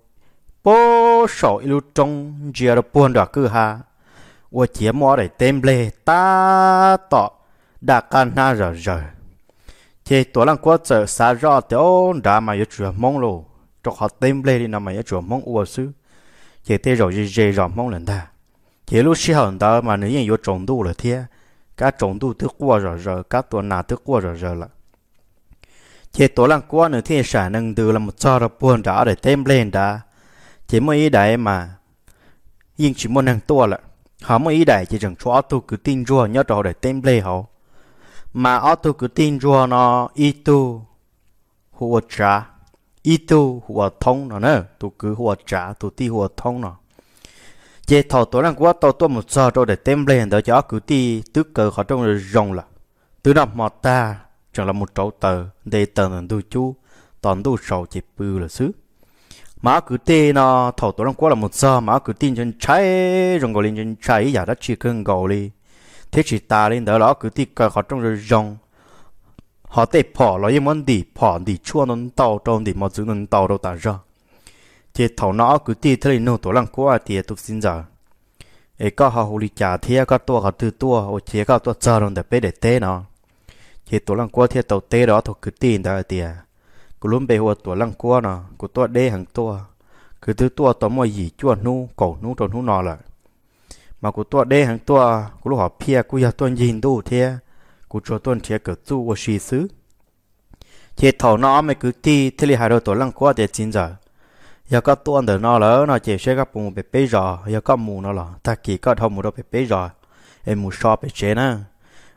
bố sổ ilu trong chia được buồn đó cứ ha ủa chế mỏ để tem lê ta tọ đã can na rồi rồi thì tổ lăng quá chờ xa rõ tiêu đã mà yếu chùa mong lô cho họ tìm lê đi nằm mà yếu chùa mong ua sư thì thế rồi dì dì rõ mong lần ta thì lúc xí hẳn ta mà nếu như yếu trồng đu là thế cả trồng đu thức qua rồi rồi cả tổ nà thức qua rồi rồi là thì tổ lăng quá nữa thì sản năng từ là một cho ra buồn đã để tìm lên đã chỉ mới ý đại mà nhưng chỉ muốn năng to là họ mới ý đại chỉ rằng chúa tôi cứ tin chúa nhớ trò để tìm lên họ mà ở tu cứ tin rùa nó y tu hùa trả y tu hùa thông nó nè tu cứ hùa trả tu ti hùa thông nó chế thọ tổ năng quá tàu tôi một giờ rồi để tem lên đó cho cứ ti tứ cờ họ trong rồi rồng là tứ năm mọt ta chẳng là một trâu tờ để tờ là đu chú toàn đu sầu chỉ bư là xứ mà cứ ti nó thọ tổ năng quá là một giờ mà cứ tin chân trái rồng gọi lên chân trái giả đã chỉ cần gọi lên thế chỉ ta lên đó là cứ đi cái họ trong rồi rong họ tê bỏ là yên món đi bỏ đi chua nó tàu trong đi mà chúng nó tàu đâu ta ra thì thầu nó cứ đi thế này nó tổ lăng quá thì tôi xin giờ ấy có họ hồ lý trả thì có tua họ từ tua ô chế có tua chờ nó để bé để té nó thì tổ lăng quá thì tàu té đó thôi cứ tin đó thì à, cứ luôn bề hồ tổ lăng quá nó cứ tua đê hàng tua cứ thứ tua tổ mọi gì chua nu cổ nu rồi nu nọ lại mà của tôi đây hàng tôi của lúc họ pia của giờ tôi nhìn đủ thế của cho tôi thế cỡ tu của sĩ xứ chế thầu nó mới cứ ti thế là hai đôi tổ lăng quá để chín giờ giờ có tôi được nó lỡ nó chỉ sẽ gặp một bé bé rồi giờ có mù nó là ta kỳ có thầu mù đó bé bé rồi em mù so bé chế nữa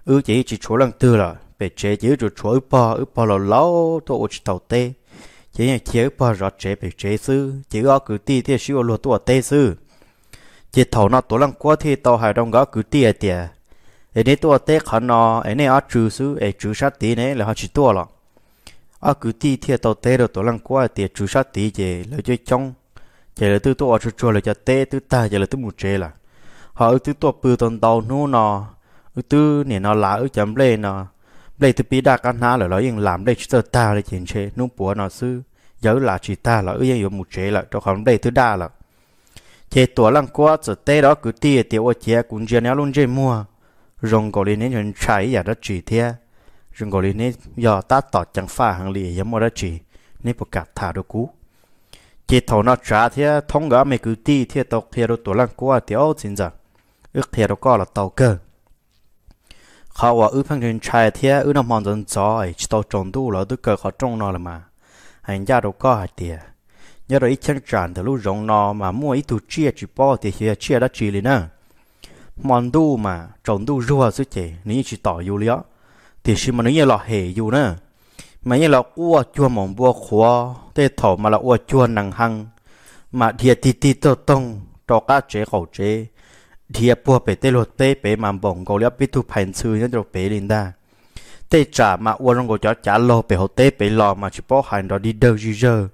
ư chỉ chỉ chỗ lăng tư là bé chế chỉ chỗ chỗ ướp bò ướp bò lâu lâu tổ chỉ tàu tê chỉ nhà chế ướp bò rồi chế bé chế xứ chỉ có cứ ti thế ở lúa tôi tê xứ chỉ thầu nó tổ lăng quá thì tàu hải đông gõ cứ tia tia ấy nấy tua tết khó nó ấy nấy ăn trừ xứ ấy trừ sát tí nấy là họ chỉ tua lọ à cứ ti thiệt tàu tê rồi tổ lăng quá thì trừ sát tí chứ, là chơi chong, chỉ là tư tua chú trừ là cho tê tư ta chỉ là tư một chế là họ ư tư tua bự tồn tàu nô nó ư tư nè nó lá ư chấm lên nó lên từ pi đa căn há là nó yên làm đây chỉ ta là chuyện chế nung búa nó sư giờ là chỉ ta là ư yên một chế là cho không đây thứ đa là เจตัวลังกว่าจะเตะรอกุตีเตียวเจกุญเจนยลุนเจมัวรงกอลินี้ยังใช้อย่าดจีเทียรงกอลินี้ย่อตัดต่อจังฟ้าหังลียมอดจีนี่ประกาศถาดกูเจตัวนอจ้าเทียทงกับเมกุตีเทียตกเทียรตัวลังกว่าเตียวจินจังอึกเทียรก็ละเต่าเกอเขาว่าอึพังยังใช้เทียอึน้ำมันจนจอยชิโตจงดูแล้วดึกเกอเขาจงนอละมาอั้ยารดก็หายเตีย nhớ rồi ít chân tràn từ lúc rộng nó mà mua ít tu chia chỉ bỏ thì chia chia đã chỉ liền nè mòn tu mà trồng tu rùa suốt chị nếu chỉ tỏ dù lió thì xin mà nếu như lọ hề dù nè mà như là ua chua mỏng bua khóa tê thổ mà là ua chua nặng hăng mà thiệt tì tì tơ tông cho cá chế khẩu chế thiệt bua bể tê lột tê bể mà bỏng cầu lió bị thu phèn sư nhớ được bể liền ta tê trả mà ua rong cầu chó chả lô bể hậu tê bể lò mà chỉ bỏ hành đó đi đâu dư dơ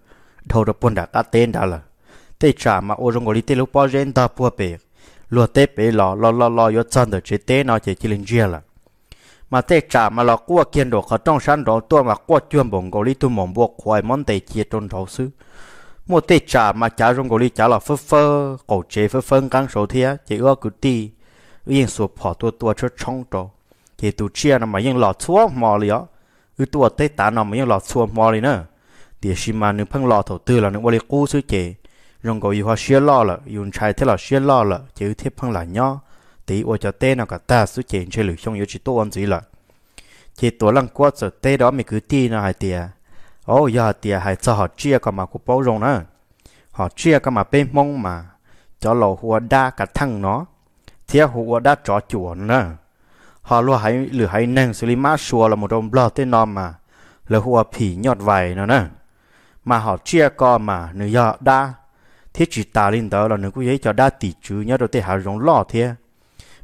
đầu ra buồn đã cá tên đã là tê trả mà ô rong gọi tê lúc bao gen ta bùa bể lùa tê bể lò lò lò lò yo chân được chế tê nó chế chỉ linh chia là mà tê trả mà lò cua kiên đồ khó trong sân đó tua mà cua chuyên bổng gọi tu mộng bùa khoai món tê chia trong thấu sư. mua tê trả mà trả rong gọi trả là phơ phơ cổ chế phơ phơ căng số thế chế ưa cứ tì yên số bỏ tua tua cho trong đó chế tu chia nó mà yên lò chua mò liền ừ tua tê tá nó mà yên lò chua mò liền nữa thì khi mà nếu phân lò thầu tư là nếu vali cũ suy chế rong gọi hoa xia lọ là dùng chai thế là xia lọ là chứ thế phân là nhỏ tí ô cho tê nào cả ta suy chế chơi lử trong yếu chỉ tốt ăn gì là chỉ tổ lăng quát sợ tê đó mình cứ ti nào hai tiề ô giờ tiề hai cho họ chia cả mà cũng bao rong nữa họ chia cả mà bên mong mà cho lò hoa đa cả thằng nó thế hoa đa trò chuồn nữa họ luôn hay lửa hay năng xử lý mát xua là một đồng bờ tên nòm mà là hoa phỉ nhọt vải nó nữa mà họ chia co mà nửa giờ đa thế chỉ ta lên đó là nửa cũng giấy cho đa tỷ chứ nhớ rồi thì họ rong lo thế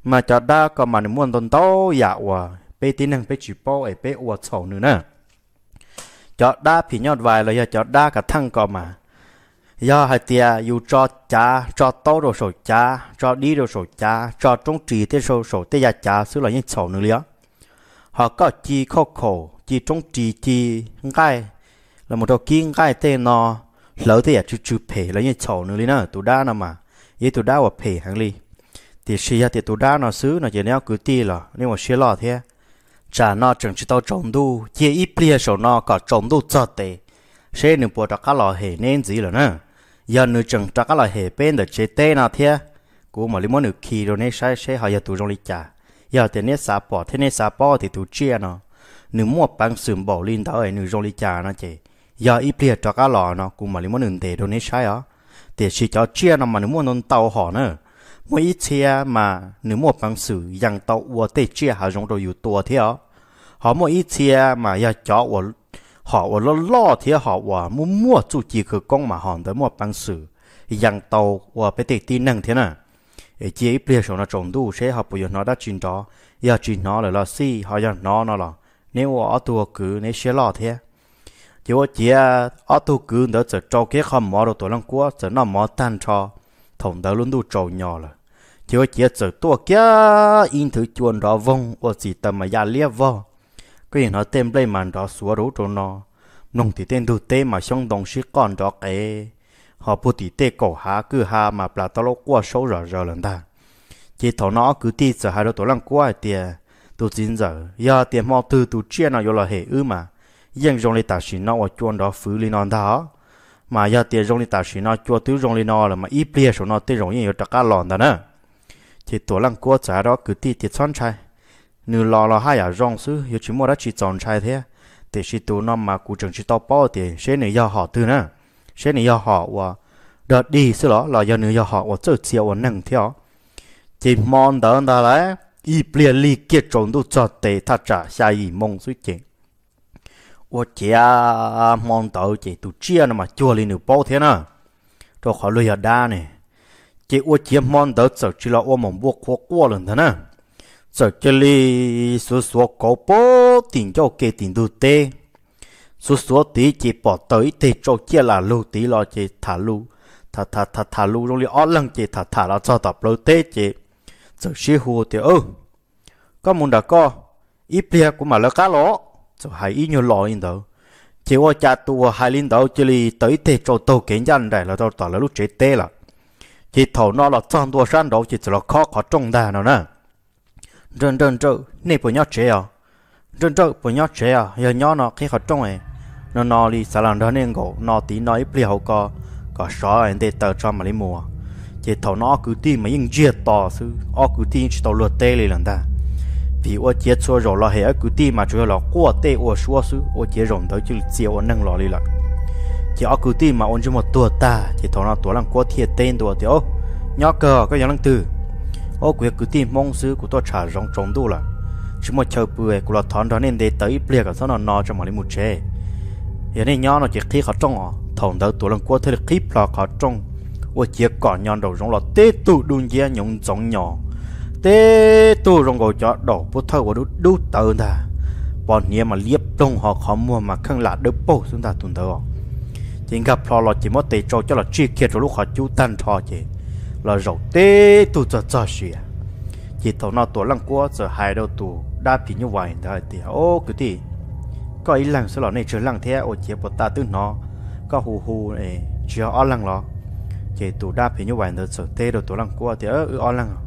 mà cho đa co mà nửa muốn tôn tố dạ hòa bé tin năng bé chỉ bao ấy bé hòa sầu nữa nè cho đa thì nhớ vài là cho đa cả thăng co mà giờ hai tia dù cho cha cho tố rồi sổ cha cho đi rồi sổ cha cho trung trì thế sổ sổ thế gia cha xứ là những sổ nữa lý họ có chi khó khổ chi trung trì chi ngay là một đầu kinh cái tên nó lỡ thì à chú chú phê là như chậu nữa đi nè tụ đa nè mà ý tụ đa và phê hàng ly thì xì ra à, thì tụ đa nó xứ nó chỉ nếu cứ ti là nếu mà xì lo thế chả nó chẳng chỉ tao trồng đu chỉ ít bia sổ nó cả trồng đu cho tệ xe nửa bỏ đặc cá lò hề nên gì là nè giờ nửa chẳng đặc cá lò hề bên được chế tê nào thế cú mà lấy món nửa kỳ rồi nên sai sẽ họ giờ tụ trong ly trà giờ thì nên xả bỏ thế nên xả bỏ thì tụ chia nó nửa mua bằng sườn bỏ lên đó ấy nửa trong ly trà nó chị ยาอีเปลี่ยนจากกาหลอเนาะกูมาลิมันหนึ่งเดโดนใช่เหรอเดีชีจาเชี่ยนำมาหนึ่งมันนนเตาห่อเนอะมวยเชียมาหนึ่งมวนปังสือยังเตาวัวเตเชี่ยหาจงตัวอยู่ตัวเที่ยวหอมวยเชียมาอยาจ่อวัวห่อวัวล่อล่อเที่ยวหอวัวมุ่งมั่วจู่จีคือกงมาหอนแตมวนปังสือ ยังเตาวัวไปเตะตีนั่งเที่ยน่ะเอเจียเปลี่ยนชนะจงดูใช้หอปุยนอได้จินจอยากจินนอเลยล่ะสีหอยนอนอล่ะเนี่ยวัวตัวกือเนี่ยเชี่ยล่อเที่ยว chỉ có chỉ à, ở tu cứ đỡ chỉ trâu cái không mở được tổ lăng quá chỉ nó mở tan cho thùng đỡ luôn đủ trâu nhỏ rồi chỉ có chỉ chỉ tua kia in thứ chuồn đó vong ở chỉ tầm mà ya lia vong cái nó tem lấy mà đó xóa đủ cho nó nông thì tên đồ tê mà xong đồng sĩ con đó cái họ bút thì tê cổ há cứ há mà bà tao lúc qua sâu rồi rồi lần ta chỉ thầu nó cứ tiếc sợ hai đứa tổ lăng quá tiề tụ chín giờ giờ tiề mò từ tụ chia nào vô là hệ ư mà dân rong lên ta xí nó và chuồn đó phứ lên nó đó mà giờ tiền rong lên ta xí nó chua tứ rong lên nó là mà ít bia số nó tê rong yên ở cả lòn đó nè thì tổ lăng cua trả đó cứ ti tiệt son trai nửa lò lò hai à rong xứ yêu chỉ mua đã chỉ tròn trai thế thì chỉ tổ nó mà cụ trường chỉ tao bao thì sẽ nửa giờ họ tư nè sẽ nửa giờ họ và đợt đi xứ đó là giờ nửa giờ họ và chơi chiều và nâng theo chỉ mong đỡ đó là ít bia li kia trộn đủ cho tệ thật trả xa gì mong suy chuyện 我家忙到这都这了嘛，家里牛包天呢，这好累要大呢。这我家忙到走起了，我们不过过了的呢。走这里说说搞包点叫给点都得，说说的这包到一得着这啦路的了这塔路，塔塔塔塔路中里二愣这塔塔了找到路得这，走西湖的哦，个门大哥，一边我买了干了。就係依樣落印度，chỉ có cha tu hai linh đầu chỉ là tới thế cho tôi kiến nhân này là tôi tỏ là chết tê là chỉ thầu nó là trong tua san đầu chỉ là khó khó trông đà nó nè rần rần rơ nè bộ nhóc trẻ à rần rơ bộ nhóc trẻ à giờ nhóc nó khi trông ấy nó nó đi xả lần đó nên gỗ nó tí nói bì hậu có có sợ anh để cho mà lấy mùa chỉ thầu nó cứ tin mà yên chia to sư, ó cứ tin chỉ tàu luật tê lên lần vì ô chết cho rồi là hệ cứ ti mà chủ là qua tê ô xua xu ô chết rộng tới chứ chế ô nâng lò đi lại chỉ ô cứ ti mà ôn chỉ một tua ta chỉ thằng nào tua lăng qua thiệt tên tua thì ô nhỏ cờ có nhỏ lăng từ ô quý cứ ti mong sứ của tôi trả rộng trống đủ là chỉ một chờ bưởi của là thằng đó nên để tới bìa cả sau nó nó cho mà đi một chế hiện nay nhỏ nó chỉ khi khó trông à thòng đầu tua lăng qua thế là khi plọ khó trông ô chế cỏ nhon đầu rộng là tê tụ đun dê nhúng giống nhỏ tế tu rong gò cho đổ bút thơ của đu đu tờ ta bọn nhé mà liếp đông họ khó mua mà khăn là đỡ bổ chúng ta tuần tờ chính gặp lo lo chỉ mất tê cho cho là truy kia rồi lúc họ chú tan thò chứ là rầu tế tu cho cho xì à. chỉ thầu nó tổ lăng của giờ hai đầu tù đa thì như vậy thôi thì ô cứ thì có ý lăng số lọ này chơi lăng thế ô chế bọn ta tự nó có hù hù này chưa o lăng lọ chỉ tù đa thì như vậy thôi sợ tê đầu tổ lăng của thì ơ o lăng à?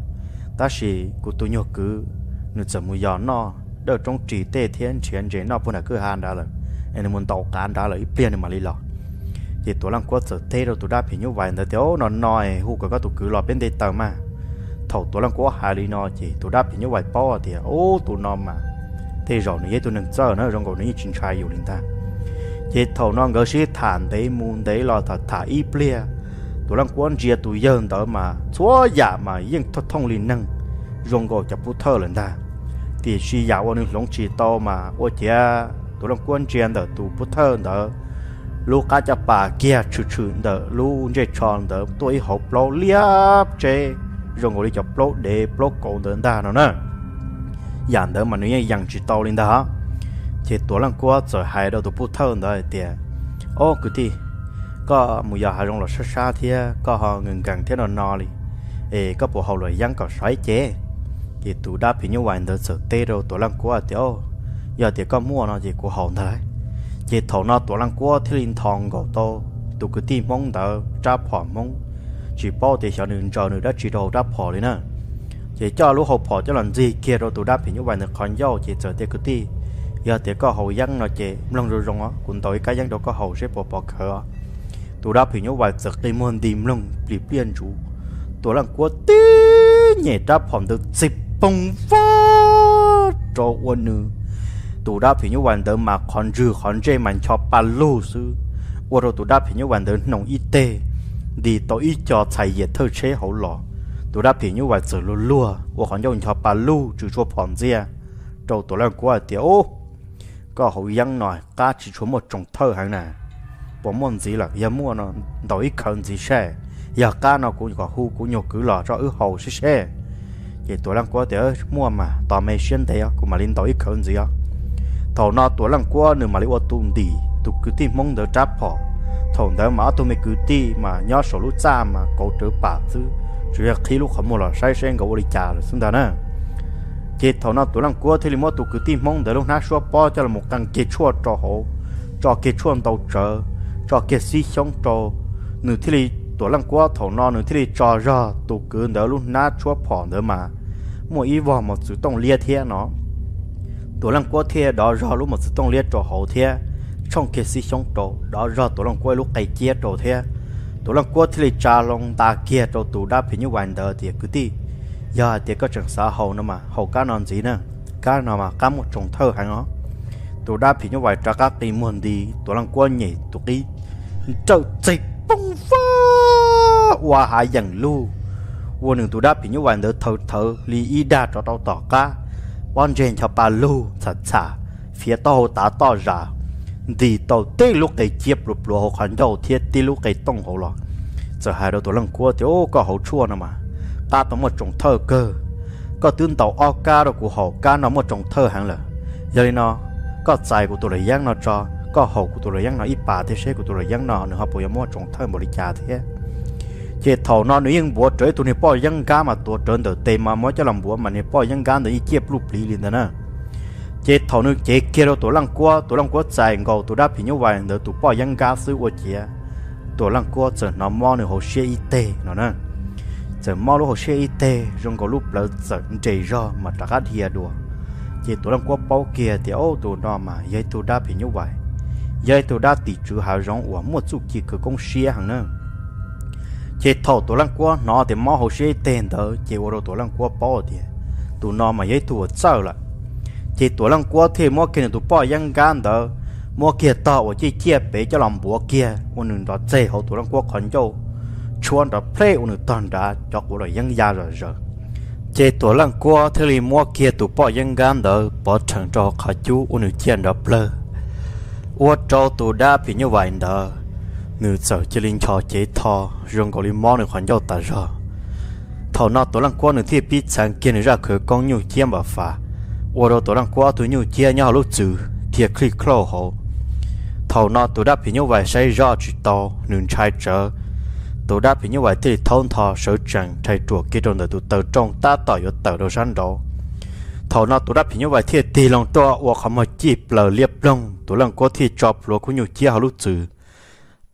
ta chỉ cụ tu nhục cứ nụ sợ mùi gió nó đỡ trong trí tê thiên chuyện chế nó bữa nào cứ hàn đã là em muốn tàu cá đã là ít tiền mà lý lọ thì tôi lăng quất sợ thế rồi tôi đã phải như vậy nữa thiếu nó nói hú cái cái tụi cứ lọ bên đây tàu mà thầu tôi lăng quất hà lý nó thì tôi đã phải như vậy bao thì ô tôi nó mà thế rồi nữa tôi nâng chờ nữa rồi còn nữa chuyện trai dù linh ta thì thầu nó ngỡ sĩ thản đấy muốn đấy là thật thả ít tiền tụi lang quan chia tụi dân đó mà xóa giả mà yên thoát thông liền năng rong gò cho bút thơ lần ta thì suy giả ôn long chỉ to mà ô chia tụi lang quan chia đó tụi bút thơ đó lúc cá chập bà kia chữ chữ đó lúc chơi tròn đó tôi học lâu liếp chơi rong gò đi cho lâu để lâu cổ đó ta nó nè dạng đó mà nếu dạng chỉ to lên đó thì tụi lang quan rồi hai đó tụi bút thơ đó thì ô cứ thì có mùi giờ hà rong là xa xa thì có họ ngừng gần thế nó nò đi ê có bộ hậu lời dân có xoáy chế thì tụ đáp thì như vậy nó sợ tê rồi tổ lăng của tiểu giờ thì có mua nó gì của hậu thôi chỉ thầu nó tổ lăng của thì linh thòng gầu to, tụ cứ tìm mong đỡ ra phỏ mong chỉ bao thì sợ nương chờ nương đã chỉ đầu ra phò đấy nè chỉ cho lúc hậu phò cho lần gì kia rồi tụ đáp thì như vậy nó còn dâu chỉ sợ thì cứ ti giờ thì có hậu dân nó chỉ lòng rồi rong á cũng tội cái dân đâu có hậu sẽ bỏ bỏ khờ tổ đáp hình nhau vài giật cây môn đìm lông bị biến chú tổ lăng của tí nhẹ đáp hòm được dịp bông phá cho quân nữ tổ đáp hình nhau vài đỡ mà còn dư còn dê mạnh cho bà lô sư rồi tổ đáp hình nhau vài đỡ nồng y tê đi tổ y cho thầy dễ thơ chế hậu lọ tổ đáp hình nhau vài giờ lô lùa ô còn nhau cho bà lô trừ cho phòn trâu tổ lăng của tiểu có hậu dân nói ta chỉ xuống một trồng thơ hàng nào bỏ môn gì là giờ mua nó đổi cần gì xe giờ cá nó cũng có hu cũng nhiều cứ lọ cho ứ hầu xí xe vậy tuổi lăng qua thì mua mà tao mày xuyên thế cũng mà lên đổi cần gì á thầu nó tuổi lăng qua nữa mà lấy ô tô đi tụ cứ tìm mong đỡ tráp họ thầu đỡ mà tụ mê cứ đi mà nhớ số lũ cha mà cổ trở bà chứ chỉ là khi lúc không mua là sai sen cổ đi trả rồi chúng ta nè chế thầu nó tuổi lăng qua thì mua tụ cứ tìm mong đỡ lúc nãy số bao cho là một căn chế chua cho hộ cho cái chuông đầu trở cho kia si xong cho nửa thi li tổ lăng quá thổ no nửa thi li cho ra tổ cứ đỡ luôn na chúa phỏ đỡ mà mỗi ý vào một sự tông lia thế nó tổ lăng quá thế đó ra luôn một sự tông lia cho hậu thế trong kia si xong cho đó ra tổ lăng quá lúc cày chia cho thế tổ lăng quá thi li cha long ta kia cho tổ đã phải như hoàn đỡ thì cứ đi giờ thì có chẳng xã hậu nữa mà hậu cá non gì nữa cá nào mà cá một trồng thơ hay nó tổ đã phải như vậy cho các cái muôn đi tổ lăng quá nhỉ tổ đi trâu chạy bông phá hoa hạ dần lu vua nương tu đáp bị như vậy đỡ thở thở lì y đa cho tao tỏ cá bọn trên cho ba lu chả chả phía tao tá to ra thì tao tê lúc cái chiếp lụp lụa hồ khoản đầu thiết tê lúc cái tông hồ lọ giờ hai đầu tổ lăng cua thì ô có hồ chua nữa mà ta tao một trọng thơ cơ có tương tàu o ca đồ của hồ ca nó một trọng thơ hẳn là giờ nó có chạy của tôi là giang nó cho ก็หกูตัวเลยยังนออีป่าเทเชกูตัวเลยยังนอเนื้อปยมอจงเท่าบริจาเทเจถอนอนหนูยังบัวเจอตัวนี้ป้อยังก้ามาตัวเดินเดเตมามอจะลำบัวมันเนี่ยป้อยังก้าเดี๋ยวอีเจี๊ยบลูกปลีลินนะเจถอนนึกเจเกลตัวลังกัวตัวลังกัวใจงอตัวดับผิญวัยเดี๋ยวตัวป้อยังก้าซื้อวัวเจียตัวลังกัวเจอนอมอเนื้อหัวเชียอีเตนอนะเจอมอลูกหัวเชียอีเตรงก็ลูกเปล่าเจอเจยอมาตะกัดเฮียดัวเจตัวลังกัวป้อเกียเดี๋ยวตัวดอมาเยตัวดับผิญวัย giờ tôi đã tỉ trừ hào rong của một chút chỉ cứ công xia hàng nữa chế thầu tổ lăng quá nó thì mò hồ xê tiền đó chế ô đồ tổ lăng quá bỏ thì tụ nó mà giấy tụ sao là chế tổ lăng quá thì mò kia tụ bỏ yang gan đó mò kia tao ở chế chia bể cho làm búa kia ô nương đó chế hồ tổ lăng quá khẩn châu chuan đó play ô nương toàn đã cho cô rồi yang ya rồi rồi chế tổ lăng quá thì mò kia tụ bỏ yang gan đó bỏ chẳng cho khả chú ô nương chia đó play 我找到的比你晚的，你走吉林桥街头，用个哩毛你还要打热。头那多人过你贴比长见你热去讲牛肩吧发，我到多人过对牛肩要路走，贴可以靠好。头那多大比你晚晒热知道，你拆折。ตัวได้เป็นยังไงที่ท้องทอเสือจังใช้ตัวกิจนเดือดตัวเต่าจ้องตาต่อยอยู่เต่าเราสั้นดอก thầu nó tụ đáp hình như vậy thì tì lòng to và khó mà chỉ lờ liệp lông tụ lòng có thì chọc lúa của nhiều chia họ lúc trừ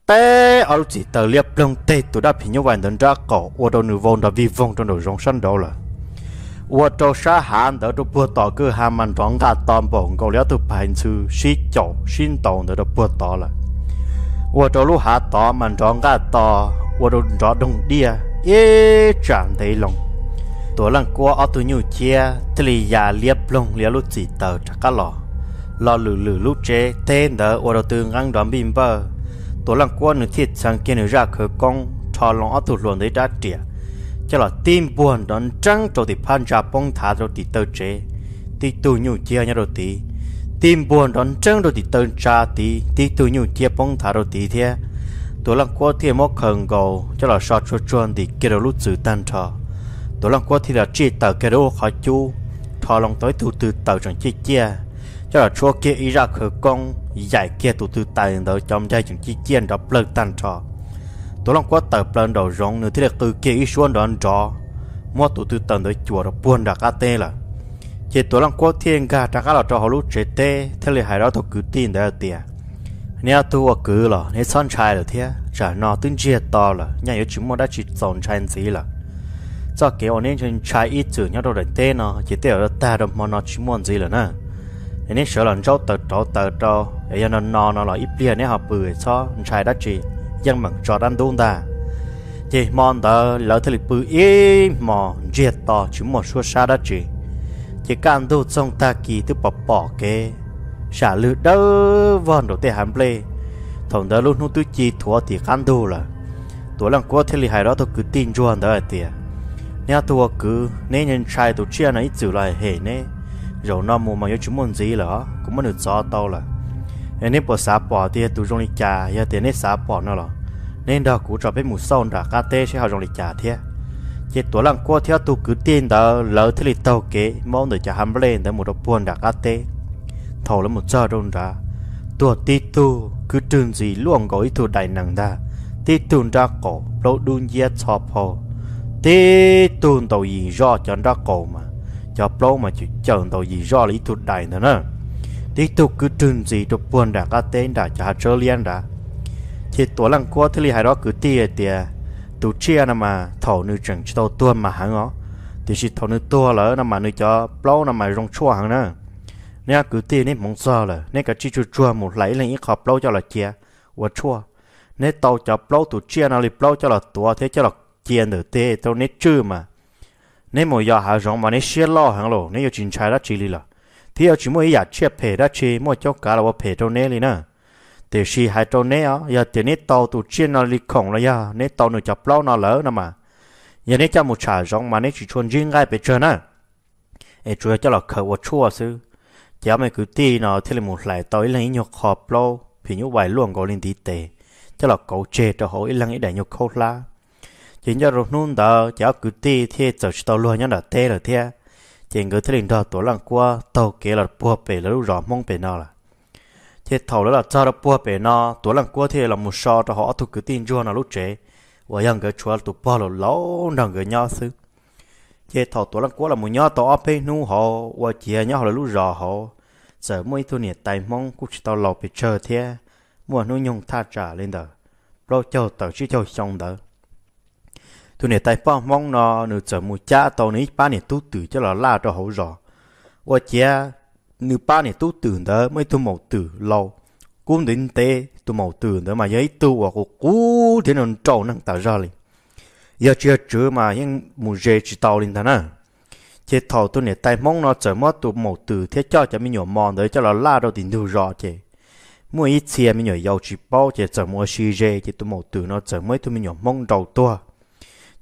té ở lúc chỉ tờ liệp lông tê tụ đáp hình như vậy nên ra cổ và đầu nữ vong đã vi vong trong đầu rong sân đó là và cho sa hạn đỡ đồ bùa tỏ cứ hàm mình vắng gạt tòm bổng cầu léo tụ hành chữ xí chậu xin tàu đỡ đồ bùa tỏ là và cho lúc hà tỏ mình vắng gạt tỏ và đồ rõ đồng đia ê chẳng thấy lòng ตัวลังกัวเอาตัวอยู่เชียทลียาเลียบลงเลียลูกจีเตอร์จักรหล่อหล่อหลือหลือลูกเจเต้นเดอวัวตัวงังดอมบิมเบอร์ตัวลังกัวหนึ่งที่สังเกตหนึ่งรักคือกงทอลงเอาตัวหลวนได้ดัดเดียจะหล่อตีมบวนดอนจังโจติพันจาปงถาโจติเตอร์เจตีตัวอยู่เชียเนี่ยโรตีตีมบวนดอนจังโจติเตอร์จาตีตีตัวอยู่เชียปงถาโรตีเทียตัวลังกัวเทียมอกเคิงโกจะหล่อชอดชวนตีเกลลูกจือตันทอ tổ lòng qua thì là chỉ tờ cái đồ họ chú thọ lòng tới từ từ tờ chẳng chi chia cho là chỗ kia ý ra khởi công giải kia từ từ tờ đó trong đây chẳng chi chia đó plug tan trò tổ lòng qua tờ plug đầu rong nữa thì là từ kia ý xuống đó ăn trò mua từ từ tờ tới chùa đó buồn đặc cá tê là chỉ tổ lòng qua thiên cả trả cá là trò họ lúc chế tê thế là hai đó thuộc cứ tin đó tiền nếu tôi cứ là nếu son trai rồi thế trả nó tính chia to là nhà yếu chúng mua đã chỉ son trai gì là cho cái ông nên trên trái ít chữ nhau đâu để tê nó chỉ tê ở ta đâu mà nó chỉ muốn gì là nè nên nên sợ là cháu tờ tờ tờ tờ ấy nó nó nó là ít bia nên họ bự cho trái đã chỉ dân bằng cho đan đun ta chỉ món tờ lỡ thì lịch bự ý mà diệt tò chỉ một số xa đã chỉ chỉ can đu trong ta kỳ thứ bỏ bỏ kê xả lự đỡ vòn đầu tê hàm lê thằng đó lúc nó tôi chi thua thì can đu là tôi lần qua thì lì hài đó tôi cứ tin chuan đó là tiền nhà tôi cứ nên nhân trai tụi chia này chữ lại hệ nè rồi nó mua mà yêu chúng muốn gì là cũng muốn được gió tao là nên nên bỏ xả bỏ thì tụi trong lịch trả, giờ tiền nên xả bỏ nó là nên đó cũng cho biết một sâu đã cá tê sẽ học trong lịch trả thế chỉ tuổi lăng qua theo tụi cứ tin đó lỡ thế lịch tàu kế mong được cho ham lên để một đập buồn đã cá tê thầu là một giờ đông ra tụi ti tu cứ trường gì luôn gọi tụi đại năng ra ti tu ra cổ lâu đun gia chọp hồ thế tuần tàu gì do cho nó cổ mà cho plô mà chỉ chờ tàu gì do lý thuật đại nữa nè tiếp tục cứ trừng gì cho buồn đã cá tên đã cho hạt trơ liên đã chỉ tổ lăng qua thì hai đó cứ tiề tiề tụ chia nè mà thầu nữ chẳng cho tuôn mà hắn ó thì chỉ thầu nữ tua lỡ nè mà nữ cho plô nè mà rong chua hắn nè nè cứ tiề nè mong sao lỡ nè cái chỉ chua chua một lấy lên ít khó plô cho là chia và chua nè tàu cho plô tụ chia nè lấy plô cho là tua thế cho là tiền được tê tao nét chưa mà nếu mà giờ hà giống mà nếu xe lo hàng lo nếu giờ chuyện trái đó chỉ là thì ở chỉ mỗi giờ chia phe đó chỉ mỗi chỗ cả là phe tao nét liền nè thì khi hai tao nét á giờ tiền nét tàu tụt chia nó li khổng rồi giờ nét tàu nó chập lo nó lỡ nè mà giờ nét cho một trả giống mà nếu chỉ chuồn riêng ngay về chơi nè ai chơi cho là khờ quá chua sư cháu mày cứ ti nó thì là một lại tối lấy nhục họp lo thì như vậy luôn có lên tí tệ cho là cậu chê cho hỏi lăng ấy để nhục khâu la chỉ nhớ rồi nôn đó chỉ cứ tê thế giờ chỉ tàu luôn nhớ là tê rồi thế chỉ người thấy linh đó tổ lăng qua tàu kể là bùa bể là lúc rõ mong bể nó là thế thầu đó là cho nó bùa bể nó tổ lăng qua thì là một so cho họ thuộc cứ tin cho nó lúc trẻ và yang cái chúa tụ bao lâu lâu nàng người nhau xứ thế thầu tổ lăng qua là một nhau tổ áp nu họ và chỉ nhau là lúc rõ họ giờ mới thu nhiệt tài mong cũng chỉ tàu lọc bị chờ thế mua nó nhung tha trả lên đó rồi cho tàu chỉ cho xong đó tụi này tay phong mong nó nửa chở mù cha tàu này ba này tu tử cho là la cho hậu rõ qua chia nửa ba này tu tử đó mới tu màu tử lâu cũng đến tê tu màu tử đó mà giấy tu và cô cú thế nó trâu năng tạo ra liền giờ chưa chưa mà nhưng mù dê chỉ tàu lên thằng à chế thầu tụi này tay mong nó chở mất tu màu tử thế cho cho mình nhổ mòn đấy cho là la đâu tiền đủ rõ chế mỗi ít xe mình nhổ dầu chỉ bao chế chở mua xì dê chế tu màu tử nó chở mới tu mình nhổ mong đầu tua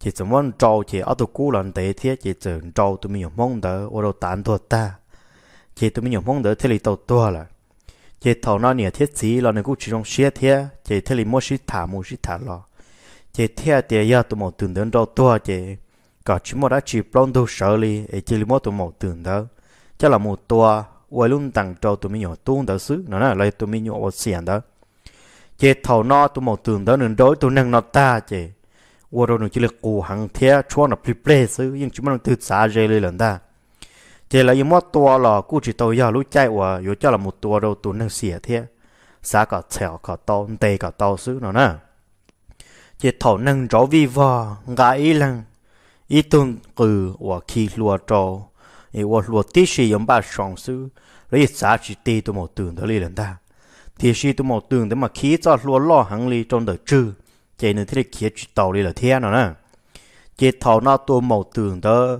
chỉ chỉ muốn trâu chỉ ở tụ cú lần thế thiết chỉ chỉ trâu tụi mình mong đỡ ở đâu tán thua ta chỉ tụi mình mong đỡ thế là tàu tua là chỉ thầu nó nhỉ thiết gì là nó cũng chỉ trong xe thiết chỉ thế là mua xí thả mua xí thả lo chỉ thiết thì giờ tụi mình tưởng đến đâu tua chỉ có chỉ một đã chỉ plon đâu sợ li chỉ là mua tụi mình tưởng đó chắc là một tua quay luôn tặng trâu tụi mình tuôn đỡ xứ nó là lấy tụi mình nhỏ xiên đó chỉ thầu nó tụi mình tưởng đó nên đối tụi năng nó ta chỉ 我这种就是古航天穿了不不是，因起码都啥热了了的。这了一摸多了，估计都要路在我有叫了么多肉都能写天，啥个草个刀得个刀手了呢？这头能着为哇，俺一人一顿个我去落着，哎我落地是用把双手，那啥是地都没动的了的，地是都没动的嘛，起早落老行里中的住。chế nên thế kia chỉ tàu đi là thế nào nè chế thầu nó tu màu tường đó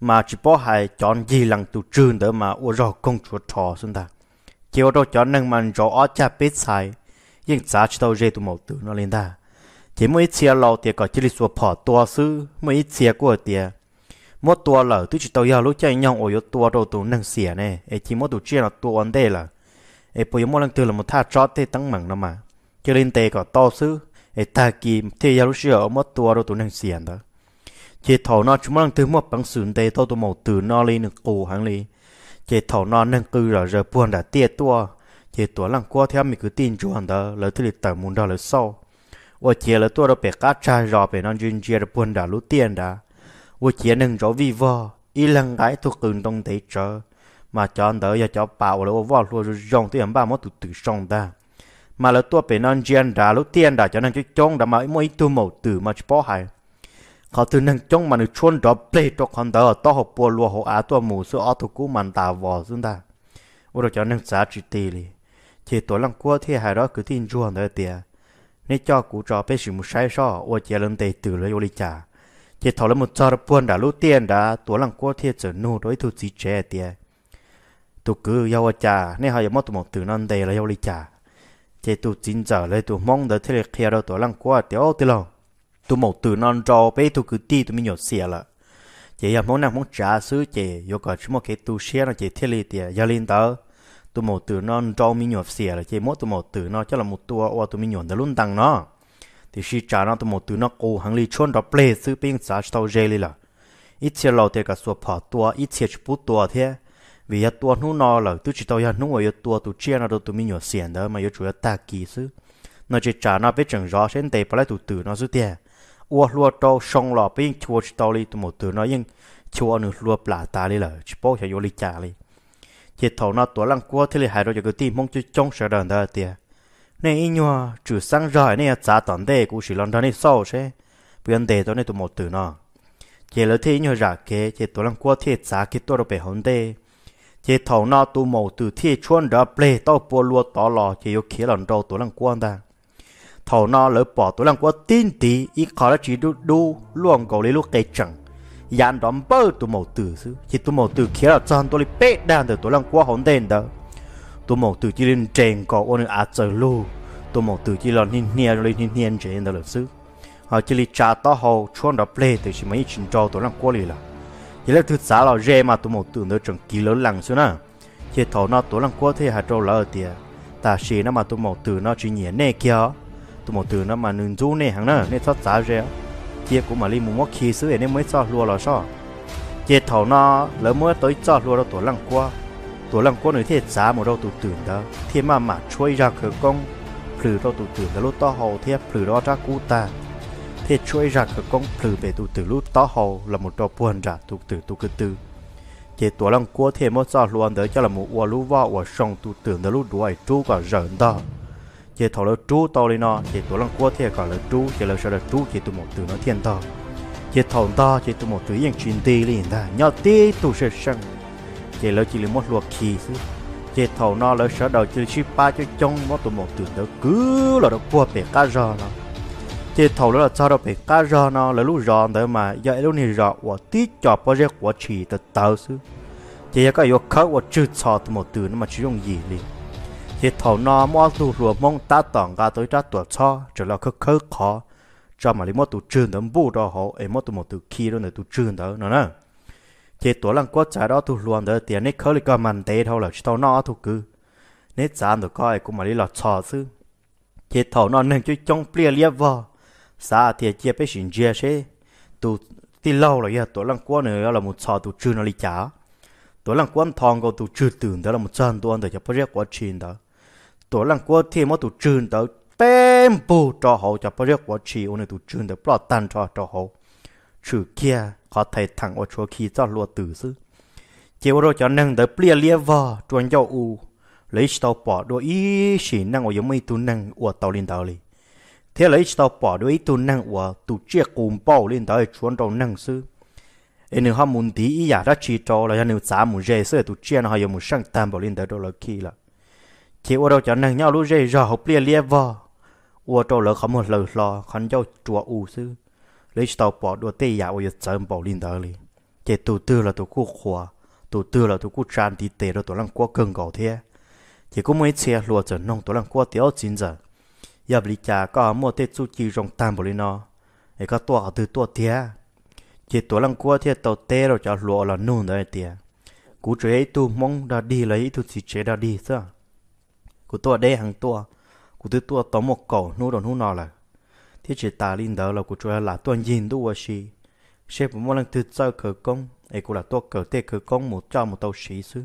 mà chỉ bỏ hai chọn gì lần tu trường đó mà ô rồi công chúa trò xuống ta chế ô đâu chọn nâng mà rõ ở cha biết sai nhưng giá chỉ tàu rê tu màu tường nó lên ta chế mỗi chia lâu thì có chỉ là số phỏ to sư mỗi chia của tiền mỗi tua lở tôi chỉ tàu giờ lúc chạy nhau ở tua đâu tu nâng xỉa nè ấy chỉ mỗi tu chia là tua ăn đây là ấy bây giờ mỗi lần từ là một tha trót thế tăng mảng nó mà cho lên tê có to sư ai ta kì thì giờ lúc xưa mất tua rồi tụi nàng xiên đó chị thầu nó chúng mang từ mất bằng sườn tê tôi tụi màu từ nó lên nâng cổ hàng lên chị thầu nó nâng cư rồi giờ buồn đã tiệt tua chị tua lăng qua theo mình cứ tin chú hàng đó lời thứ lịch tờ muốn đó lời sau và chị là tôi đã bị cá trai rồi bị nó chuyên chia được buồn đã lúc tiền đã và chị nâng rõ vi vò ý lăng gái tôi cường đông tế trở mà cho anh đỡ giờ cho bảo là vào luôn rong dòng tôi ba mất từ từ sông ta mà là tua bên non gian đã lúc tiền đã cho nên cái chong đã mãi mỗi tu mẫu từ mà chỉ bỏ hại, họ từ nâng chong mà nó chôn đó play cho còn đó to học bùa lùa họ á tua mù số ở thủ cũ mặn tà vò xuống ta ô rồi cho nên giá trị tì li thì tổ lăng cua thì hai đó cứ tin chuồng đó tiệt nên cho cụ trò bé sự một sai so ô chè lên đầy từ lấy ô đi trả chỉ thọ là một trò buồn đã lúc tiền đã tổ lăng cua thì trở nô đối thủ chỉ trẻ tiệt tụ cứ yêu trả nên họ yêu mất một từ non đầy là yêu đi trả thế tụ chính trở lấy tụ mong đợi thế là kia đâu tụ lăng quá tiểu tụ lâu tụ một từ non trò bé tụ cứ ti tụ mình nhột xìa là chị là mong nào mong trả sứ chị yêu cầu chúng một cái tụ xe nó chị thế li tiệt gia linh tớ tụ một từ non trò mình nhột xìa là chị mỗi tụ một từ nó chắc là một tua qua tụ mình nhột đã luôn tăng nó thì khi trả nó tụ một từ nó cố hàng lý chôn đó ple sứ bên xã tàu dê là ít chia lâu tiệt cả số phạt tua ít chia chút tua thế vì ya tua nu no là tu chỉ tao ya nu ngồi ya tua tu chia nó đâu tu mi nhổ xiên đó mà ya chủ ya ta kỳ sư nó chỉ trả nó biết chừng rõ sen tệ bà lại tu tử nó sư tiền ua lua tao xong lọ bên chua chỉ tao li tu một tử nó nhưng chua nửa lua bả ta li là chỉ bao giờ vô li trả li chỉ thầu nó tua lăng cua thì li hai rồi cái tim mong chỉ chong sợ đờn đó tiền nên ý nhua chủ sang rồi nên trả tận đề cũng chỉ lần đó nên sau chứ bên đề đó nên tu một tử nó chỉ là thế nhua ra kế chỉ tua lăng cua thì trả cái tua đâu phải hồn đề chế thầu nó tu mổ từ thiên chuan đó ple tao po lua tỏ lò chế yêu khía lần đầu tổ lăng quan ta thầu nó lỡ bỏ tổ lăng quan tin tí ít khó là chỉ đu đu luồng cầu lấy lúc cây chẳng dàn đóm bơ tu mổ từ chứ chỉ tu mổ từ khí là chân tôi bê đàn từ tổ lăng quan hồn đen đó tu mổ từ chỉ lên trên có ôn à trời lu tu mổ từ chỉ lần nhìn nia lên nhìn nia trên đó là chứ họ chỉ li cha tao hồ chuan đó ple từ chỉ mấy chuyện trò tổ lăng quan lì là giờ là xã là rẻ mà tụi một tưởng nó trồng ký lớn lằng xuống nè giờ thọ nó tổ lằng quá thế hạt trâu lỡ tiệt ta xì nó mà tụi một tưởng nó chỉ nhẹ nè kia tụi một tưởng nó mà nương rú nè hàng nè nè thoát xã rẻ giờ cũng mà lên mua mốt khí sứ nên mới cho lúa là sao giờ thọ nó lỡ mới tới cho lúa đó tổ lằng quá tổ lằng quá nữa thế xã một đâu tụi tưởng đó thế mà mà chui ra cửa công phử đâu tụi tưởng đó lúc to hầu thế phử đó ra cú ta thì chuối ra cái con từ về tụ từ lúc to hầu là một trò buồn ra tụ từ tụ cứ từ thì tuổi lăng cua thì mất sao luôn đấy cho là một ua lú vợ ua sông tụ tưởng từ lúc đuổi chú cả rợn đó thì thầu là chú to lên nó thì tuổi lăng cua thì cả là chú thì là sợ là chú thì tụ một từ nó thiên to thì thầu to thì tụ một từ yên chuyên tì liền ta nhớ tì tụ sẽ sân thì là chỉ là một luộc khí chứ thì thọ nó là sợ đầu chỉ ship ba cho chong một tụ một từ nó cứ là nó cua về cá rò nó chỉ thầu đó là sao đâu phải cá rò nó là lúc rò tới mà giờ lúc này rò của tí chọ bao giờ của chỉ từ tao xứ chỉ có yêu khóc của chữ cho từ một từ nó mà chỉ dùng gì liền chỉ thầu nó mua tu rùa mong ta tỏng ra tới ra tuổi cho trở là khóc khóc khó cho mà lấy một từ trường đó bù đó họ em một từ một từ kia đó này tụ trường đó nó nè chỉ tuổi lần quốc trái đó tụ luôn đó tiền này khởi cái mình tế thôi là chỉ thầu nó thôi cứ nếu giảm được coi cũng mà đi là cho xứ chỉ thầu nó nên cho trong plia lia vào sa thì chia bé xin chia thế tụ ti lâu rồi giờ tụi lăng quan nữa là một sò tụ chưa nó đi chả tụi lăng quan thằng của tụ chưa tưởng đó là một chân tụi anh để chấp bây giờ quá trình đó tụi lăng quan thì mà tụ chưa đó bém bù cho họ chấp bây giờ quá trình ông này tụ chưa đó bỏ tan cho cho họ chữ kia có thể thẳng ở chỗ khi cho lúa tử sư chiều rồi cho nâng tới plia lia vò chuan cho u lấy tàu bỏ đôi ý chỉ năng ở giống mấy tu năng ở tàu lên tàu liền thế là ít tao bỏ đôi tu năng của tu chiếc cùng bao lên tới chuẩn đầu năng sư anh em nếu họ muốn tí ý giả ra chỉ cho là anh em giá muốn dễ sơ tu chiếc nó họ một sáng tam bảo lên tới đó là khi là chỉ ở đâu cho năng nhau lúc dễ giờ học liền liền vào ở đâu là không một lời lo không cho chùa u sư lấy tao bỏ đôi tê giả ở giờ bảo lên tới liền chỉ tu tư là tu quốc hòa tu tư là tu quốc tràn thì tệ rồi tu lăng quốc cần cầu thế chỉ có mấy xe lùa trở nông tu lăng quốc tiểu chính giờ giờ bị trả có mua tết su chi rong tam bồi nó ấy có tua từ tua thế, chỉ tua lăng cua tia tàu té rồi cho lụa là nôn đấy tia cú chơi ấy tu mong đã đi lấy tu chỉ chơi đã đi sao cú tua đây hàng tua cú thứ tua tóm một cổ nô đồn nô nọ là thế chỉ ta linh đó là cú chơi là tuần nhìn đâu vậy xí xếp một lần thứ sau khởi công ấy cú là tua cờ tê khởi công một trăm một tàu xí xứ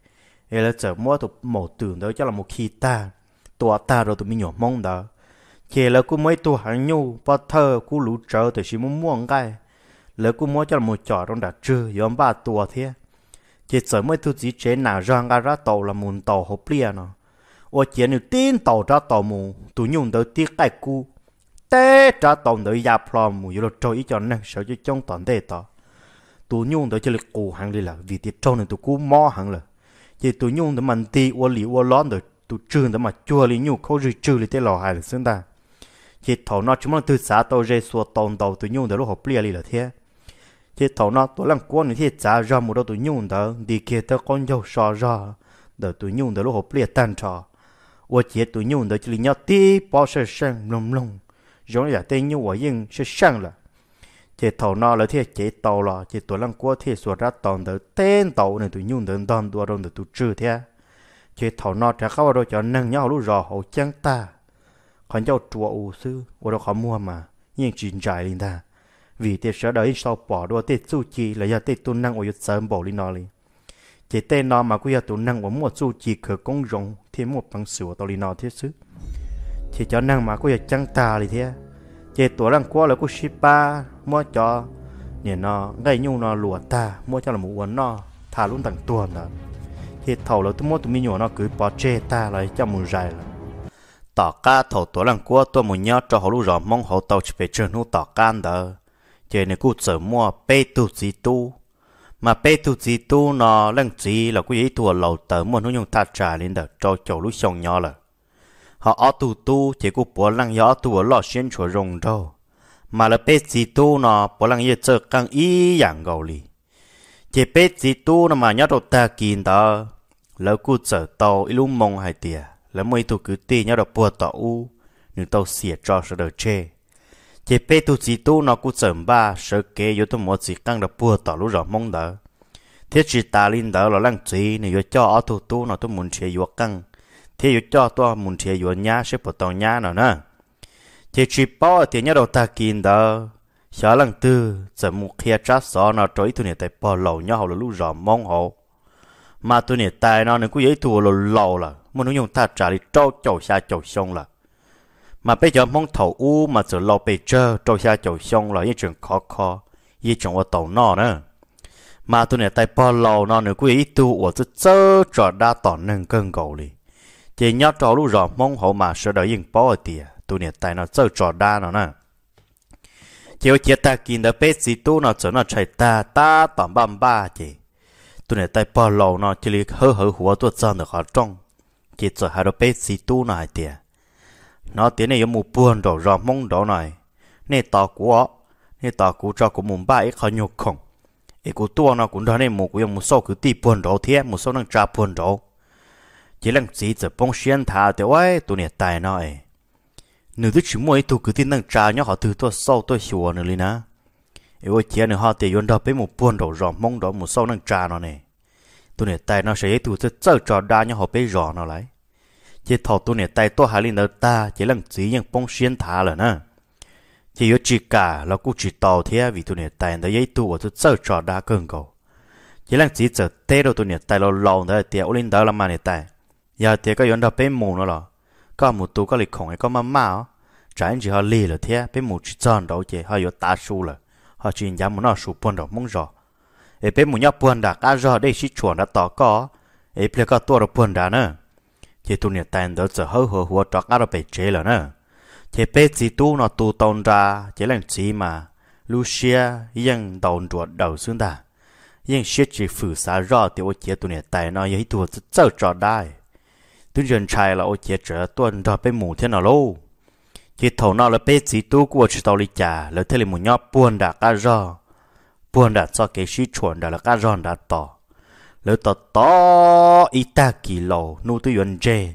ấy là chở mua tụ mổ tưởng đó cho là một khi ta tua ta rồi tụi mình nhỏ mong đó chỉ là cô mới tua hàng nhu và thơ cô lũ trở thì chỉ muốn mua ngay là cô mua cho là một trò trong đã trưa yếm ba tua thế chỉ sợ mới thu chỉ chế nào ra ra tàu là muốn tàu hộp lia nó và chỉ nếu tin tàu ra tàu mù tụi nhung tới tiếc cái cô té ra tàu tới nhà plom mù yếu là trôi cho nên sợ cho trong toàn đề tàu tụi nhung tới chỉ là cô hàng đi là vì tiếc trâu nên tụi cô mò hàng là chỉ tụi nhung để mình ti ô lì ô lón rồi tụi trường để mà chua lì nhung khâu rồi trừ lì tế lò hài là xương ta chỉ thầu nó chúng nó từ xã tàu rê xua tồn đầu tụi nhung để lúc học lìa lì là thế chỉ thầu nó tụi làm quan thì xã ra một đôi tụi nhung đó đi kia tao con dâu sò ra để tụi nhung để lúc học lìa tan trò ô chỉ tụi nhung để chỉ lì nhau ti bao sơ sang lồng lồng giống như là tên như quả yên sẽ sang là chị thầu nó là thiệt chị tàu là chị tuổi lăng cua thì sửa ra toàn tới tên tàu này tụi nhung đến đòn đua rồi tụi trừ thế chị thầu nó trả khao rồi cho nâng nhau lúc rò hậu chăng ta còn cháu chùa u sư ở đó khó mua mà nhưng chuyện trải lên ta vì thế sợ đấy sau bỏ đua tết su chi là do tết tu năng ở dưới sớm bỏ lên nó lên chỉ tên nó mà bây giờ tu năng ở mua su chi khởi công rồng thì một bằng sửa tàu lên nó thế chứ chỉ cho năng mà bây giờ chăng ta thì thế chế tổ lăng qua là cô shipa mua cho nhìn nó gây nhung nó lùa ta mua cho là một uốn nó thả luôn tặng tuần đó chế thầu là tôi mua tụi mi nhỏ nó cứ bỏ chê ta lại cho mù dài là tỏ ca thầu tổ lăng qua tôi muốn nhớ cho họ lúc rõ mong họ tàu chỉ về trường nó tỏ can đó chế này cô sợ mua bê tu gì tu mà bê tu gì tu nó lăng gì là cô ấy thua lầu tớ mua nó nhung ta trả lên đó cho chỗ lúc xong nhỏ là họ ở tù tu thì có bố lăng nhỏ tù lọ xuyên chỗ rồng đâu mà là bé gì tu nó bố lăng yêu chơi căng ý dạng gầu lì chỉ bé gì tu nó mà nhớ đầu ta kín đó lỡ cú chở tàu ít lúc mong hai tìa lỡ mấy tù cứ tì nhớ đầu bùa tàu u nhưng tàu xỉa cho sợ đời chê chỉ bé tu gì tu nó cú chở ba sợ kế yếu tù mua gì căng đầu bùa tàu lũ rõ mông đó thiết chỉ ta linh đó là lăng gì nên yếu cho ở tù tu nó tôi muốn chơi yếu căng thì yêu cho to, muốn thì yêu nhá sẽ bỏ tàu nhá nữa nè thì chỉ bỏ thì nhớ đầu ta kín đó sợ lần tư giờ một khi cha sợ nó trói tụi này tại bỏ lâu nhau là lúc rõ mong hồ mà tụi này tại nó nên cứ dễ thua là lâu là muốn nó dùng ta trả đi trâu chầu xa chầu sông là mà bây giờ mong thầu u mà giờ lâu bây giờ trâu xa chầu sông là yên chuyện khó khó yên chuyện ở tàu nó nè. mà tụi này tại bỏ lâu nó nên cứ dễ thua ở chỗ chỗ đã tỏ nâng cơn gầu liền chỉ nhớ trò lúc rõ mong hộ mà sợ đợi yên bỏ ở tìa tụi nè tại nó chơi trò đa nó nè chiều chia ta kín đã bế gì tu nó cho nó chạy ta ta tỏm băm ba chị tụi nè tại bỏ lầu nó chỉ lì hơ hơ หัวตัว chân được họ trong chỉ chở hai đứa bế gì tu nó hai tìa nó tiếng này mu buồn đồ rõ mong đồ này nè tao của nè tao của cho của mùng ba ấy khó nhục không ấy của tua nó cũng đó nè mu của một số cứ ti buồn đồ thế một số năng trà buồn đồ chỉ lăng chỉ giờ bông xuyên thả để vậy tụi nè tài nói nữ thứ chỉ mỗi tụ cứ tin năng trà nhau họ thứ tôi sâu tôi hiểu nữa ná. á yêu chia nữa họ thì yến đó bé một buôn đầu rò mong đó một sâu năng trà nó nè tụi nè tài nó sẽ tụi sẽ chơi trò đa nhau họ bé rò nó lại chỉ thọ tụi nè tài tôi hà lên đó ta chỉ lăng chỉ nhưng bông xuyên thả là nè chỉ yếu chỉ cả là cũng chỉ tàu thế vì tụi nè tài nó dễ tụi tôi chơi trò đa cơn cầu chỉ lăng chỉ giờ tê đâu tụi nè tài lo lâu đó thì ở linh đó là mà nè tài giờ thì có yến đập bên mù nó lọ có tu có lịch khổng ấy có mắm mao chỉ họ lì là thế bên mù chỉ tròn đầu chỉ họ yến ta su là chỉ nhắm muốn nó su buồn mong rõ ấy bên mù nhóc buồn đã cá rõ đây chỉ chuẩn đã tỏ có ấy ple có tua được buồn đã nữa chỉ tu nhiệt tàn đó giờ hơi hồ hồ trọ cá đó chế là nữa chỉ bên chỉ tu nó tu tồn ra chỉ làm gì mà Lucia yên đồn ruột đầu xuống ta yên sẽ chỉ phủ xá rõ thì ô tu nhiệt tàn nó ấy tu rất trâu trọ đai tôi dần trai là ô chế trở tuần đòi bên mù thế nào lâu chỉ thầu nó là bê chỉ tu của chỉ tàu lý trả lỡ thế là mù nhóc buồn đã cá rò buồn đã cho cái sĩ chuẩn đã là cá rò đã tỏ lỡ tỏ tỏ ít ta kỳ lâu nu tôi dần chê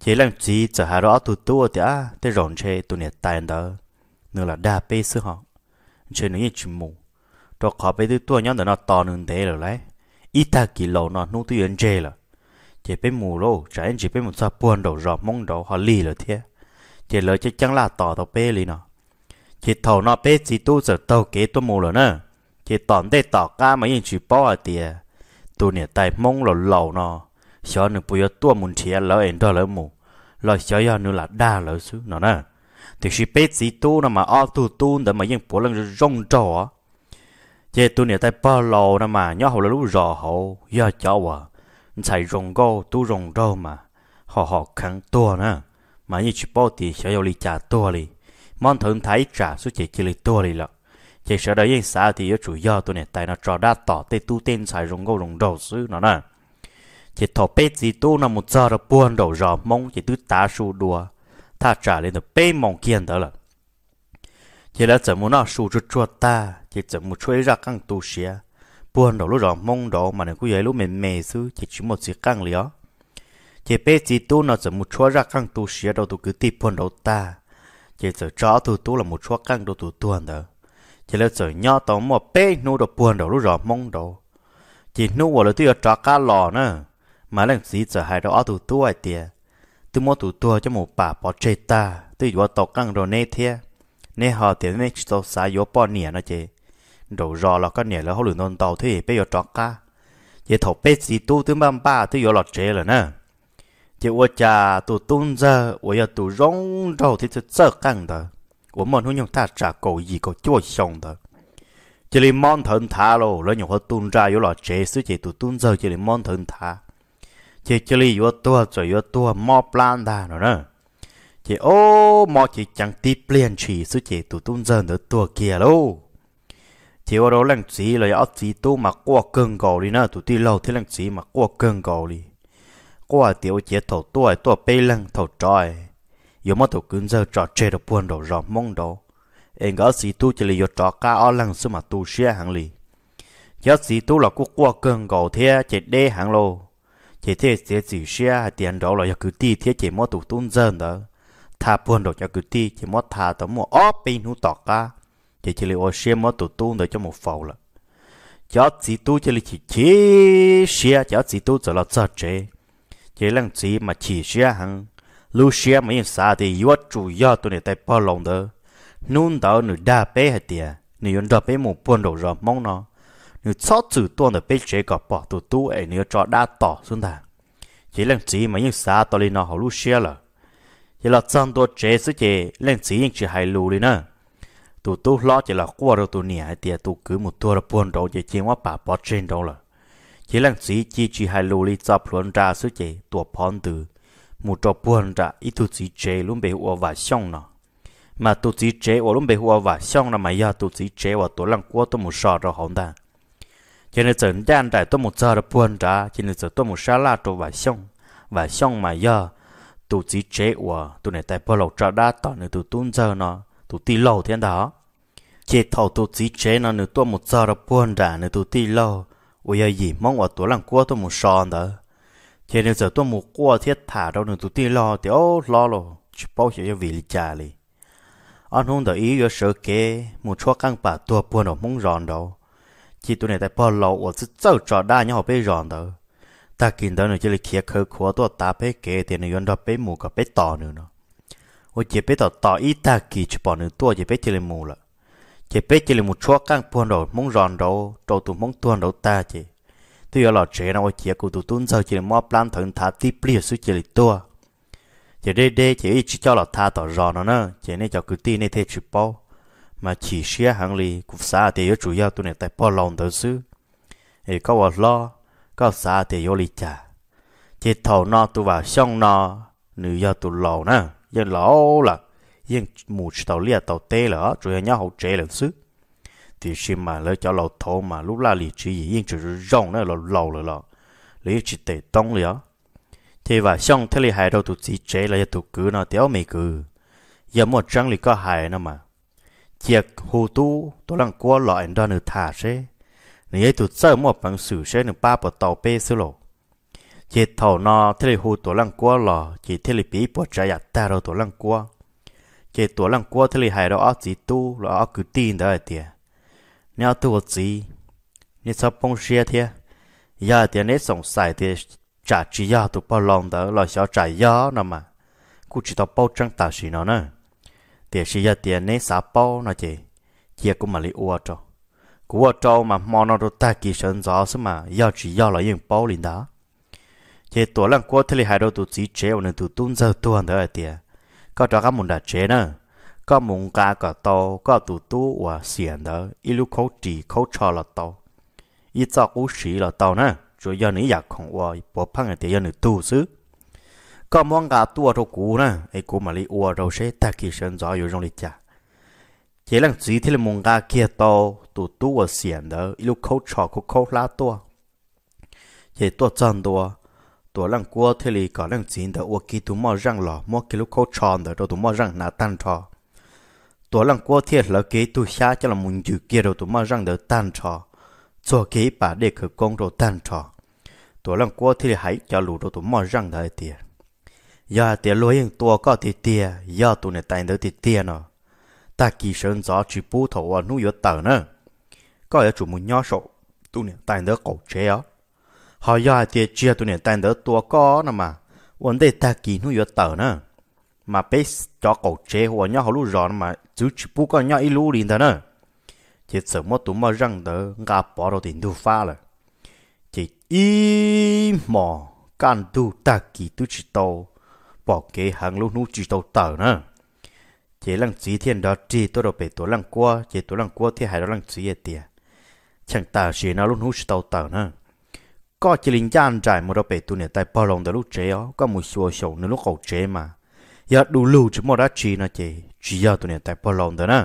chỉ làm gì trở hà rõ tu tu ở à thế rộn chê tu nè tài đó nữa là đa bê sư họ chơi nữa như chim mù đó khó bê tôi tua nhóm đó nó to nên thế rồi đấy ít ta kỳ lâu nó nu tôi dần chê là chỉ bên mù lô trả em chỉ bên một sa buồn đầu rọ mong đầu họ lì rồi thế chỉ lời chắc chắn là tỏ tao bê lì nó chỉ thầu nó bê chỉ tu giờ tàu kế tôi mù rồi nè chỉ tỏn đây tỏ ca mà yên chỉ bỏ ở tiề tu nè tài mong lầu lầu nó xóa nửa bùi tua muốn chia lỡ em đó lỡ mù lỡ xóa giờ nửa là đa lỡ xứ nó nè thì chỉ bê chỉ tu nó mà o tu tu để mà yên bỏ lên rong trò chỉ tu nè tài bỏ lầu nó mà nhau hậu là lúc rò hậu giờ cháu à 才融高都融到嘛，họ họ kháng tua nè, mà như chỉ bao thì sẽ yêu lý trả tua đi, mong thường thấy trả số chỉ chỉ lý tua đi lợ, chỉ sợ đấy yên xã thì yếu chủ do tôi này tại nó trò đa tỏ tê tên xài rồng gâu rồng đầu xứ nó nè, chỉ thọ bê gì tu nó một giờ là buồn đầu rò mong chỉ tứ tá su đùa, ta trả lên được bê mong kiên đó là, chỉ là 怎么那数着做大，只怎么吹 ra căng tu xia buồn đó lúc rõ mong đó mà nó cứ vậy lúc mình mè xứ chỉ chỉ một chiếc căng liền chỉ bé chỉ tu nó chỉ một chúa ra căng tu sửa đầu tu cứ tiếp buồn đầu ta chỉ chỉ chó tu tu là một chúa căng đầu tu tuần đó chỉ là chỉ nhỏ tao một bé nu đó buồn đó lúc rõ mong đó chỉ nu vào là ở chó cá lò nữa mà lần gì chỉ hai áo tu tu ai tiệt tôi mua tu tu cho một bà bỏ chơi ta tôi vừa tao căng rồi nè thế nè họ tiền nè chỉ tao xài vô bỏ nè nó chơi đồ rò là cái nè là hậu lửa non tàu thế bây giờ trọ ca giờ thầu bé gì tu tướng băm ba thứ giờ lọt chế là nè giờ ua cha tu tung ra ua giờ tu rong đầu thì sẽ sợ căng đó ua mòn hôn nhung ta trả cầu gì cầu chua xong đó chỉ là mòn thần thà lo là nhung họ tung ra giờ lọt chế sứ chỉ tu tung ra chỉ là mòn thần thà chỉ chỉ là ua tua rồi ua tua mò plan ta rồi nè chỉ ô mò chỉ chẳng tiếp liền chỉ sứ chỉ tu tung ra nữa tua kia luôn thì ở đó lăng chỉ là ở chỉ tu mà qua cơn gò đi nữa tụi đi lâu thế lăng chỉ mà qua cơn gò đi qua tiểu chế thầu tuổi tuổi bê lăng thầu trời giờ mất thầu cứng giờ trò chơi được buồn đồ rò mong đồ em gỡ chỉ tu chỉ là giờ trò cá ở lăng xưa mà tu xe hàng lì giờ chỉ tu là quốc qua cơn gò thế chạy đê hàng lô chạy thế chế chỉ xe tiền đó là giờ cứ ti thế chế mất tụi tuôn dần đó thà buồn đồ cho cứ ti chế mất thà tấm mua óp bên hú tọt ca chỉ chỉ li ô xem mỏ tụ tu nữa cho một phẩu là chó chỉ tu chỉ li chỉ chỉ xe chó chỉ tu cho là cho chế chỉ lăng chỉ mà chỉ xe hằng lu xe mà yên xa thì yếu chủ yếu tụ này tại bao lòng đó nôn đó nửa đa bé hết tiệt nửa yon đa bé một buồn đầu rồi mong nó nửa chó chữ tuôn được bé chế gặp bỏ tụ tu ấy nửa cho đa tỏ xuống thà chỉ lăng chỉ mà yên sa tụ li nó họ lu xe là chỉ là chân tôi chế sức chế lăng chỉ yên chỉ hai lu li nữa tụ tu lo chỉ là qua rồi tụ nhẹ thì tụ cứ một tua là buồn rồi chỉ chiến quá bà bỏ trên đâu là chỉ là sĩ chi chi hai lô li chập luôn ra số chỉ tụ phòn từ một trò buồn ra ít tụ sĩ chế luôn bị hoa và xong nó mà tụ sĩ chế hoa luôn bị hoa và xong là mà giờ tụ sĩ chế hoa tụ lăng qua tụ một sọ rồi hỏng ta cho nên trận đang đại tụ một giờ là buồn ra cho nên giờ tụ một sa la tụ và xong và xong mà giờ tụ sĩ chế hoa tụ này tại bao lâu trả đã tỏ nên tụ tuôn giờ nó tụ ti lâu thế đó chế thầu tụ chỉ chế nó nữa tôi một giờ là buồn đã nữa tụ ti lâu ôi ai gì mong ở tôi làm cua tôi một sòn đó chế nữa giờ tôi một cua thiết thả đâu nữa tụ ti lo thì ô lo lo chỉ bao giờ vì lý cha lý anh hùng đợi ý ở sợ kế một chỗ căng bà tôi buồn ở mong ròn đó, chỉ tụi này tại bao lâu ở rất sâu trò đa nhau bây ròn đó ta kinh đó nữa chỉ là kia khơi khóa tôi ta bé kế thì nó yon đó bé mù cả bé to nữa nó ô chế bé tỏ tỏ ít ta kỳ chụp bỏ nửa tua chế bé chơi mù là chế bé chơi mù chua căng buồn đầu mong giòn đầu đầu tụ mong tuôn đầu ta chế tuy là chế nào ô chế cụ tụ tuôn sau chơi mua plan thần thả tiếp liều suy chơi tua chế đê đê chế ít cho là tha tỏ giòn nó nữa chế này cho cứ ti này thế chụp bao mà chỉ xia hàng lì cũng xa thì yếu chủ yếu tụi này tại bỏ lòng tới xứ thì có vào lo có xa thì yếu lì trả. chỉ thầu no tụi vào xong no nữ do tụi lầu nè dân lão là dân mù tàu lia tàu tê là rồi nhá hậu chế lần xứ thì xin mà lỡ cho lầu thô mà lúc la lì chỉ gì yên chỉ rộng nữa là lâu rồi là lấy chỉ tệ tông liền thì và xong thế là hai đầu tụi chỉ trẻ là tụi cứ nó téo mì cứ giờ một trăng lì có hài nữa mà chiếc hồ tu tôi đang qua loại đó nữa thả xe nếu tụi sợ một bằng xử xe nữa ba bộ tàu bê xứ lộ chỉ thầu nó thế là hù tổ lăng cua lò chỉ thế là bí bỏ trái giặt ta rồi tổ lăng cua chỉ tổ lăng cua thế là hai đó chỉ tu là ác cứ tin đó là tiền nếu tu có gì nếu sao bông xe thế giờ tiền nếu sống sai thì trả chi giờ tụ bao lòng đó là sao trả giờ nó mà cũng chỉ tao bao trăng ta xí nó nè, tiền xí giờ tiền nếu sao bao nó chỉ chia cũng mà lấy uo cho của trâu mà mò nó ta kỳ sơn gió xí mà giờ chỉ giờ là yên bao linh đó chế tổ lăng quá thế li hai đầu tụ chỉ chế ổn tụ tung giờ tuần à thôi tiệt có cho các môn đã chế nữa có môn cá có to có tụ tu và xiển đó ít lúc khâu trì khâu cho là to ít cho cú sĩ là to nữa rồi giờ nãy giờ không qua bỏ phăng thì giờ nãy tu xứ có món cá tua đâu cũ nữa ấy cú mà li ua đâu sẽ ta kỳ sơn gió rồi trong lịch chế lăng chỉ thế là môn cá kia to tụ tu và xiển đó ít lúc khâu cho khâu khâu là tua chế tua chân tua ตัวลังกัวเทลีก็ลังจีนแต่อวกีตุมอรังหล่อมอกิลุโคชอนแต่ตุมอรังนาตันทอตัวลังกัวเทียหลอกีตุชาจะละมุนจืเกียรตุมอรังเดตันทอจัวกีป่าเด็กคือกงโรตันทอตัวลังกัวเทลีหายจะหลุดตุมอรังเดเตียยาเตียลอยยังตัวก็ติเตียยาตัวในตันเดติเตียเนาะตากีเชิญจอจีปูถอวนุยเตอเนาะก็อย่าจุมุนย่อโศตุเนี่ยตันเดเก่าเชียว họ do tiệt chia tụi này tan đỡ tua có nè mà vấn đề ta kỳ nó yếu tờ nè mà bé cho cậu chế hoa nhau họ lú rõ mà chú chỉ bu con nhau ít lú liền đó nè chỉ sợ mất tụi mà răng đỡ ngà bỏ đồ tiền đủ pha rồi chỉ y mò can đủ ta kỳ tu chỉ tàu bỏ kế hàng lú nú chỉ tàu tờ nè chỉ lăng chỉ thiên đó chỉ tôi đồ bể tôi lăng qua chỉ tôi lăng qua thì hai đó lăng chỉ à tiền chẳng ta chỉ nào lú nú chỉ tàu tờ nè có chỉ linh chan trải một đôi bể tu nè tại bao lòng từ lúc chế ó có một số sầu nên lúc cậu chế mà giờ đủ lưu chỉ một đá chi nó chế chỉ giờ tu nè tại bao lòng đó nè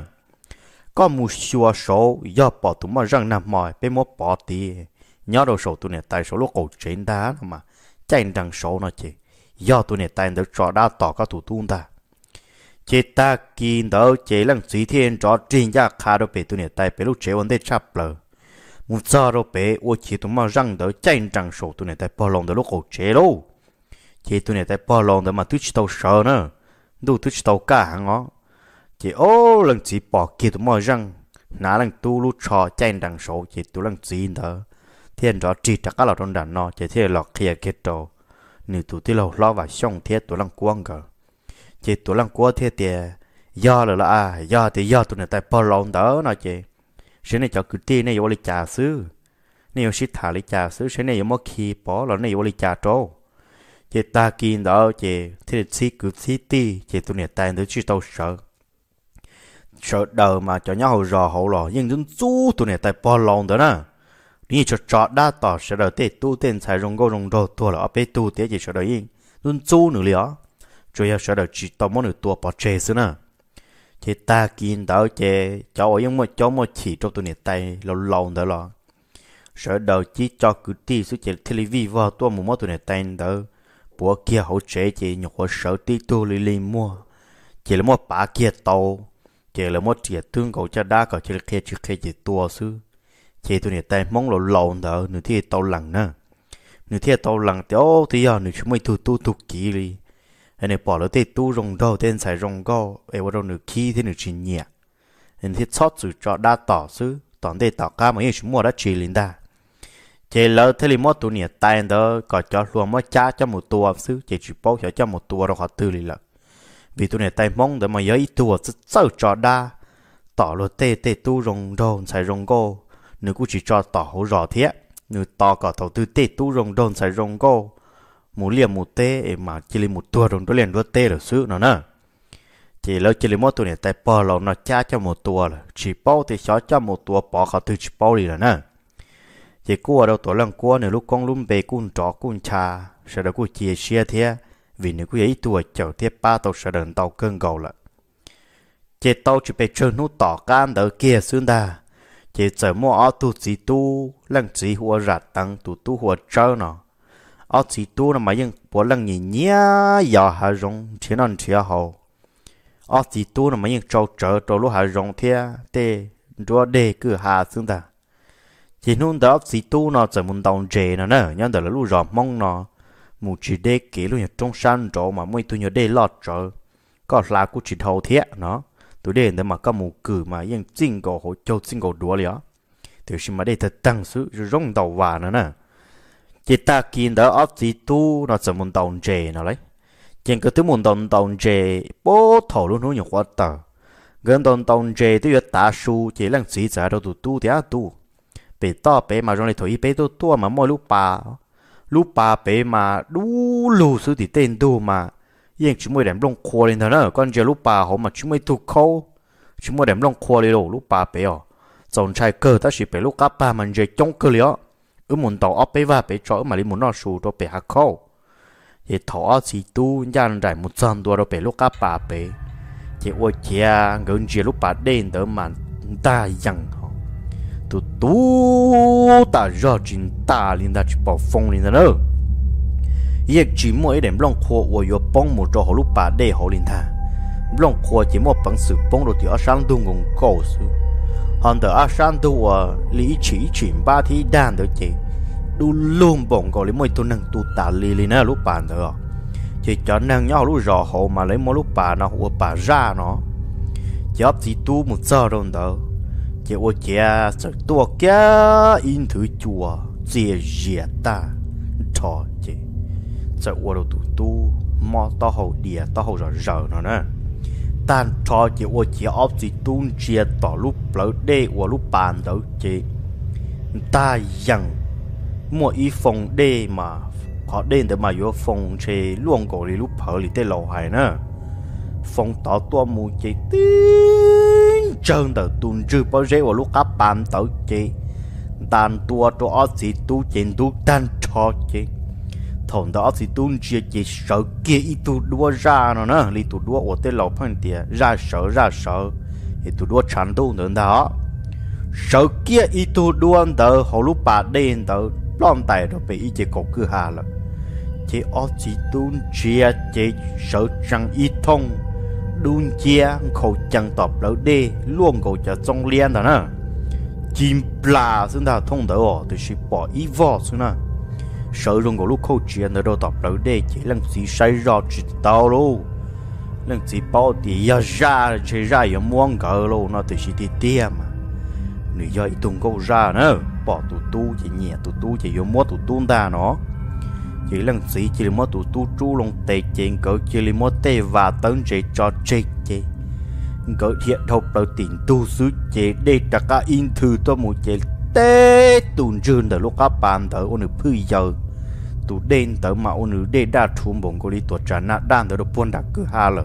có một số sầu giờ bỏ tụi mà răng nằm mỏi bên một bỏ tí nhớ đồ sầu tu nè tại số lúc cậu chế đá mà chạy rằng sầu nó chế giờ tu nè tại được cho đa tỏ các thủ tu ta chế ta kinh đó chế lăng sĩ thiên cho trình ra khá đôi bể tu nè tại bể lúc trẻ vấn đề chập lờ mu cha ro pe wo chi tu ma rang de chen chang sho tu ne tai pa long de lo ko che lo che tu ne tai pa long de ma tu chi tao sha na du tu chi tao ka hang o che o lang chi pa ki tu ma rang na lang tu lu cho chen chang sho che tu lang chi da thiên rõ chi chắc là trong đàn nó chỉ thế lọt kia kết đồ nữ tụ tí lâu lo và xong thế tụ lăng quăng cả chỉ tụ lăng quăng thế thì do là là do thì do tụ này tại bao long đó nó chị sẽ này cho cứ tiền này vô lịch trả xứ này vô sĩ thả lịch trả xứ sẽ này vô mất khi bỏ là này vô lịch trả trâu Chế ta kinh đó chị thì xí cứ xí ti chế tụi này tay nữa chứ tao sợ sợ đầu mà cho nhau hậu rò hậu lò nhưng chúng chú tụi này tay bỏ lòng đó nè đi cho trọ đa tỏ sẽ đầu tê tu tên xài rung gô rung đồ tua là ở bên tu tê chỉ sợ đầu yên chúng chú nữa liền chủ yếu sợ đầu chỉ tao muốn được tua bỏ chê xứ nè thì ta kín tao chế ở những mà cháu mà chỉ cho tụi này tay lâu lâu đó là sợ đầu chỉ cho cứ tí số chế tivi vào tôi một mua tụi này tay đó bữa kia hỗ trợ chế nhục họ sợ tí tôi lì lì mua chế là mua bà kia tàu chế là mua chế thương cầu cho đá cậu chế là kia chứ kia chế tua sư chế tụi này tay mong lâu lâu đó nửa thì tàu lằng nữa nửa thì tàu lằng thì ô thì giờ nửa chúng mày tu tu tu kỹ đi nên ấy bỏ lỡ thế tu rồng đầu tên xài rồng go em vào đâu nửa khi thế nửa chín nhẹ nên thiết sót rồi cho đa tỏ xứ toàn thế tỏ cá mấy chúng mua đã chỉ lên ta chỉ lỡ thế li mót tu nhẹ tay anh đó có cho luôn mót cha cho một tua xứ chỉ chỉ bao cho cho một tua rồi họ tư liền lợ vì tu nhẹ tay mong để mà nhớ ít tua rất sợ cho đa tỏ lỡ thế thế tu rồng đầu xài rồng go nửa cũng chỉ cho tỏ hổ rõ thế nửa tỏ cả thầu tư thế tu rồng đầu xài rồng go mù liền mù tê mà chỉ liền mù tua rồi tôi liền đua tê rồi xứ nó nè chỉ lâu chỉ liền mỗi tuần này tại bò lâu nó cha cho một tua rồi chỉ bao thì xóa cho một tua bỏ khó từ chỉ bao đi rồi nè chỉ cua đâu tổ lần cua này lúc con lúm bề cun trọ cun cha sẽ đâu cua chia chia thế vì nếu cua ấy tua chậu thế ba tàu sẽ đợn tàu cơn gầu là chỉ tàu chỉ bị chơi nút tỏ cam đỡ kia xương đà chỉ sợ mua ở tu chỉ tu lần chỉ hùa rạt tăng tu tu hùa chơi nó ở ờ, chỉ tu là mấy những bữa lăng nhỉ nhía giờ hà rong thế nên thế hậu ở ờ, chỉ tu là mấy những trâu trở trâu lúc hà rong thế để rồi để cứ hà xương ta chỉ nôn đó ờ, chỉ tu nó chỉ muốn đồng chế nó nè nhân đó là lúc rồi mong nó mù chỉ để kỹ luôn trong sân trâu mà mỗi tu nhớ để lọt trở có là cũng chỉ thầu thế nó tôi để để mà có mù cử mà những chính cổ hộ châu chính cổ đúa liền thì xin mà để thật tăng sự rồi rong đầu vàng nữa nè chỉ ta kiến đó ấp gì tu nó sẽ muốn đồng chế nó lấy chỉ có thứ muốn đồng đồng chế bố thổ luôn nó nhiều quá tờ gần đồng đồng chế tôi biết ta su chỉ là chỉ giả đâu tu tu thì á tu bị to bé mà trong này thổi bé tu tu mà mỗi lúc ba, lúc ba bé mà đủ lù sự thì tên tu mà yên chúng mới đem lông khoa lên thôi đó con chơi lúc ba họ mà chúng mới thu khâu chúng mới đem lông khoa lên đâu lúc ba bé ở dòng trai cơ ta chỉ bị lúc cá bà mình chơi chống cơ liệu ở muốn tàu ấp bé và bé chó mà đi muốn nó sù đó bé hạc khâu thì thọ chỉ tu nhân đại một trăm đô đó bé lúc cá ba bé thì ôi cha gần chỉ lúc ba đêm đó mà ta dặn họ tu tu ta rõ chính ta liên ta chỉ bảo phong liên ta việc chỉ mỗi đêm long khô ôi yo bông một trò họ lúc bà đen họ liên ta long khô chỉ một bằng sự bông rồi thì ở sáng tu ngùng cầu sự hòn tờ ở sáng tu ở lý chỉ ba thi đàn đó chị đu luôn bọn gọi lấy môi tôi nâng tu tà lì lì nè lúc bàn thở chỉ cho năng nhau lúc rõ hộ mà lấy mỗi lúc bà nó hộ bà ra nó chỉ ấp thì tu một giờ rồi thở chỉ ô chè sợ tua kia yên thứ chùa chia rìa ta trò chỉ sợ ô đồ tu tu mò tao hậu địa tao hậu rõ rõ nó nè tan trò chỉ ô chỉ ốp chỉ tuôn chia tỏ lúc lỡ đê ô lúc bàn đó chỉ ta dặn mua y phong đê mà họ đến để mà yo phong chế luôn cổ đi lúc phở lì tê lò hay nè phong tỏ tua mù chế tin chân tờ tuần chư bao giờ vào lúc các bàn tớ chế đàn tua cho ở sĩ tu chiến tu đàn cho chế thằng đó sĩ tu chia chế sợ kia y tu đua ra nó nè lì tu đua ở tê lò phân tiền ra sợ ra sợ y tu đua chẳng tu nữa đó sợ kia y tu đua đờ hồ lúc bà đen đờ lon tài rồi bị chế cổ cứ hà là chế ở chỉ tuôn chia chế sợ rằng y thông đun chia khẩu chẳng tọp lâu đê luôn cầu cho trong liên đó nè chim pla chúng ta thông đỡ ồ thì sẽ bỏ y vò xuống nè sợ luôn cầu lúc khẩu chia nó đâu tọp lâu đê chỉ lần gì say rõ chỉ tao luôn lần chỉ bỏ thì ya ra chỉ ra ya muốn cờ luôn nó thì chỉ đi tiêm mà nếu giờ tung cầu ra nè bỏ tụ tu chỉ nhẹ tụ tu chỉ vô mua tụ tu ta nó chỉ lần sĩ chỉ mua tụ tu chú lòng tệ trên cỡ chỉ mua tệ và tấn chế cho chế chế cỡ hiện thục đầu tiền tu sứ chế để tất cả in thư tôi một chế tê tùn rừng tới lúc các bạn tới ôn nữ giờ tụ đen tới mà ôn nữ để đa thùng bổng cô đi tuột trả nã đan tới đồ buôn đặc cứ ha lợ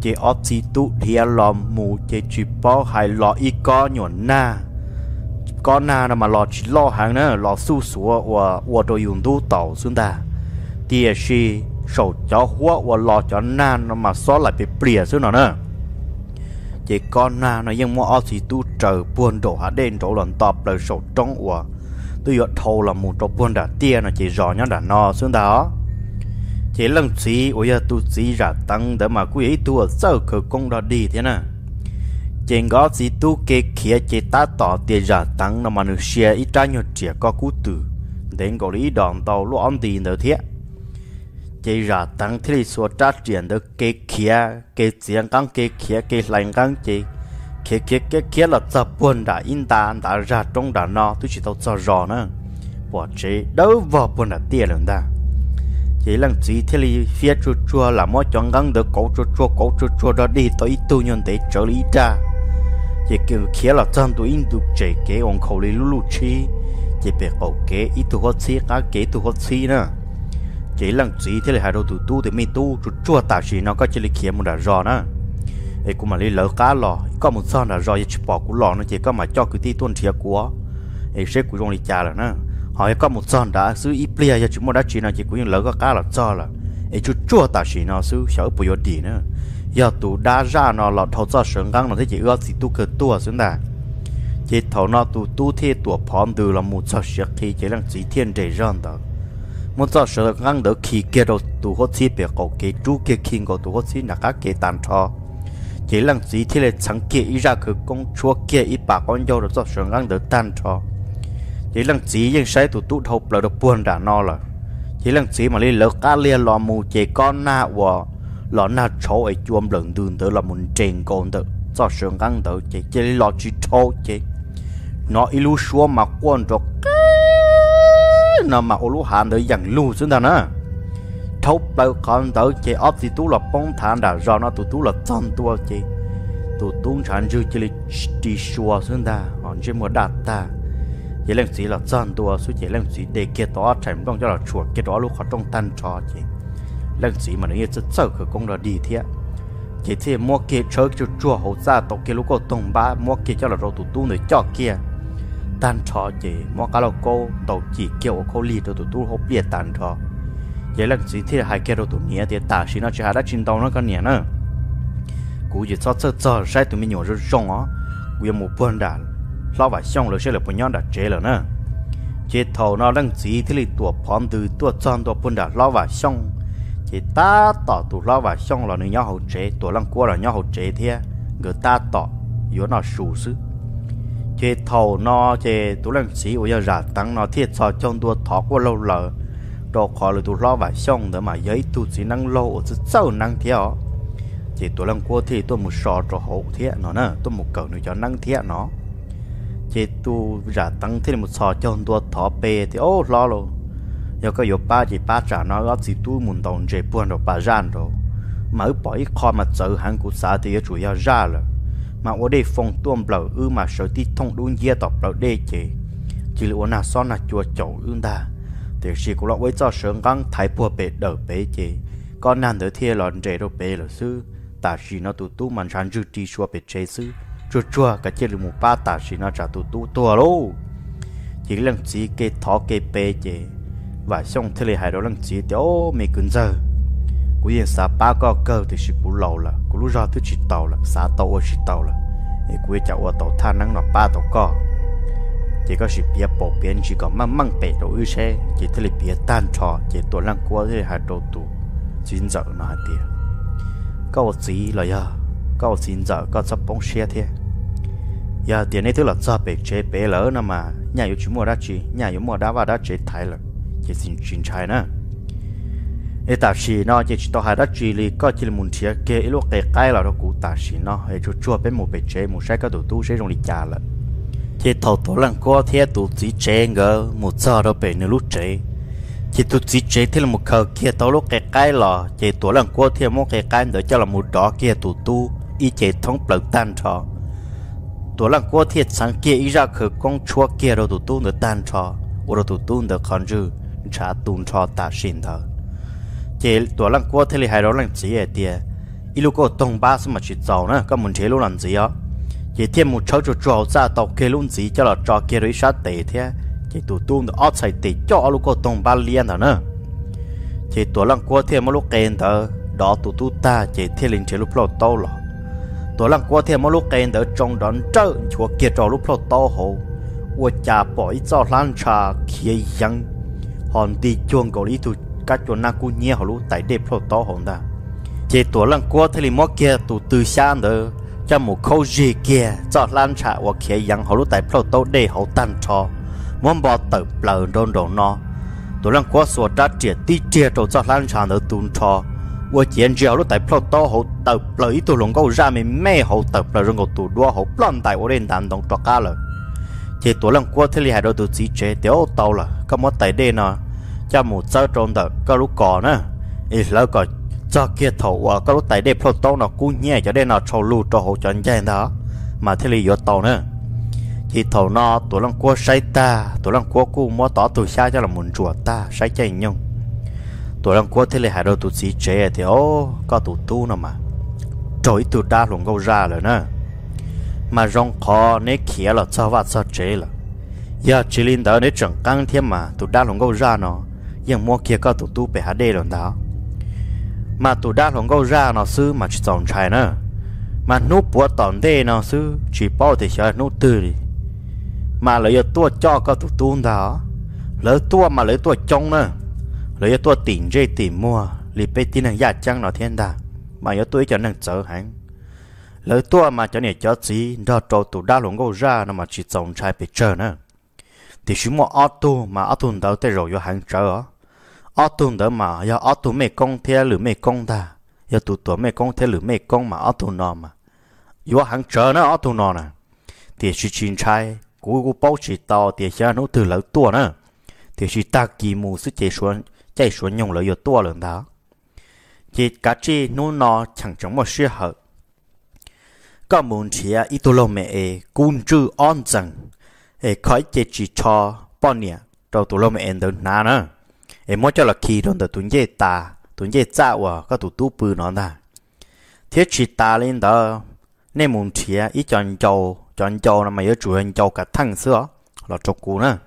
chế ốp si tụ thia lòm mù chế chỉ bao hai lọ y co nhọn na có na là mà lo chỉ lo hàng nữa lo su sửa và và đồ dùng đủ tàu xuống ta thì khi à sầu cho hoa và lo cho na nó mà xóa lại bị bìa xuống nó nữa chỉ con na nó nhưng mà ở thì tu trời buồn đổ hả đen đổ lần tập lời sầu trong và tôi giờ thâu là một trong buồn đã tia nó chỉ rõ nhá đã no xuống đó chỉ lần gì ôi giờ tu chỉ ra tăng để mà quý ấy tu ở sau công đó đi thế nào chỉ ngó gì tu kê kia chế ta tỏ tiền giả tăng nó mà nữ xe ít ra nhiều trẻ có cú tử đến gọi lý đòn tàu lo ăn tiền đầu thế chế giả tăng thì lý số trả tiền được kê kia kê tiền găng kê kia kê lành găng chế kia kia kia kia là tập buồn đã in ta đã ra trong đã no tôi chỉ tàu cho rõ nữa bỏ chế đâu vào buồn đã tiền lần ta chỉ lần chỉ thế li phía chua chua là mỗi chọn gắn được cổ chua chua cổ chua chua đó đi tới tu nhân để trở lý ra chỉ kêu kia là chân tụi in tụi chế kế ông khẩu lý lulu chi chỉ bị cậu kế ít tụi họ chi cả kế tụi họ chi nữa chỉ lần chỉ thế là hai đôi tụi tu thì mi tu chút chua tạo gì nó có chỉ là kia một đã rõ nữa ấy cũng mà lấy lỡ cá lò có một son đã rõ chỉ bỏ của lò nó chỉ có mà cho cái tí tuân thiệt của ấy sẽ của ông đi cha là nữa họ có một son đã xứ ít plia cho chúng nó đã chỉ nó chỉ cũng lỡ có cá là cho là ấy chút chua tạo gì nó xứ sợ bùi đi nữa giờ tụ đã ra nó là thầu cho sướng găng nó thấy chỉ ưa gì tu cơ tua xuống đà chỉ thấu nó tụ tu thế tua phòn từ là một cho sướng khi chỉ là chỉ thiên trời rơn đó một cho sướng găng đó khi kết đó tụ hết chi bề cổ kế chú kia kinh cổ tụ hết chi là cái kế tàn cho chỉ là chỉ thiên để chẳng kia ý ra cứ công chúa kia ý bà con dâu được cho sướng găng được tàn cho chỉ là chỉ những sai tụ tu thầu là được buồn đã nó là chỉ là chỉ mà đi lỡ cá lia lò mù chỉ con na và lọ na chỗ ấy chuông lần đường tới là muốn trên con tự cho sương ăn tự chỉ chỉ lọ chỉ chỗ chỉ nó ilu xua mà quan trọng nó mà ô lu hàn tới dạng lu xuống ta nè thấu bao con tự chỉ ấp thì tú là bóng thản đã do nó tụ tú là chân tua chỉ tụ tú chẳng dư chỉ đi xua xuống ta còn chỉ một đạt ta chỉ làm gì là chân tua xuống chỉ làm gì để kia đó thành trong cho là chuột kia đó lúc họ trong tan trò chỉ lần gì mà nó như chứ sợ cái công đó đi thiệt, chỉ thế mua kia chơi cho chua hậu gia tổ kia lúc có tung ba mua kia cho là rồi tụt tu nữa cho kia tan trò chỉ mua cái lóc cô tổ chỉ kêu ở cô lì rồi tụt tu hậu biết tan trò vậy lần gì thế hai kia rồi tụt nhẹ thì ta xin nó chỉ hai đã chín tàu nó cái nhẹ nữa cú chỉ cho sợ sợ sai tụi mình nhỏ rồi xong á cú một buồn đàn lo vài xong rồi sẽ là bọn nhau đã chế rồi nữa chế thầu nó đang gì thì lì tuột phom từ tuột tròn tuột buồn đàn lo vài xong chỉ ta tỏ tụ lo và xong là người nhau hậu chế tổ lăng cua là nhau hậu chế thế à? người ta tỏ yếu nó sù sư chế thầu nó chế tụ lăng sĩ của giả tăng nó thiết so trong đua thọ của lâu lờ đồ khó là tụ lo và xong để mà giấy tụ sĩ năng lâu ở sâu năng theo à? chỉ tụ lăng cua thì tôi một sò trò hậu thế à nó nè tôi một cầu nữa cho năng thế nó chế tụ giả tăng thì một sò trong đua thọ bề thì ô lo rồi 有個有巴只巴掌那個只都門洞只半到巴掌到，mà ở bỏ ít kho mà chở hàng của xã thì chủ yếu ra là mà ở đây phong tuôn bầu ư mà sở tí thông đun dê tộc bầu đê chỉ là na son na chùa chậu ư ta thì chỉ có lỗi cho sướng găng thái bùa bể đỡ bể chế con nan đỡ thiê lòn chế đâu bể là sư ta chỉ nó tu tu mà sản dư tí chùa bể chế sư chùa chùa cái chế là một ba ta chỉ nó trả tu tu tua lô chỉ lần chỉ cái thọ cái bể chế và xong thế lì hai đó lần chỉ tiêu mì cứng giờ cú yên xả ba co cơ thì sự cú lâu là cú lúc ra thứ chỉ tàu là xả tàu ở chỉ tàu là thì cú chả ở tàu than nắng nó ba tàu co chỉ có sự bia bộ biến chỉ có măng măng bể đồ ư xe chỉ thế lì bia tan trò chỉ tổ lăng cua thế hai đôi tù chín giờ nó hai tiền câu gì là giờ câu chín giờ có sắp bóng xe thế giờ tiền này thứ là cho bể chế bể lỡ nè mà nhà yếu chúng mua đá chỉ nhà yếu mua đá vào đá chế thái lợn chỉ xin chín chai nè ấy ta chỉ nó chỉ cho hai đất chỉ li có chỉ là muốn chia cái lúc cái cái là nó cũ ta chỉ nó ấy chú chua bên một bên chế một sai có đồ tu sẽ dùng đi trả lại chỉ thầu tổ lần qua thế tụ chỉ chế ngờ một giờ đó bên nó lúc chế chỉ tụ chỉ chế thế là một khờ kia tổ lúc cái cái là chỉ tổ lần qua thế một cái cái đó cho là một đó kia tụ tu ý chế thống plug tan cho tổ lần qua thế sáng kia ý ra khờ con chua kia rồi tụ tu nữa tan cho rồi tụ tu nữa còn dư cha tun cho ta xin thở chế tổ lăng qua thế li hai đó lăng chỉ ở tiề ilu có tông ba số mà chỉ giàu nữa các muốn chế luôn lăng gì á chế thêm một cháu cho cháu ra tàu kia luôn gì cho là cho kia rồi sát tệ thế chế tụ tun được ót xài tệ cho ilu có tông ba liền thở nữa chế tổ lăng qua thêm mà lúc kén thở đó tụ tu ta chế thêm linh chế lúc lâu tàu lọ tổ lăng qua thêm mà lúc kén thở trong đón trơ chúa kia cho lúc lâu tàu hồ 我家宝一早烂茶，开阳 hòn đi chuồng gọi lý tu cá chuông na cú nhia họ lú tại đẹp phô to hòn ta chế tổ lăng cua thế li mò kia tụ từ xa nữa cho một câu gì kia cho lan trả hoặc kia yang họ lú tại phô to để họ tan cho muốn bỏ tử bờ đồn đồn nó tổ lăng cua sổ đã triệt đi triệt rồi cho lan trả nữa tu cho và chuyện gì lúc tại plot to hậu tập bờ ít tu lòng câu ra mình mẹ hậu tập bờ rồi ngồi tụ đua hậu plan tại ở đền đàn đồng tọa ca lời chỉ tuổi lần qua thế li hai đôi tụi chỉ chế tiểu tàu là có một tay đen nè cha mù sao trộn đợt có lúc cỏ nè ít lỡ cỏ cho kia thầu à có lúc tay đê phô tàu nó cú nhẹ cho đen nó trâu lù cho hồ chọn dành đó mà thế li vô tàu nè chỉ thầu nó tuổi lần qua say ta tuổi lần qua cú mua tỏ tuổi xa cho là muốn chùa ta say chạy nhung tuổi lần qua thế li hai đôi tuổi chỉ chế thì ô có tuổi tu nè mà trời tuổi đa luôn câu ra rồi nè mà rong khó nế khía là cho vạt cho chế là giờ chỉ linh đó nế chẳng căng thêm mà tụ đa lòng gâu ra nó nhưng mua kia có tụ tu bể há đê rồi đó mà tụ đa lòng gâu ra nó sư mà chỉ dòng trái nữa mà nút búa tòn đê nó sư chỉ bao thì sẽ nút tư đi mà lấy tua cho có tụ tu đó lấy tua mà lấy tua trông nữa lấy tua tỉnh dây tỉnh mua lì bê tin hàng giả dạ chăng nó thiên đà mà yếu tôi cho năng chở hẳn lỡ tua mà cho nên cho gì đó cho tụ đa lũng gấu ra nó mà chỉ trồng trái bị chờ nữa thì chúng mua ở tu mà ở tu đâu tới rồi vô hàng chờ ở tu đó mà giờ ở tu mẹ công thế lử mẹ công ta giờ tụ tụ mẹ công thế lử mẹ công mà ở tu nọ mà vô hàng chờ nó ở tu nọ nè thì chỉ chín trái cú cú bao chỉ tao thì sẽ nó từ lỡ tua nữa thì chỉ ta kỳ mù sức chạy xuống chạy xuống nhung lỡ vô tua lần đó chỉ cả chi nó nọ chẳng chống một sự hợp có muốn chia ít lô e mẹ ấy cun chư an rằng ấy e khỏi chế chỉ cho bọn nè đầu tụ lô mẹ em đơn na nữa ấy mỗi cho là khi đơn tờ tụn dễ ta tụn dễ dạ và có tụ tu bự nó ta thiết chỉ ta lên đó nên muốn chia ít chọn châu chọn châu là mày ở chủ anh châu cả thằng xưa là trọc cú nữa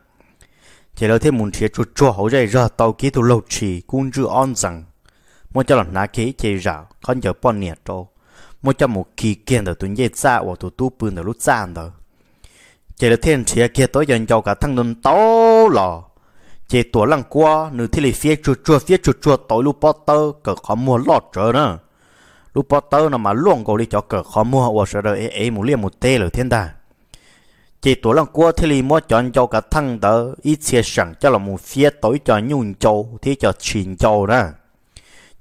chỉ là thế muốn chia chút chua hậu dây ra tàu ký tụ lâu chỉ cun chư an rằng mỗi cho là na kế chế ra con giờ bọn nè trâu một trăm một kỳ kiện đó tụi nhẹ xa và tu tu bươn đó lúc xa đó chỉ là thiên chỉ kia tối dần giàu cả thằng đồn tố lò chỉ tuổi lăng qua nữ thiên lì phía chua chua phía chua chua tối lúc bó tơ cờ khó mua lọt trở nữa lúc bó tơ nó mà luôn gọi đi cho cờ khó mua và sợ đời ấy một liều một tê là thiên đà chỉ tuổi lăng qua thiên lý mua chọn cho cả thằng đó ít xe sẵn cho là một phía tối cho nhung châu thì cho chuyện châu đó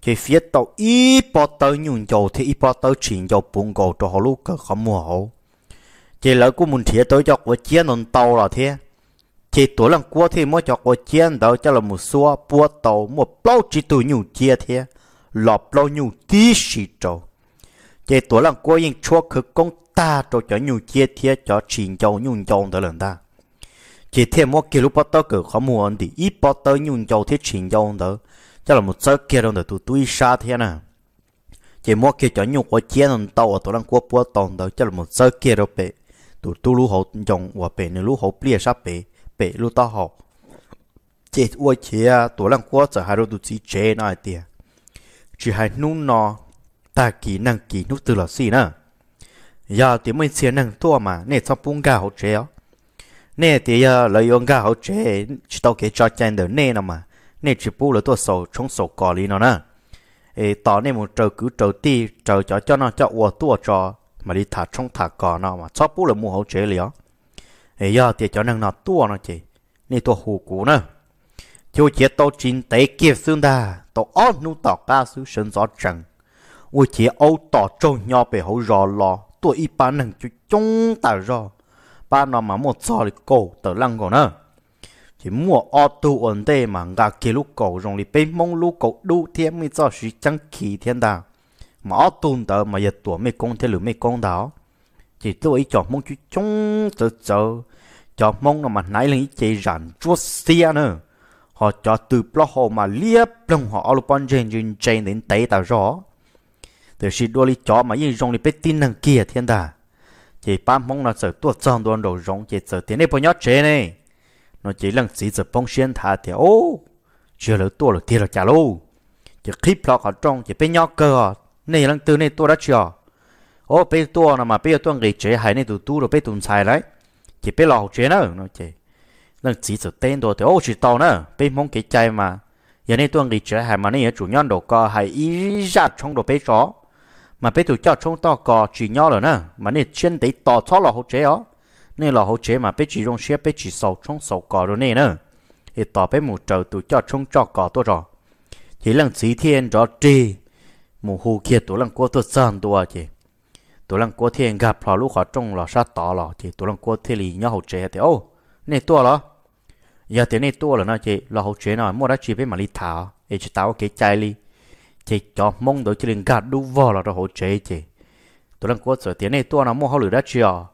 khi phía tàu ít bao tới nhung dầu thì ít bao tới chuyển dầu bún cầu cho họ lúc cơ khó mua hậu chỉ lỡ của mình thì tới cho của chiến non tàu là thế chỉ tuổi lần qua thì mới cho của chiến đó cho là một số bua tàu một bao chỉ tuổi nhung chia thế lọp bao nhung tí xì trâu chỉ tuổi lần qua yên chua cứ công ta cho cho nhung chia thế cho chuyển dầu nhung dầu đó lần ta chỉ thêm một kilo bao tới cơ khó mua anh thì ít bao tới nhung dầu thì chuyển dầu đó chắc là một số kia đâu để tụi tôi xa thế nè chỉ mua kia cho nhung quá chia nên tàu ở tụi đang qua qua tòn đó chắc là một số kia đâu bé tụi tôi lú hậu chồng và bé nữa lú hậu bia sắp bé bé lú tao học chỉ qua chia tụi đang qua giờ hai đôi tụi chỉ chế nói tiền chỉ hai nút nó ta kỳ năng kỳ nút từ là gì nè giờ thì mới xem năng thua mà nè sắp bung gà hậu chế ó nè thì giờ lợi 用 gà hậu chế chỉ tao cái cho chen được nè nào mà nên chỉ bù là tôi sầu trong sầu cỏ lý nó nè ê tỏ nên một trời cứ trời ti trời cho cho nó cho ua tua cho mà đi thả trong thả cỏ nó mà cho bù là mua hậu chế lý ó ê giờ thì cho năng nó tua nó chị nên tôi hù cú nè chú chế tao chín tế kia xương đà tao ó nu tỏ ca xứ sân gió trần ôi chế âu tỏ trâu nhỏ bề hậu rò lò tôi y bán năng chú chung tả rò ba nó mà một giò thì cổ tớ lăng cổ nè chỉ mua ô tô ổn tê mà ngà kì lúc cổ rong lì bên mông lúc cổ đu thiên mới cho suy chẳng kỳ thiên đà mà ô tô đó mà giờ tuổi mấy công thế lửa mấy công đó chỉ tôi ý chọn mong chú chống chờ chờ chọn mong là mà nãy lên chỉ rảnh chúa xe nữa họ cho từ blog hồ mà liếp lòng họ alo pon trên trên trên đến tây ta rõ từ khi đôi li chó mà yên rong li biết tin năng kia thiên đà chỉ ba mong là sợ tuột tròn đoan đầu rong chỉ sợ tiền này bao nhót chế này nó chỉ là chỉ giờ bông xuyên thả thì ô chưa lỡ tua rồi thiệt là chả lô chỉ khi lọ họ trông chỉ bên nhau cơ họ này là từ này tôi đã chưa ô bây tua là mà bây tôi nghỉ chế hay này tụi tu rồi bây tụi xài đấy chỉ bây lọ chế nữa nó chỉ là chỉ giờ tên đồ thì ô chỉ to nữa bây mong cái chai mà giờ này tôi nghỉ chế hay mà này chủ nhân đồ co hay ý ra trong đồ bây chó mà bây tụi cho trong to cò chỉ nhau rồi nữa mà này chân để to cho lọ hỗ chế ó nên là hỗ chế mà bé chỉ rong xe bé chỉ sầu trong sầu cỏ rồi nè nữa thì tỏ bé mù trầu tụ cho trong cho cỏ tôi rồi chỉ lần xí thiên rõ trì mù hù kia tụ lần cua tôi sơn tôi chị tụ lần cua thiên gặp lò lúc họ trong lò sát tỏ lò chị tụ lần cua thiên lì nhau hỗ chế thì ô nè tôi lò giờ thì nè tôi là nó chị lò hỗ chế nào mua ra chỉ bé mà đi thảo để chị tao cái chai đi chị cho mong đợi chị liền gạt đu vò là rồi hỗ chế chị tụ lần cua sở tiếng nè tôi nó mua hỗ lửa đã chưa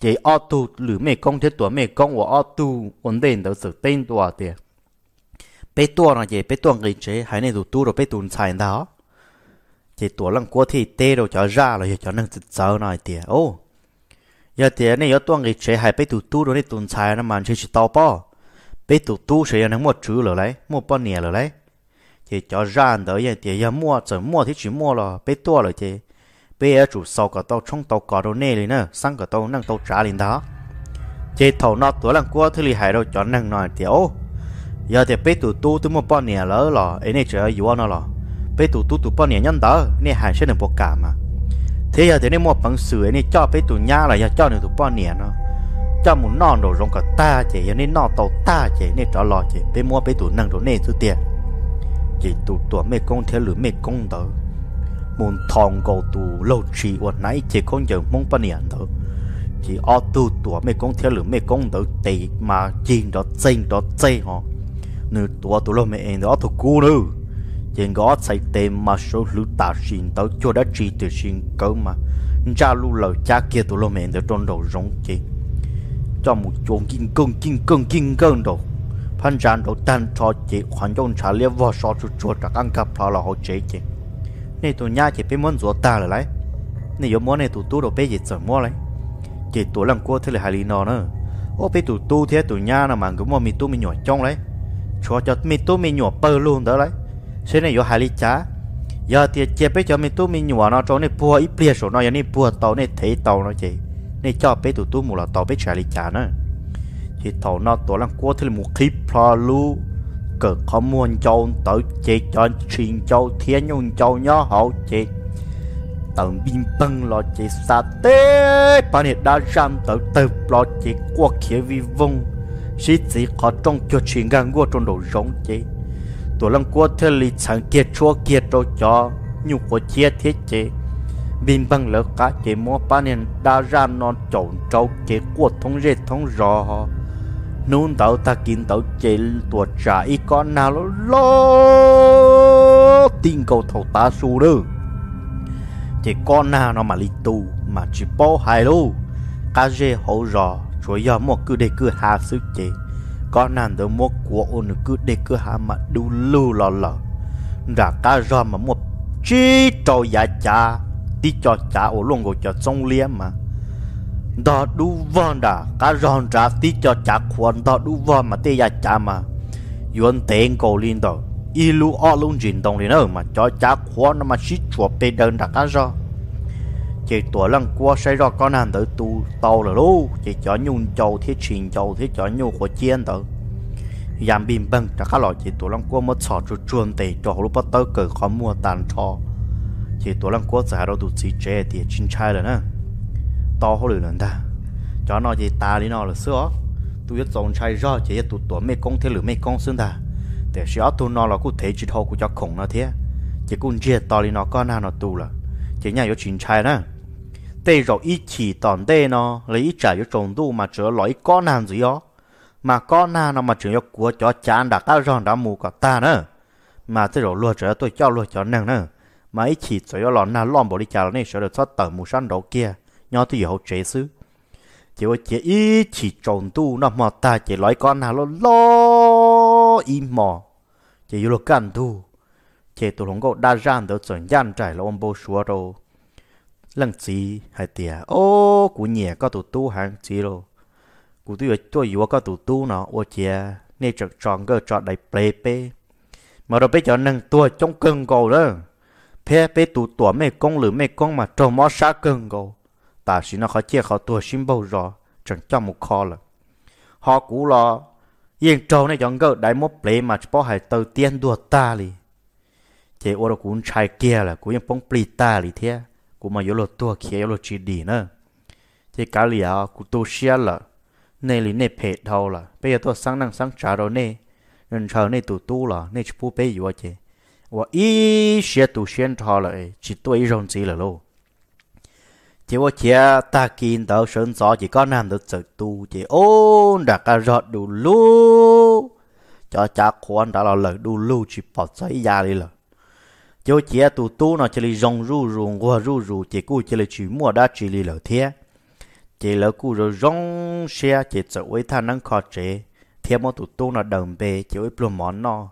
chị ô tu lử mẹ công thế tuổi mẹ công của ô tu ổn định đó sự tên tuổi tiền bé tuổi nó chị bé tuổi người chế hay nên tụ tu rồi bé tụn xài đó chị tuổi lăng quá thì tê rồi cho ra rồi cho nên sự sợ này tiền ô giờ tiền này giờ tuổi người chế hay bé tụ tu rồi này tụn xài nó mà chơi chỉ tao bỏ. bé tụ tu sẽ nên mua chữ rồi đấy mua bao nè rồi đấy chị cho ra đó giờ tiền giờ mua chỉ mua thì chỉ mua rồi bé tuổi rồi chế bây giờ chủ sau cả tàu trong tàu cỏ đồ nê lên nữa sang cả tàu năng tàu trả lên đó chế thầu nó tuổi lăng cua thứ lì hải đâu chọn năng nói tiểu giờ thì bé tụ tu tụ một bao nè lỡ lò ấy này chờ yếu nó lò bé tụ tu tụ bao nè nhân đó nè hải sẽ được bọc cả mà thế giờ thì nè một bằng sửa ấy nè cho bé tụ nhá là cho được tụ bao nè nó cho muốn non đồ rong cả ta chế giờ nè nọ tàu ta chế nè trả lò chế bé mua bé tụ năng đồ nè thứ tiền chỉ tụ tuổi mấy công theo lửa mấy công đó mun thong go tu lâu trì ở nãy chỉ con giờ mong bận nhận thôi chỉ ở tu tuổi mấy con theo lửa mấy con đỡ tệ mà chìm đó chênh đó chê họ nữ tuổi tu lâu mấy em đó thuộc cú nữ chỉ có sai tem mà số lũ ta xin tới cho đã trì từ xin cơ mà cha lưu lợ cha kia tu lâu mấy em đó trôn đầu rong chỉ cho một chuồng kinh cưng kinh cưng kinh cưng đồ phan giang đồ tàn cho chị hoàn dung trả liếc vào so chuột chuột các ăn cặp thọ là họ chế chị nên tụi nhà chỉ biết muốn rửa ta rồi lấy nên yếu muốn này tụi tu đồ bé gì sợ mua lấy chỉ tụi làm cua thế là hài lý nó nữa ô bé tụi tu thế tụi nhà là mà cũng muốn mi tu mi nhỏ trong lấy cho cho mi tu mi nhỏ bơ luôn đó lấy thế này yếu hài lý chả giờ thì chỉ biết cho mi tu mi nhỏ nó trong này bùa ít bia số nó giờ này bùa tàu này thấy tàu nó chỉ nên cho bé tụi tu mù là tàu bé trả lý chả nữa chỉ tàu nó tụi làm cua thế là một clip pro luôn cực khó muốn cho tới chế cho chuyện cho thiên nhung cho nhớ hậu chế tận bình băng lo chế xa tế bà nè đã ram tới tập lo chế qua kia vi vùng sĩ chỉ có trong cho chuyện ngang ngua trong đồ rộng chế tổ lăng qua thế lý chẳng kia chua kia đâu cho nhung của chia thế chế bình băng lỡ cả chế mua bà nè đã ram non trộn trâu chế qua thông rệt thông rõ nôn tàu ta kín tàu chế tuột trả y con nào lo lo tin cầu thầu ta su đơ thì con nào nó mà lì tù mà chỉ bỏ hai lô cá dê hậu rò chúa giờ một cứ để cứ hà sức chế con nào đó một của ôn cứ để cứ hà mà đu lù lò lò đã cá rò mà một chi trò giả cha tí cho cha ổ luôn gọi cho trong lia mà đó đủ vòn đã cá ròn trả tí cho chắc khuôn đó đủ vòn mà tê giá trả mà yuan tên cổ linh đó y lu o luôn dịn đồng lên ở mà cho trả khuôn mà xí chùa bê đơn đã cả rồi Chị tuổi lần qua xây ra con hàng tới tu tàu là lú chị cho nhung châu thiết trình châu thiết cho nhung của chiên tới giảm bình băng trả các loại chị tuổi lần qua mất sọt chuột chuồn tệ cho lúc bắt tới cởi khó mua tàn cho chị tuổi lần qua giải đâu tụt xì chê thì chinh trai rồi nè to hơn lửa lần ta cho nó gì ta đi nó là sữa tôi biết dòng trai ra chỉ tụ tuổi mê con thế lửa mê con xương ta để sữa tôi nó là cụ thể chỉ thâu cụ cho khổng nó thế chỉ cụ chia to đi nó con nào nó tù là chỉ nhà có chuyện trai đó tê rồi ít chỉ toàn tê nó lấy ít trả cho trồng tu mà chữa lõi con nào gì đó mà con nào nó mà chữa cho của cho chán đã ta ròn đã mù cả ta nữa mà tê rồi lừa chữa tôi cho lừa cho nàng nữa mà ít chỉ cho lọ na lon bỏ đi chả nó này sợ được thoát tờ mù săn đầu kia nhỏ thì hậu chế sư chỉ có chỉ ý chỉ trộn tu nó mà ta chỉ nói con nào lo lo im mò chỉ yêu lo can tu chỉ tụ không có đa gian được chuẩn gian trải là ông bố xua đâu lần gì hay tiệt ô cú nhẹ có tụ tu hàng gì rồi cú tôi tôi yêu có tụ tu nó ô chia, nên chọn chọn cái chọn đại play pe mà rồi bây giờ nâng tua trong cơn cầu đó phe pe tụ tua mấy con lửa mấy con mà trồng mó sát cơn cầu ta chỉ nó khó chia khó tua xin bao giờ chẳng cho một kho là họ cũ lo yên trâu này chọn gỡ đại một ple mà bỏ hai tàu tiền đua ta li chế ô cũng cún trai kia là cũng yên bóng pli ta li thế cũng mà yếu lo tua kia yếu lo chỉ đi nữa chế cá lì à cũng tu xia là này li này phê thâu là bây giờ tôi sáng năng sáng trả rồi này nên chờ này tụ tu là này chỉ bu bây giờ chế và ý xia tu xuyên thâu là chỉ tôi ý rong gì là chỉ có chỉ ta kinh tao sơn gió chỉ có nam được sự tu chỉ ô đã cả rọt đủ lu cho cha quan đã là lời đủ lu chỉ bỏ giấy ra đi rồi chỉ có chỉ tu tu nó chỉ là rong ru ru qua ru ru chỉ cú chỉ là chỉ mua đã chỉ là lời thế chỉ là cú rồi rong xe chỉ sợ với thanh năng khó chế thế mà tu tu nó đồng bề chỉ với plum món nó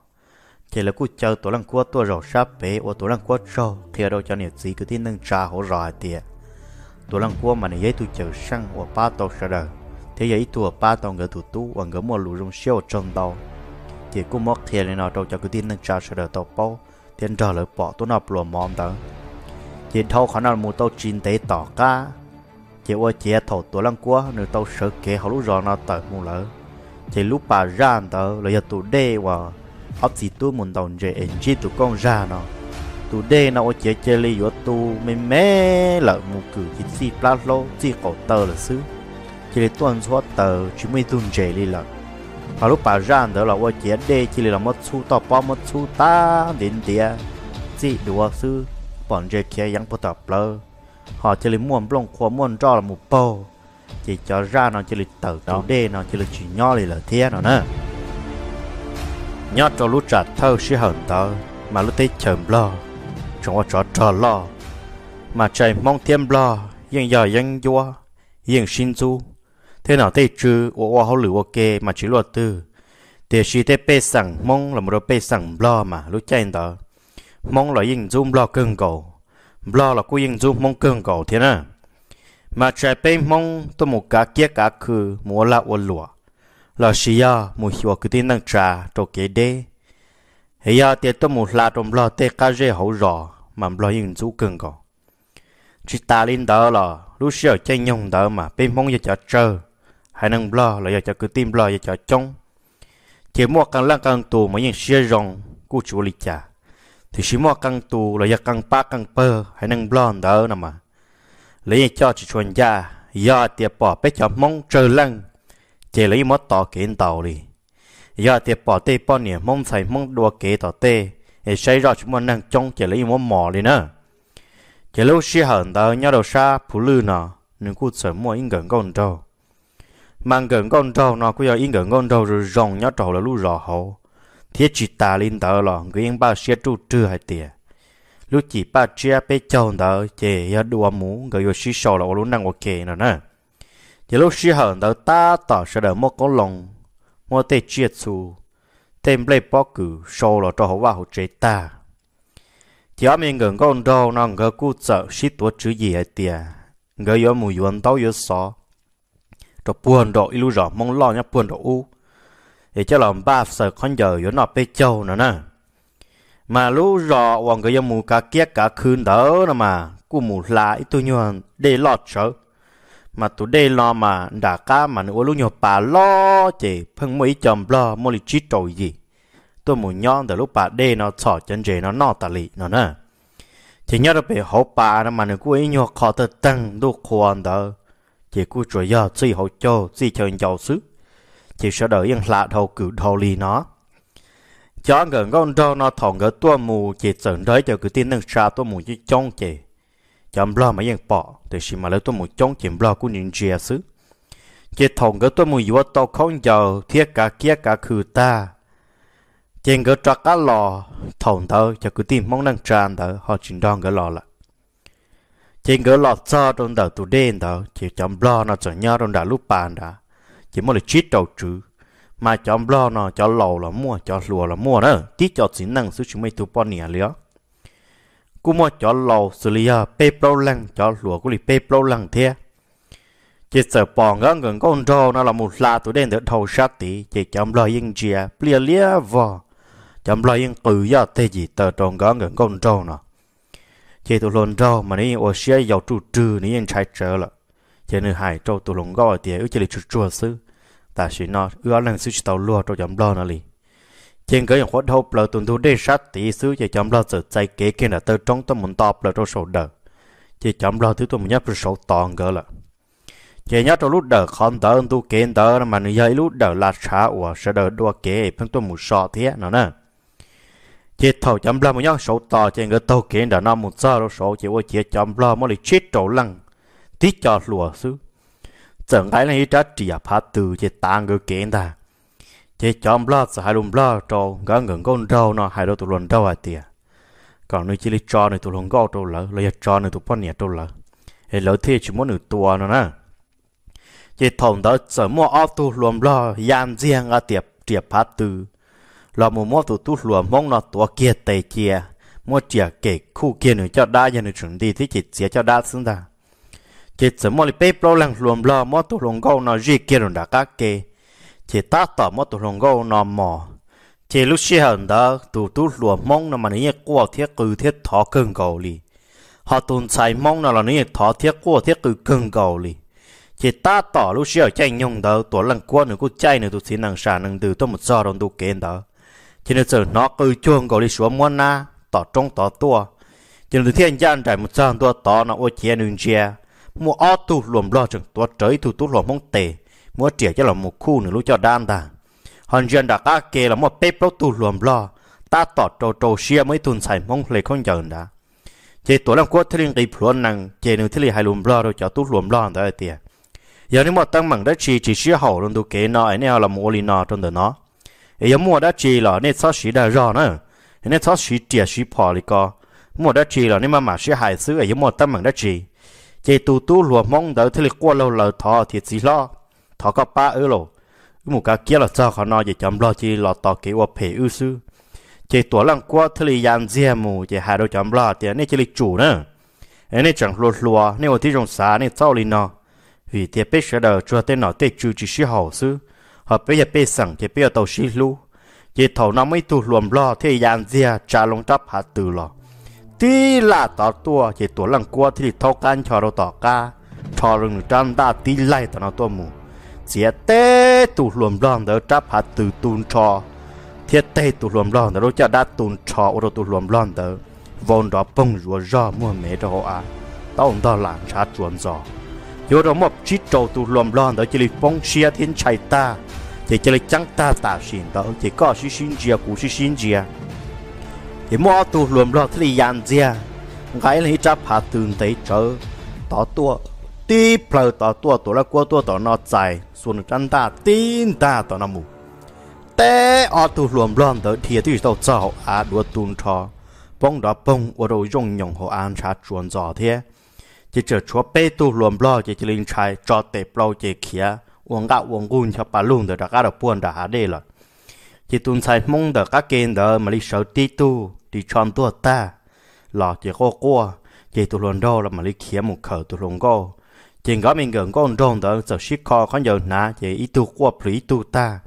chỉ là cú chờ tổ lăng cua tổ rồi sắp bề và tổ lăng cua rau thì đâu cho nhiều gì cứ tin năng cha hỗ rau tiệt lăng cua mà này giấy tu chờ sang của ba tàu sợ đời thế giấy tu ở ba tàu người thủ tú và người mua lũ rong siêu tròn tàu chỉ cũng mất thiệt này nào trong cho cái tin nâng trà sợ đời tàu bao tiền trả lời bỏ tôi nạp lùa mòn tàu chỉ thâu khả năng mua tàu chín tế tỏ ca chỉ qua chỉ lăng cua nếu tàu sợ kế họ lũ rò nó tàu mua lỡ chỉ lúc bà ra tàu là giờ tụ đê và ấp gì tu muốn tàu dễ chỉ tụ con ra nó tu đê nào chế chế li yo tu mê mê là mù cử chỉ si plat lô chỉ cổ tờ là xứ chỉ là tuần số tờ chỉ mới tuần chế li là và lúc bà ra đó là ô chế đê chỉ là mất su tao bao mất su ta đến địa chỉ đùa xứ bọn chế kia yang bắt tập lơ họ chỉ là muốn blong khoa muốn cho là mù bầu chỉ cho ra nó chỉ là tờ tu đê nó chỉ là chỉ nho li là thế nào nè nhớ cho lúc trả thơ sẽ hận tờ mà lúc tới chầm lo chúng ta trở lo mà chạy mong thêm lo yên giờ yên dua yên xin du thế nào thế chứ ô ô hậu lửa ok mà chỉ lo tư thế chỉ thế bê sẵn mong là một bê sẵn lo mà lúc chạy đó mong là yên zoom lo cưng cầu lo là cô yên zoom mong cưng cầu thế nào mà chạy bê mong tôi một cá kia cá khứ mua là ô lúa là xí ya một hiệu cứ tin năng trà tổ kế đế hay giờ tiệt tôi một là trong lo tê cái gì hậu rõ mà lo yên chú cưng còn chỉ ta lên đó là lúc xưa chân nhung đó mà bên mong giờ cho chờ hay năng lo là giờ cho cứ tim lo giờ cho chống. chỉ mua càng lăng càng tù mà những xưa rong cô chú lịch trả thì chỉ mua càng tù là giờ càng ba càng bơ hay năng lo đó nè mà lấy cho chỉ chuẩn ra giờ tiệt bỏ bé cho mong chờ lăng chỉ lấy mất tỏ kiến tàu đi giờ thì bỏ tê bỏ nè mong xài mong đùa kế tỏ tê để xây rõ chúng mình đang trông chỉ lấy một mỏ lên nữa chỉ lâu xí hận tao nhau đầu xa phụ lư nọ nên cú sợ mua yên gần con trâu mang gần con trâu nó cú yên gần con trâu rồi rong nhau trâu là lú rò hậu thiết chỉ ta lên tao lọ người yên ba xe trụ trừ hay tiền lúc chỉ ba chia bé châu tao chỉ giờ đùa mũ người yo xí sầu là lú năng ok nữa nè chỉ lúc xí hận tao ta tỏ sẽ đỡ một con lòng mua tê chia chú thêm lê bó cử sâu là cho hậu vào hậu chế ta chỉ ở mình gần con đâu nó ngờ cú sợ xí tuột chữ gì hết tiệt ngờ yếu mùi yuan tao yếu xó cho buồn độ ilu rõ mong lo nhá buồn độ u để cho lòng ba sợ con giờ yếu nọ bê châu nữa nè mà lú rõ hoàng cái mù cả kia cả khứ đỡ nè mà cú mù lại tôi nhuận để lọt sợ mà tụ đây lo mà đã cá mà nó lúc nhỏ bà lo chỉ phân mấy chồng lo mỗi lý trí trội gì tôi muốn nhon từ lúc bà đây nó sọ chân rể nó nọ tali nó nè chỉ nhớ được về hậu bà nó mà nó cũng ấy nhỏ khó thở tăng đủ khoan đó chỉ cứ chủ yếu gì hậu cho gì cho giàu sức chỉ sợ đợi yên lạ đầu cử đầu lì nó cho gần con trâu nó thòng cái tua mù chỉ sợ đợi cho cứ tin năng xa tua mù chứ trông chỉ chấm lo mà yên bỏ để xí mà lấy tôi một chống chìm lo của những chia xứ chỉ thòng cái tôi một yếu tao không giàu thiết cả kia cả khử ta trên cái trắc cá lò thòng tao cho cứ tìm mong năng tràn tao họ chỉ đòn cái lò là trên cái lò cho trong đầu tụ đen tao chỉ chấm lo nó chẳng nhau trong đầu lúc bàn đã chỉ muốn là chít đầu trừ mà chấm lo nó cho lầu là mua cho lùa là mua đó tí cho chính năng số chúng mày tụ bọn nè liếc cú mua cho lầu xử lý à bê bao lăng cho lúa cú lì bê bao lăng thế chế sợ bỏ ngỡ ngẩn con trâu nó là một la tụi đen được thầu sát tí chế chấm lo yên chia plia lia vò chấm lo yên cử do thế gì tờ tròn ngỡ ngẩn con trâu nó chỉ tụi lồn trâu mà ní ô xe giàu trụ trừ ní yên trái trở lợ chế nữ hải trâu tụi lồn gọi thì ước chế lì trụ trùa sư ta chỉ nó ước lần sư tàu lúa trâu chấm lo nó lì trên cái dòng hốt hộp là tuần thu đi sát tỷ xứ chỉ chấm lo sự chạy kế kia là từ trong tâm muốn tọp là trong sổ đờ chỉ chấm lo thứ tôi muốn nhắc về sổ toàn gỡ là chỉ nhắc trong lúc đờ không tớ tu kiến tớ mà nữ giới lúc đờ là xả ủa sẽ đờ đua kế phân tôi muốn sọ thế nào nè chỉ thầu chấm lo muốn nhắc sổ to trên cái tàu kiến đã năm một giờ rồi sổ chỉ có chỉ chấm lo mới lấy chết trổ lăng tí cho lùa xứ chẳng cái này trả trị à phá từ chỉ tang cái kiến ta chỉ chọn lo sẽ hai lùm lo trâu gỡ ngừng con trâu nó hai đôi tụi lùn trâu à tiệt còn nuôi chỉ lấy cho nơi tụi lùn gõ trâu lỡ lấy cho nơi tụi con nhẹ trâu lỡ hệ lỡ thì chỉ muốn nửa tua nó nè chỉ thòng đó sợ mua áo tụi lùm lo yam riêng à tiệp tiệp phát từ lo mua mua tụi tụi lùm mong nó tua kia tề kia mua chia kể khu kia nữa cho đa giờ nữa chuẩn đi thì chỉ chia cho đa xứng ta chỉ sợ mua lấy bếp lo lằng lùm lo mua tụi lùn gõ nó gì kia rồi đã các kia chỉ ta tỏ mất tụ rồng gâu nằm mò chỉ lúc xí hận đó tụ tụ lùa mong nằm mà nãy qua thiết cử thiết thọ cưng cầu li họ tụn xài mong nằm là nãy thọ thiết qua thiết cử cưng cầu li chỉ ta tỏ lúc xí chạy nhung đó tụ lần qua nữa cũng chạy nữa tụ xin năng sản năng từ tôi một giờ đồng tụ kén đó chỉ nên giờ nó cứ chuông cầu li xuống muôn na tỏ trong tỏ tua chỉ nên thiên gian trải một giờ tua tỏ nó ô chia nương chia mua ô tụ lùm lo chừng tua trời tụ tụ lùm mong tề mua trẻ cho là một khu nữa lúc cho đan ta hòn dân đã cá kê là một bếp lâu tù luồn lo ta tỏ trâu trâu xia mới tuần xài mong lệ con dần đã chế tổ làm quốc thế liên kỳ phuôn năng chế nữ thế liên hai luồn lo rồi cho tu luồn lo đó tiền giờ nếu mà tăng mảng đất chi chỉ xia hậu luôn tu kế nó ấy nè là mua lì nó trong đó nó ấy giờ mua đã chỉ là nên sao xí đã rõ nữa nên sao xí trẻ xí phò lì co mua đã chỉ là nên mà mà xí hại xứ ấy giờ mua tăng mảng đã chỉ chế tu tu luồn mong đó thế liên quốc lâu lâu thọ thiệt chỉ lo thọ có ba ư lộ một cái kia là cho họ nói về chấm lo chi lo tỏ cái ô phê ư sư chế tổ lăng qua thì lì dàn dè mù chỉ hai đôi chấm lo thì nên chỉ lì chủ nè nữa nên chẳng lùa lùa nên một tí trong xá nên sau lì nó vì thế bây giờ đầu cho tên nó tên chủ chỉ sĩ hậu sư họ bây giờ bây sẵn thì bây giờ tàu sĩ lu chỉ thầu nó mới tu luồng lo thì dàn dè trả lông đắp hạt tử lo tí là tỏ tua chế tổ lăng qua thì thâu can cho đầu tỏ ca cho rừng trăng ta tí lại tỏ nó tua mù chia tê tụ luồng lon đỡ chấp hạt từ tùn trò thiết tê tụ luồng lon đỡ cho đã tùn trò ô tụ luồng lon đỡ vốn đó bông rùa rò mua mẹ đó à tao đó làm sát chuẩn rồi yo đó một chiếc trâu tụ luồng lon đỡ chỉ là bông xia thiên chạy ta chỉ chỉ là chẳng ta ta xin đỡ chỉ có sự xin chia cũng sự xin chia thì mua tụ luồng lon thì yàn chia gái lấy chấp hạt từ thấy chớ tao tua tí plờ tao tua tụ là qua tua tao nó chạy xuân chân ta tin ta tao nằm mù té ở tu luồng loan tới thiệt thì tao chào à đua tuôn cho bông đó bông ở đâu dùng nhung hồ an cha chuồn giò thế chỉ chờ chúa bê tu luồng lo chỉ chỉ linh trai cho tệ bao chỉ kia uống gạo uống gun cho bà luôn được các đầu buồn đã hà đây rồi chỉ tuân sai mong được các kênh đó mà đi sợ tí tu đi chọn tua ta lọ chỉ có qua chỉ tu luồng đô là mà đi kia một khẩu tu luồng go chỉ có mình gần con rồng đó giờ ship khó con giờ nà chỉ ít tu qua prí tu ta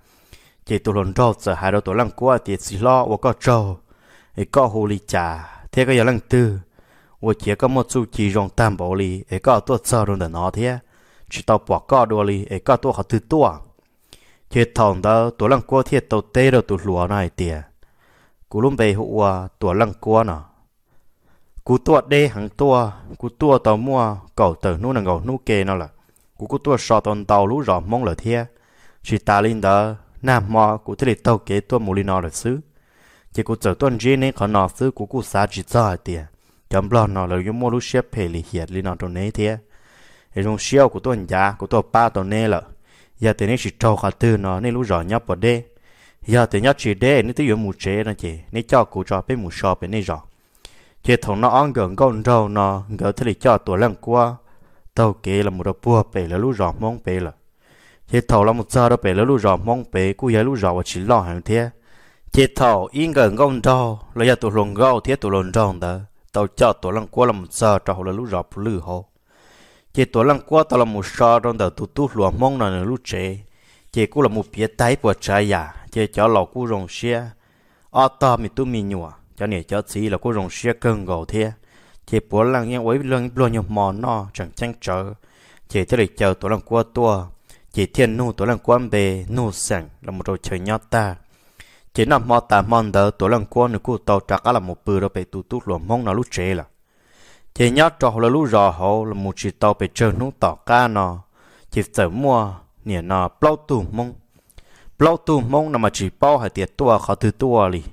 chỉ tu lon rong giờ hai đầu tổ lăng qua thì xì lo và có trâu ấy có hồ ly trà thế có giờ lăng tư và chỉ có một chút chỉ rong tam bảo ly, ấy có tu sợ rồi nó thế chỉ tao bỏ có đồ li ấy có tu họ tư tu chỉ thằng đó tổ lăng qua thì tao tê rồi tu lúa này tiệt cú lúc về hụa tổ lăng qua nào cú tua đê hàng tua cú tua tàu mua cầu tử nu là cầu nu kê nó là cú cú tua sọ tàu tàu lú rõ mong là thia chỉ ta linh đó nam mò cú thế tàu kế tua mù linh nó là xứ chỉ cú chở tuần dê nên khó nọ xứ cú cú xa chỉ cho tiền chấm lo nọ là yung mua lú xếp phê lì hiệt linh nó trong nấy thia hệ trong siêu của tuần giá của tua ba tuần nê là giờ thế nên chỉ trâu khá tư nọ nên lú rõ nhấp vào đê giờ thế nhấp chỉ đê nên tới yung mù chế nó chỉ nên cho cú cho bên mù sọ bên nên rõ chỉ thằng nó ăn gần con rau nó gỡ thế thì cho tuổi lăng qua tao kể là một đợt bùa bể là lũ rọ mong bể là chỉ thằng là một giờ đó bể là lũ rọ mong bể cú giờ lũ rọ và chỉ lo hàng thế chỉ thằng yên gần con rau là giờ tuổi lồng gạo thế tuổi lồng rau đó tao cho tuổi lăng qua là một giờ hồ là lũ rọ lư hồ chỉ tuổi lăng qua tao là một giờ trong đầu tụt tụt lúa mong là lũ trẻ chỉ cú là một phía tay của trái già chỉ cho lão cú rồng xe ở ta mình tu mi nhua cho nên cho chỉ là cô rồng xe cơn gò thế chỉ bố lăng nhau ấy lương luôn nhiều mòn nó chẳng chăng chờ, chỉ tới lịch chờ tổ lăng qua tua chỉ thiên nu tổ lăng quan bề nu sẵn là một đồ chơi nhót ta chỉ nằm mò tà mòn đỡ tổ lăng qua nữa cô tàu trạc là một bữa đó bị tụ tụ luồng mong nó lúc trễ là chỉ nhót trò là lúc rò hậu là một chỉ tàu bị chơi nu tỏ ca nó chỉ sợ mua nè nó bao tù mong bao tù mong là mà chỉ bao hai tiệt tua khó thứ tua lì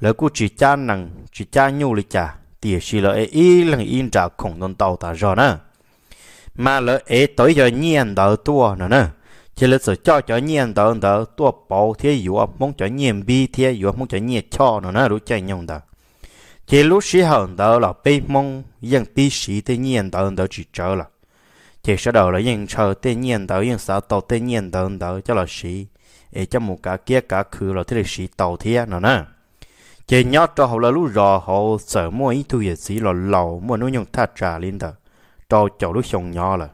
lỡ cô chỉ cha nằng chỉ cha nhu lịch cha thì chỉ lỡ ấy lần in trả khổng tôn tàu ta rồi nè mà lỡ ấy tới giờ nhiên đỡ tua nữa nè chỉ là sự cho cho nhiên đỡ đỡ tua bảo thế yếu mong cho nhiên bi thế yếu mong cho nhiên cho nữa nè lúc chạy nhung đó chỉ lúc sĩ hận đỡ là bị mong yên bi sĩ thế nhiên đỡ đỡ chỉ chờ là chỉ sau đầu là yên chờ thế nhiên đỡ yên sao tàu thế nhiên đỡ đỡ cho là sĩ ấy cho một cả kia cả khứ là thế là sĩ tàu thế nữa nè chế nhớ cho họ là lúc rò họ sợ mua ít thu dịch sĩ là lầu mua nó nhung thắt trà lên thở cho cháu lúc sông nhỏ là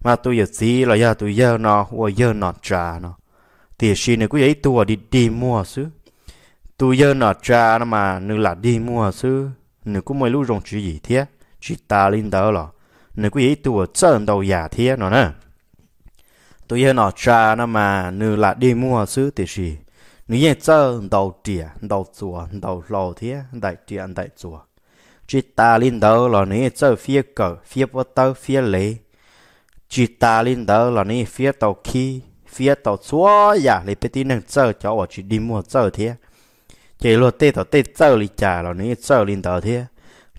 mà tôi dịch sĩ là giờ tôi giờ nó hoa giờ nó trà nó thì xin này cứ ấy tôi đi đi mua xứ tôi giờ nó trà nó mà nữ là đi mua xứ nữ cũng mới lúc rong chỉ gì thế chỉ ta lên thở là nữ cứ ấy tôi chân đầu giả thế nó nè tôi giờ nó trà nó mà nữ là đi mua xứ thì gì đầu đầu đầu lâu đại đại chỉ ta lên đó là nãy cho phía cờ phía bắt tàu phía lệ chỉ ta lên đó là nãy phía đầu khi phía đầu xóa ya lấy bên tin năng cho cho và chỉ đi mua cho thế chỉ lo tê tàu tê cho lì trả là nãy cho lên đó thế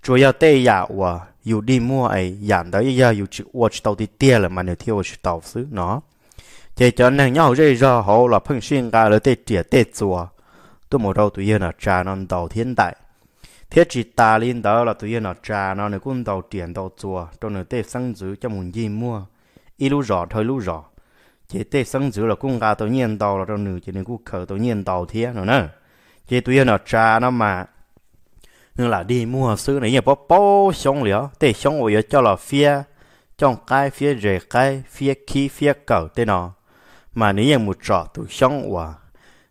chủ yếu tê ya và dù đi mua ấy giảm đó giờ dù chỉ watch đầu thì tiền là mà nếu theo watch đầu xứ nó chỉ cho nên nhau rơi ra họ là phân xuyên cả là tê trẻ tê chùa tôi một đầu tụi yên là trà non đầu thiên đại thiết chỉ ta lên đó là tụi yên là trà non này cũng đầu tiền đầu chùa cho nên tê sang dữ cho muốn gì mua ít lú rõ thôi lú rõ chỉ tê sang dữ là cũng cả tụi nhiên đầu là cho nữ chỉ nên cũng khờ tụi nhiên đầu thiên rồi nè, chỉ tụi yên là trà nó mà nhưng là đi mua xứ này nhà bó bó xong liễu tê xong rồi cho là phía trong cái phía rể cái phía khí phía cầu tên nó mà nếu như một trò tụ xong và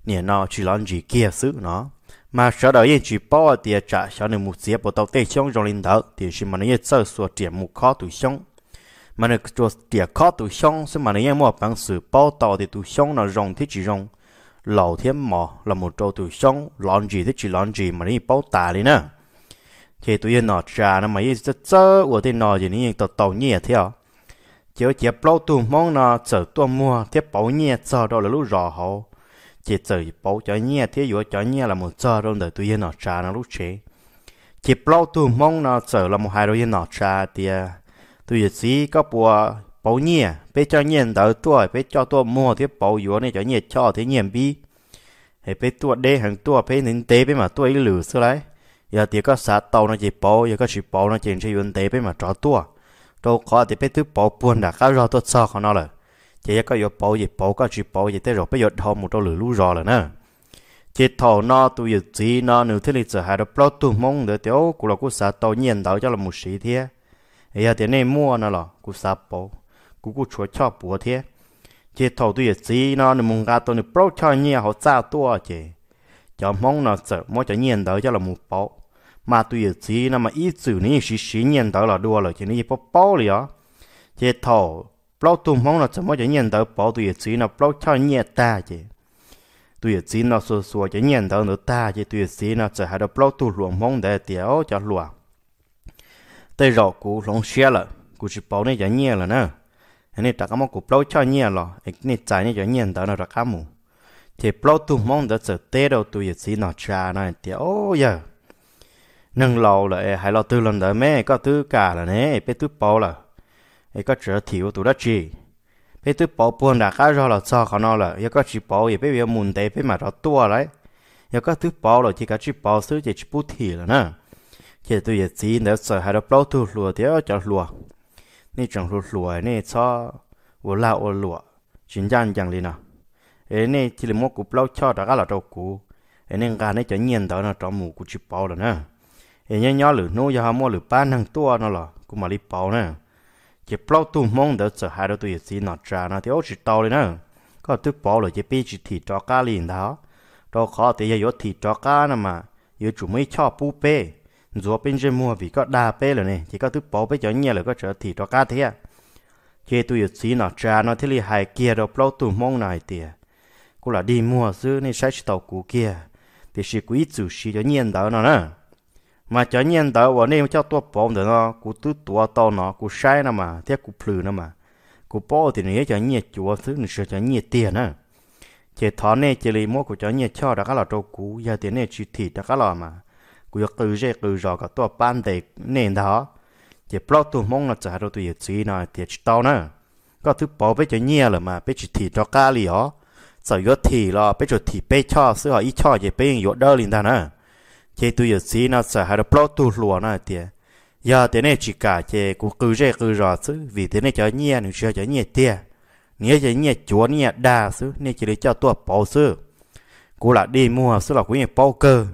nè nó chỉ làm gì kia xứ nó mà sau đó yên chỉ bỏ tiền trả sau này một dịp bộ tàu tê xong rồi lên đó thì chỉ mà nếu như sợ sửa tiền một khó tụ xong mà nếu cho tiền khó tụ xong xem mà nếu như mua bằng sự bỏ tàu thì tụ xong nó rong thế chỉ rong lão thiên mỏ là một chỗ tụ xong làm gì thế chỉ làm gì mà nếu như bỏ tà đi nữa thì tụi nó trả nó mà yên rất sợ của thế nó gì nên tàu tàu nhẹ theo chỉ chế bao tu mong nó chờ tua mua thiết bảo nhẹ cho đó là lúc rõ hậu chỉ chờ bảo cho nhẹ thiết yếu cho nhẹ là một cho rồi đời tôi nó trà nó lúc chế chỉ bao tu mong nó chờ là một hai đôi nó trà thì tôi chỉ có bùa bảo nhẹ bé cho nhẹ đỡ tua bé cho tua mua thiết bảo yếu này cho nhẹ cho thế nhẹ bi hay bé tua đê hàng tua bé nên tế bé mà tua ấy lử xưa đấy giờ thì có sát tàu nó chỉ bảo giờ có chỉ bảo nó chỉ chơi yên tế bé mà cho tua đồ có thì biết thứ bỏ buồn đã cá rồi tôi sợ khó nó rồi chỉ có yếu bỏ gì bỏ có chỉ bỏ gì thế rồi bây giờ thò một trâu lửa lú rồi là nữa chỉ thò nó tôi yếu gì nó nếu thế thì sợ hai đứa plot tụ mong được tiểu cũng là cũng sợ tao nhiên đó cho là một sĩ thế ấy giờ thế này mua nó là cũng sợ bỏ cũng cũng chúa cho bỏ thế chỉ thò tôi yếu gì nó nếu mong ra tôi nếu plot cho nhiên họ sao tôi chứ cho mong nó sợ mỗi cho nhiên đó cho là một bỏ mà tùy ở chí nó mà ít chữ này chỉ xí nhận tới là đua rồi chỉ này bó bao rồi. á chế thầu bao tùm mong là chỉ mới chỉ nhận tới bao tùy ở chí nó bao cho nhẹ ta chứ tùy ở chí nó xua xua chỉ nhận tới nó ta chứ tùy ở chí nó chỉ hai đó bao tù luồng mong để tiểu cho luồng tới rồi cú lông xe rồi cú chỉ bao này chỉ nhẹ rồi nè anh ấy đặt cái mong cú bao cho nhẹ rồi anh ấy chạy này chỉ nhận tới nó đặt cái mù thì bao tù mong để chỉ tê đầu tùy ở chí nó cha này tiểu giờ nâng lâu là hai lo tư lần đó mẹ có tư cả là nè bé tư bao là ấy có trở thiếu tụi đó chi bé tư bao buồn đã khá rồi là sao khó nó là ấy có chỉ bao ấy bé bây muốn để bé mà nó tua đấy ấy có tư bao là chỉ có chỉ bao xứ chỉ bút thì là nè chỉ tụi ấy chỉ nếu sợ hai lo bao tu lùa thì ở cho lùa nên chẳng lùa lùa nên cho vô lao ô lùa chính gian chẳng liền nào ấy nên chỉ là một cục bao cho đã cá là đâu cũ ấy nên gà này cho nhiên đó nó trong mù cục chỉ bao là nè hiện nhớ nhớ nô giờ mua lử ban hàng tua nó là cũng mà đi bao nè chỉ bao tu mong đỡ sợ hai đôi tụi gì nó trả nó thì ô chỉ tàu đấy nè có tu bao rồi chỉ biết chỉ thì cho cá liền đó đó khó thì giờ thì cho cá nè mà giờ chủ mấy cho pu pe dù bên trên mua vì có đa pe rồi nè chỉ có tu bao pe cho nhẹ rồi có trở thì cho cá thế à. chỉ tụi gì nó trả nó thì li hai kia đó bao tu mong này tiệt cũng là đi mua ซื้อในใช้ตอกูเกียแต่สิกุยจูสิจะเงียนเดาเนาะ mà cho nhân tớ và em cho tôi bỏ được nó cụ tứ tua to nó cụ sai nó mà thế cụ phừ nó mà cụ bỏ thì nó cho nhiên chúa thứ nó sẽ cho nhiên tiền á chỉ thọ này chỉ lấy mua của cho nhiên cho đã các là trâu cũ giờ tiền này chỉ thịt đã các là mà ban để đó đó chỉ chỉ chỉ chỉ chỉ tôi tôi mong là là là tao có thứ cho cho cho mà thịt thịt thịt sửa ít cụ យកគឺជាគឺរកតបានតែនេះដល់ជាប្លុកទុំងចារទុយជីណទៀតតោណាក៏ទិបបិជាញៀលមកបិជាទីតកាលីអសយោទីឡបិជាទីបិឆោសអ៊ីឆោជាបិយោដលិនតាណា chế tu giờ xí nó sợ hai đứa tu lùa nó tiệt giờ thế này chỉ cả chế cũng cứ dễ cứ rõ chứ vì thế này cho nhẹ nữa cho cho nhẹ tiệt nhẹ cho nhẹ chúa nhẹ đa chứ nên chỉ để cho tôi bảo chứ cú là đi mua chứ là cũng nhẹ bao cơ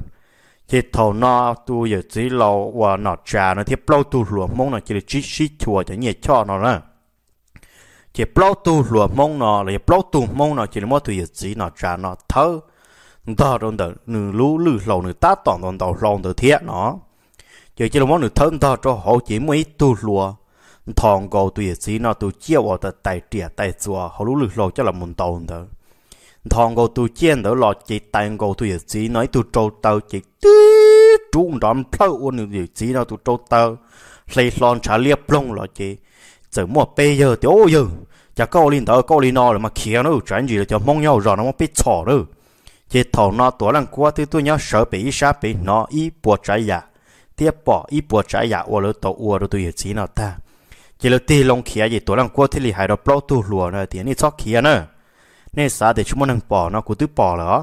chế thầu nó tu giờ xí lâu và nó trả nó thì plot tu lùa mong nó chỉ để chỉ chỉ chùa cho nhẹ cho nó nữa chế plot tu lùa mong nó là plot tu mong nó chỉ để mua tu giờ xí nó trả nó thâu ta trong đó nửa lú lử lầu nửa ta toàn toàn tàu lon từ thiệt nó giờ chỉ là món nửa thân ta cho họ chỉ mấy tu lùa thòng cầu tùy sĩ nó tu chiêu ở tại tài trẻ tài chùa họ lú lử lầu cho là muốn tàu đó thằng cầu tu chiên đó là chỉ tài cầu tùy sĩ nói tu trâu tàu chỉ tí chú đón thâu ôn nửa tùy sĩ nó tu trâu tàu lấy lon trả liệp lông là chỉ giờ mua bây giờ tiêu giờ chả linh đó câu linh nó mà kia nó chuyển gì là cho mong nhau rồi mà biết chỏ rồi chỉ thầu nó tổ lần qua thì tôi nhớ sợ bị sa bị nó ý bỏ trái giả dạ. tiếp bỏ ý bỏ trái giả dạ, ô lỡ tổ ô lỡ tôi hiểu chỉ nó ta chỉ lỡ tì lòng khía gì tổ lần qua thì lì hại đó bao tu lùa nữa thì anh chót khía nữa nên sao để chúng mình đang bỏ nó cứ tự bỏ lỡ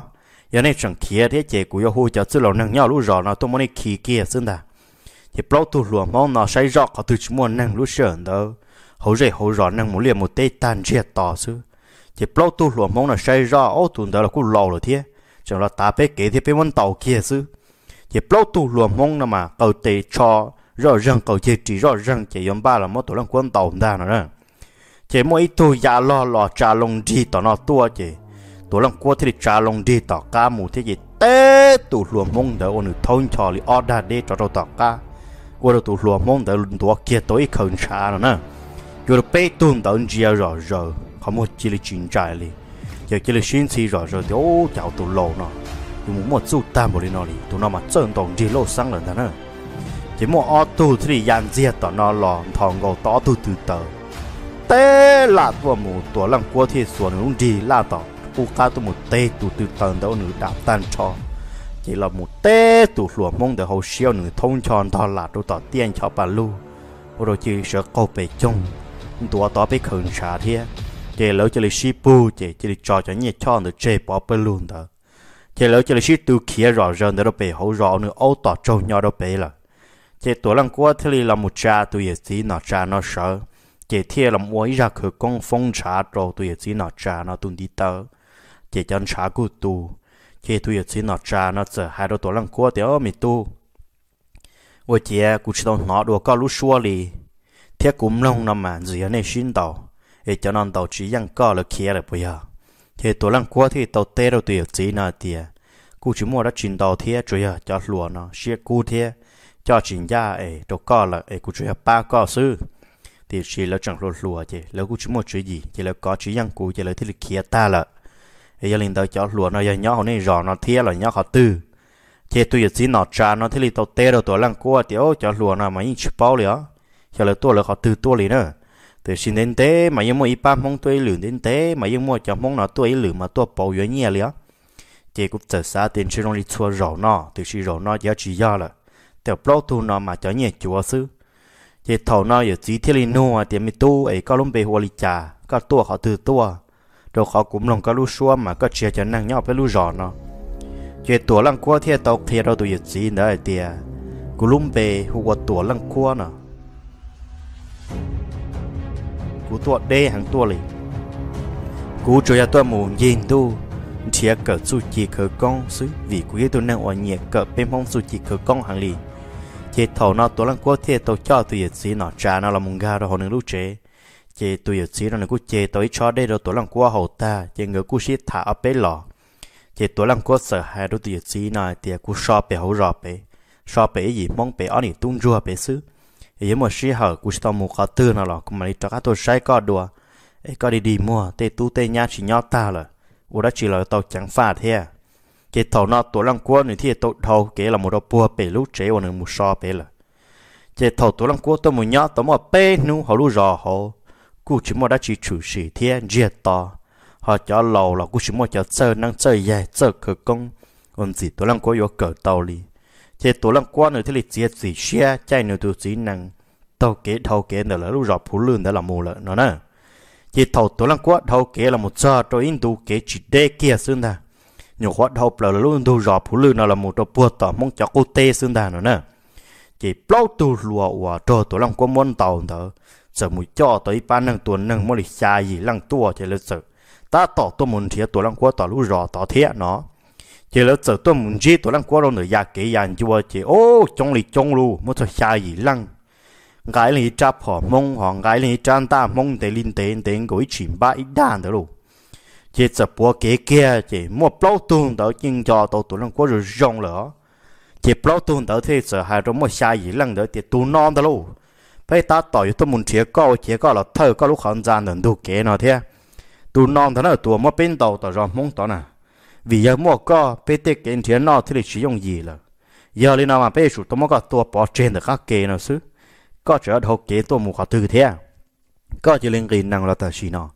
giờ này chẳng khía thế chỉ cứ hô cho tự lòng năng nhau lũ rõ nó tôi muốn đi kia kia xin ta chỉ bao tu lùa mong nó say rõ có tự chúng mình năng lũ sợ đâu hồ rễ hồ rõ năng muốn liền một tay tàn chết tỏ sư chỉ bao tu lùa mong nó say rõ ô tuần đó là cứ lâu rồi thế chúng là ta bé kế thì bé muốn tàu kia chứ chỉ bao tu luồng mong là mà cầu tề cho rõ ràng cầu chế chỉ rõ ràng chỉ yếm ba là mất tổ lăng quân tàu ra nữa đó chỉ mỗi tu già lo lo trả lông đi tổ nó tua chỉ tổ lăng quân thì trả lông đi tổ cá mù thế gì té tu luồng mong đỡ ôn thôn cho li ở order đi cho tổ cá qua tu luồng mong đỡ tổ kia tối khẩn trả nữa nè rồi bé tuôn đỡ chia rõ rõ không một chỉ là chuyện trái liền giờ chỉ là xin xì rồi rồi thì ô chào tụ lộ nó thì một chút tam bộ đi nó đi tụ nó mà chân tổng gì lộ sang lần đó chỉ muốn ô tụ thì dàn diệt tụ nó lò thòng gầu tỏ tụ từ tờ tê là tụ mù tụ lăng cua thì xuống cũng gì là tụ u cá tụ một tê tụ từ tờ đâu nữ đạp tan cho chỉ là một tê tụ lụa mông để hồ siêu nữ thông tròn thò là tụ tỏ tiền cho bà lu rồi chỉ sẽ câu về chung tụ tỏ bị khẩn xa thiệt chế lỡ cho lấy shipu chế chế trò cho nhẹ cho nó chế bỏ bên luôn đó chế lỡ cho lấy ship tu kia rõ rỡ nó đâu bể hậu rõ nữa ô tỏ trâu nhau đâu bể là chế tổ lăng quá thế là một cha tu yết sĩ nó cha nó sợ chế thiê làm uối ra khử con phong trà rồi tu yết sĩ nó cha nó tuân đi tớ chế chân trà của tu chế tu yết sĩ nó cha nó sợ hai đôi tổ lăng quá thế ơ mi tu ôi chế cũng chỉ đâu nó đùa có lúc xua ấy cho nên tàu chỉ rằng có là kia là bây giờ thì tổ lăng quá thì tàu tê đâu tiểu chỉ nào tiề cú chỉ mua đã chín tàu thế rồi à cho lúa nó xe cú thế cho chín gia ấy đâu có là ấy cú chỉ là ba có sư thì chỉ là chẳng lúa lúa chứ là cú chỉ mua chỉ gì chỉ là có chỉ rằng cú chỉ là thế là kia ta là ấy giờ linh tàu cho lúa nó giờ nhỏ nay rõ nó thế là nhỏ họ tư thì tôi giờ chỉ nọ cha nó thế là tàu tê đâu tổ lăng quá thì ô cho lúa nó mà ít chỉ bao liền giờ là tôi là họ tư tôi liền nữa từ xin đến thế mà những mua ít ba mong tôi lử đến thế mà những mua cho mong nó tôi lử mà tôi bảo vệ nhẹ liền chỉ cũng từ xa tiền chỉ rong đi chua rổ nó từ chỉ rổ nó giá chỉ ra là theo bao thu nó mà cho nhẹ chúa sư chỉ thầu nó giờ chỉ thiên linh nô à tiền mi tu ấy có lông bề hoa lịch trà có tua họ từ tua rồi họ cũng lòng có lu xua mà có chia cho năng nhau với lu rọ nó chỉ tua lăng qua thiên tàu thiên đâu tụi giờ chỉ nữa tiền cũng lông bề hoa tua lăng qua nó cú tua đê hàng tua lì cú cho ya tuột mù nhìn tu chỉ cỡ suy chỉ cỡ con suy vì cú tu năng ở nhẹ cỡ bên mong suy chỉ cỡ con hàng lì chỉ thầu nó tuột lăng quá thiệt tàu cho tụi yết sĩ nó trả nó là mùng ga rồi hồi nửa lúc chế chỉ tụi yết sĩ nó là cú chế tới cho đây rồi tuột lăng quá hậu ta chỉ ngựa cú sĩ thả ở bên lò chỉ tuột lăng quá sợ hai đôi tụi yết sĩ nó thì cú so bể hậu rọ bể so bể gì mong bể ở nỉ tung rùa bể xứ ấy mà sĩ hở cũng tao mù cá tư nào lọ cũng mà đi cho các tôi sai có đùa ấy có đi đi mua tê tu tê nhá chỉ nhó ta là ủa đó chỉ là tao chẳng phạt thế cái thầu nó tổ lăng cua nữa thì tổ thầu cái là một đồ bùa bể lú chế ổn mù so bể là cái thầu tổ lăng cua tôi muốn nhớ tôi mà bê nu họ lú rò họ cú chỉ mua đã chỉ chủ sĩ thiên diệt to họ cho lầu là cú chỉ mua cho chơi năng chơi dài chơi cực công ông gì tổ lăng cua vô cờ tàu li thì tổ lăng quan nữa thì lịch chế gì xe chạy nữa tụi chỉ năng tàu kế tàu kế nữa là lúc rọp phú lương đã là mù lợ nó nè chế tàu tổ lăng quan tàu kế là một giờ cho in đủ kế chỉ đê kia xương ta nhiều khóa tàu là luôn đủ rọp phú lương nó là một trò bùa tỏ mong cho cô tê xương ta nó nè chỉ bao tù lùa hòa trò tổ lăng quan muốn tàu nữa sợ mũi cho tới ba năng tuần năng mới lịch xa gì lăng tua chế lịch sự ta tỏ tôi muốn thiệt tổ lăng quan tỏ lúc rọ tỏ thiệt nó chỉ là giờ tôi muốn chỉ tôi lăng quá rồi nữa ya kỹ ya chưa chỉ ô trong lì trong lu một số xa gì lăng gái lì chắp họ mong họ gái lì chan ta mong để linh tiền tiền gối chìm ba ít đàn đó luôn chỉ giờ bữa kia kia chỉ một lâu tuần đó nhưng cho tôi tôi lăng quá rồi rong lỡ chỉ lâu tuần đó thì giờ hai rồi một xa gì lăng đó thì tôi non đó luôn phải ta tỏi tôi muốn chia câu chia câu là thơ có lúc khán giả nên đủ kế nào thế tôi non thế nào tôi mới bên đầu tôi rồi mông đó nè vì giờ mua có bê tê cái thiên nó thì sử dụng gì là giờ lên nó mà bê chủ tôi mua có tua bỏ trên được các kê nó chứ, có trở đâu kế tôi mua có từ thế à? có chỉ lên cái năng là ta xí nó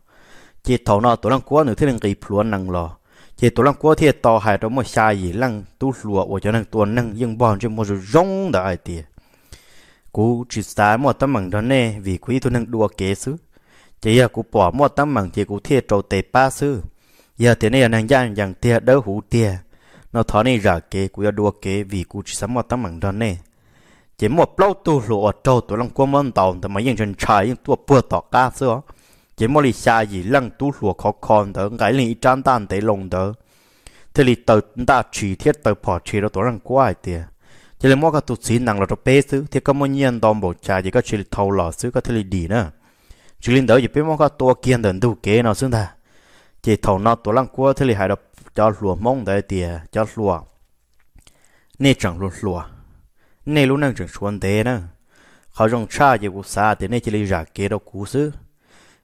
chỉ thầu nó tôi đang quá nữa thì lên cái phuôn năng lo chỉ tôi đang quá thì tàu hải đó mua xa gì lăng tu lúa ở cho năng tuần năng nhưng bọn cho mua rồi rong đã ai tiệt cú chỉ xa mua tấm bằng đó nè vì quý tôi năng đua kế chứ, chỉ giờ à, cú bỏ mua tấm bằng thì cú thiệt trâu tệ ba xứ giờ tiền này nàng giang giang tia đỡ hủ tia nó thọ này rả kế cú giờ đua kế vì cú chỉ sắm một tấm bằng đó này chỉ một lâu tu lụa ở trâu tụi lòng quân mân tàu tụi mà yên chân trái nhưng tụi bữa tỏ ca xưa chỉ một lì xa gì lăng tu lụa khó khăn đó cái lì trang tan tế lồng đó thế lì tờ ta chỉ thiết tờ bỏ chỉ đó tụi lăng quái tia chỉ là mỗi cái tụt xí nặng là tụi bé xứ thì có một nhiên đồng bộ trà chỉ có chỉ thâu lò xứ có thể lì đi nữa chỉ linh đó gì biết mỗi cái tua kiên đần đủ kế nào xưng ta chỉ thầu nó tổ lăng cua thì hãy đọc cho lùa mông đấy tiề cho lùa nè chẳng lùa lùa nè lúc năng chẳng xuân thế nữa họ rong cha gì cũng xa thì nè chỉ lấy giả kế đâu cú xứ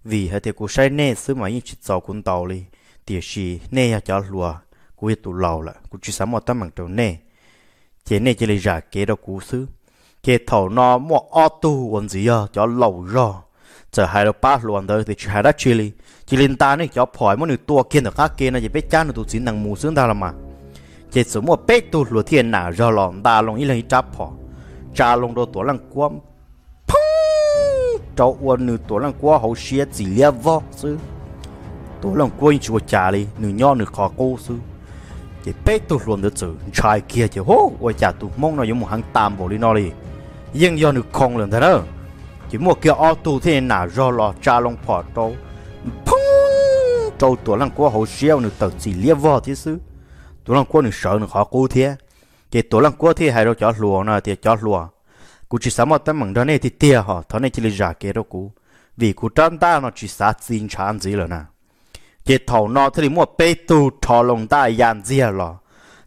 vì hai thì cũng sai nè xứ mà những chỉ tàu cũng tàu đi thì chỉ nè cho lùa cú tụ lâu là cú chỉ sắm một tấm bằng trầu nè chỉ nè chỉ lấy giả kế đâu cú xứ kế thầu nó mua ô tô còn gì à cho lầu rồi giờ hai đâu ba luôn đấy thì chỉ hai đã chia chỉ lên ta nữa cho phổi mỗi nửa tua kia được khác kia là chỉ biết chán nửa tuổi xin nàng mù sướng ta là mà chỉ số một bé tụt lúa thiên nào rò lòng ta lòng ý lấy cha phổi cha lòng đồ tua lăng quam phong cháu uôn nửa tua lăng qua hậu xia chỉ lia vó sư tua lăng như chùa cha đi nửa nho nửa khó cô sư chỉ bé tụt luôn được sự trai kia chỉ hô ôi cha tụt mong nó giống một hàng tam bộ đi nó đi nhưng do nửa con lần thế đó chỉ một kia ô tụt thiên nào rò lò cha lòng phổi trâu trâu tổ lăng qua hậu xeo nữa tàu chỉ liếc vào thế xứ tổ lăng qua nữa sợ nữa họ cố thế thì tổ lăng qua thế hai đâu chó lùa nè thì chó lùa cú chỉ sắm một tấm mặn đó nè thì tia họ thọ này chỉ là giả kế đó cú vì cú trăn ta nó chỉ sát xin chán gì rồi nè thì thầu nó thì mua bê tu thọ lồng ta yàn gì rồi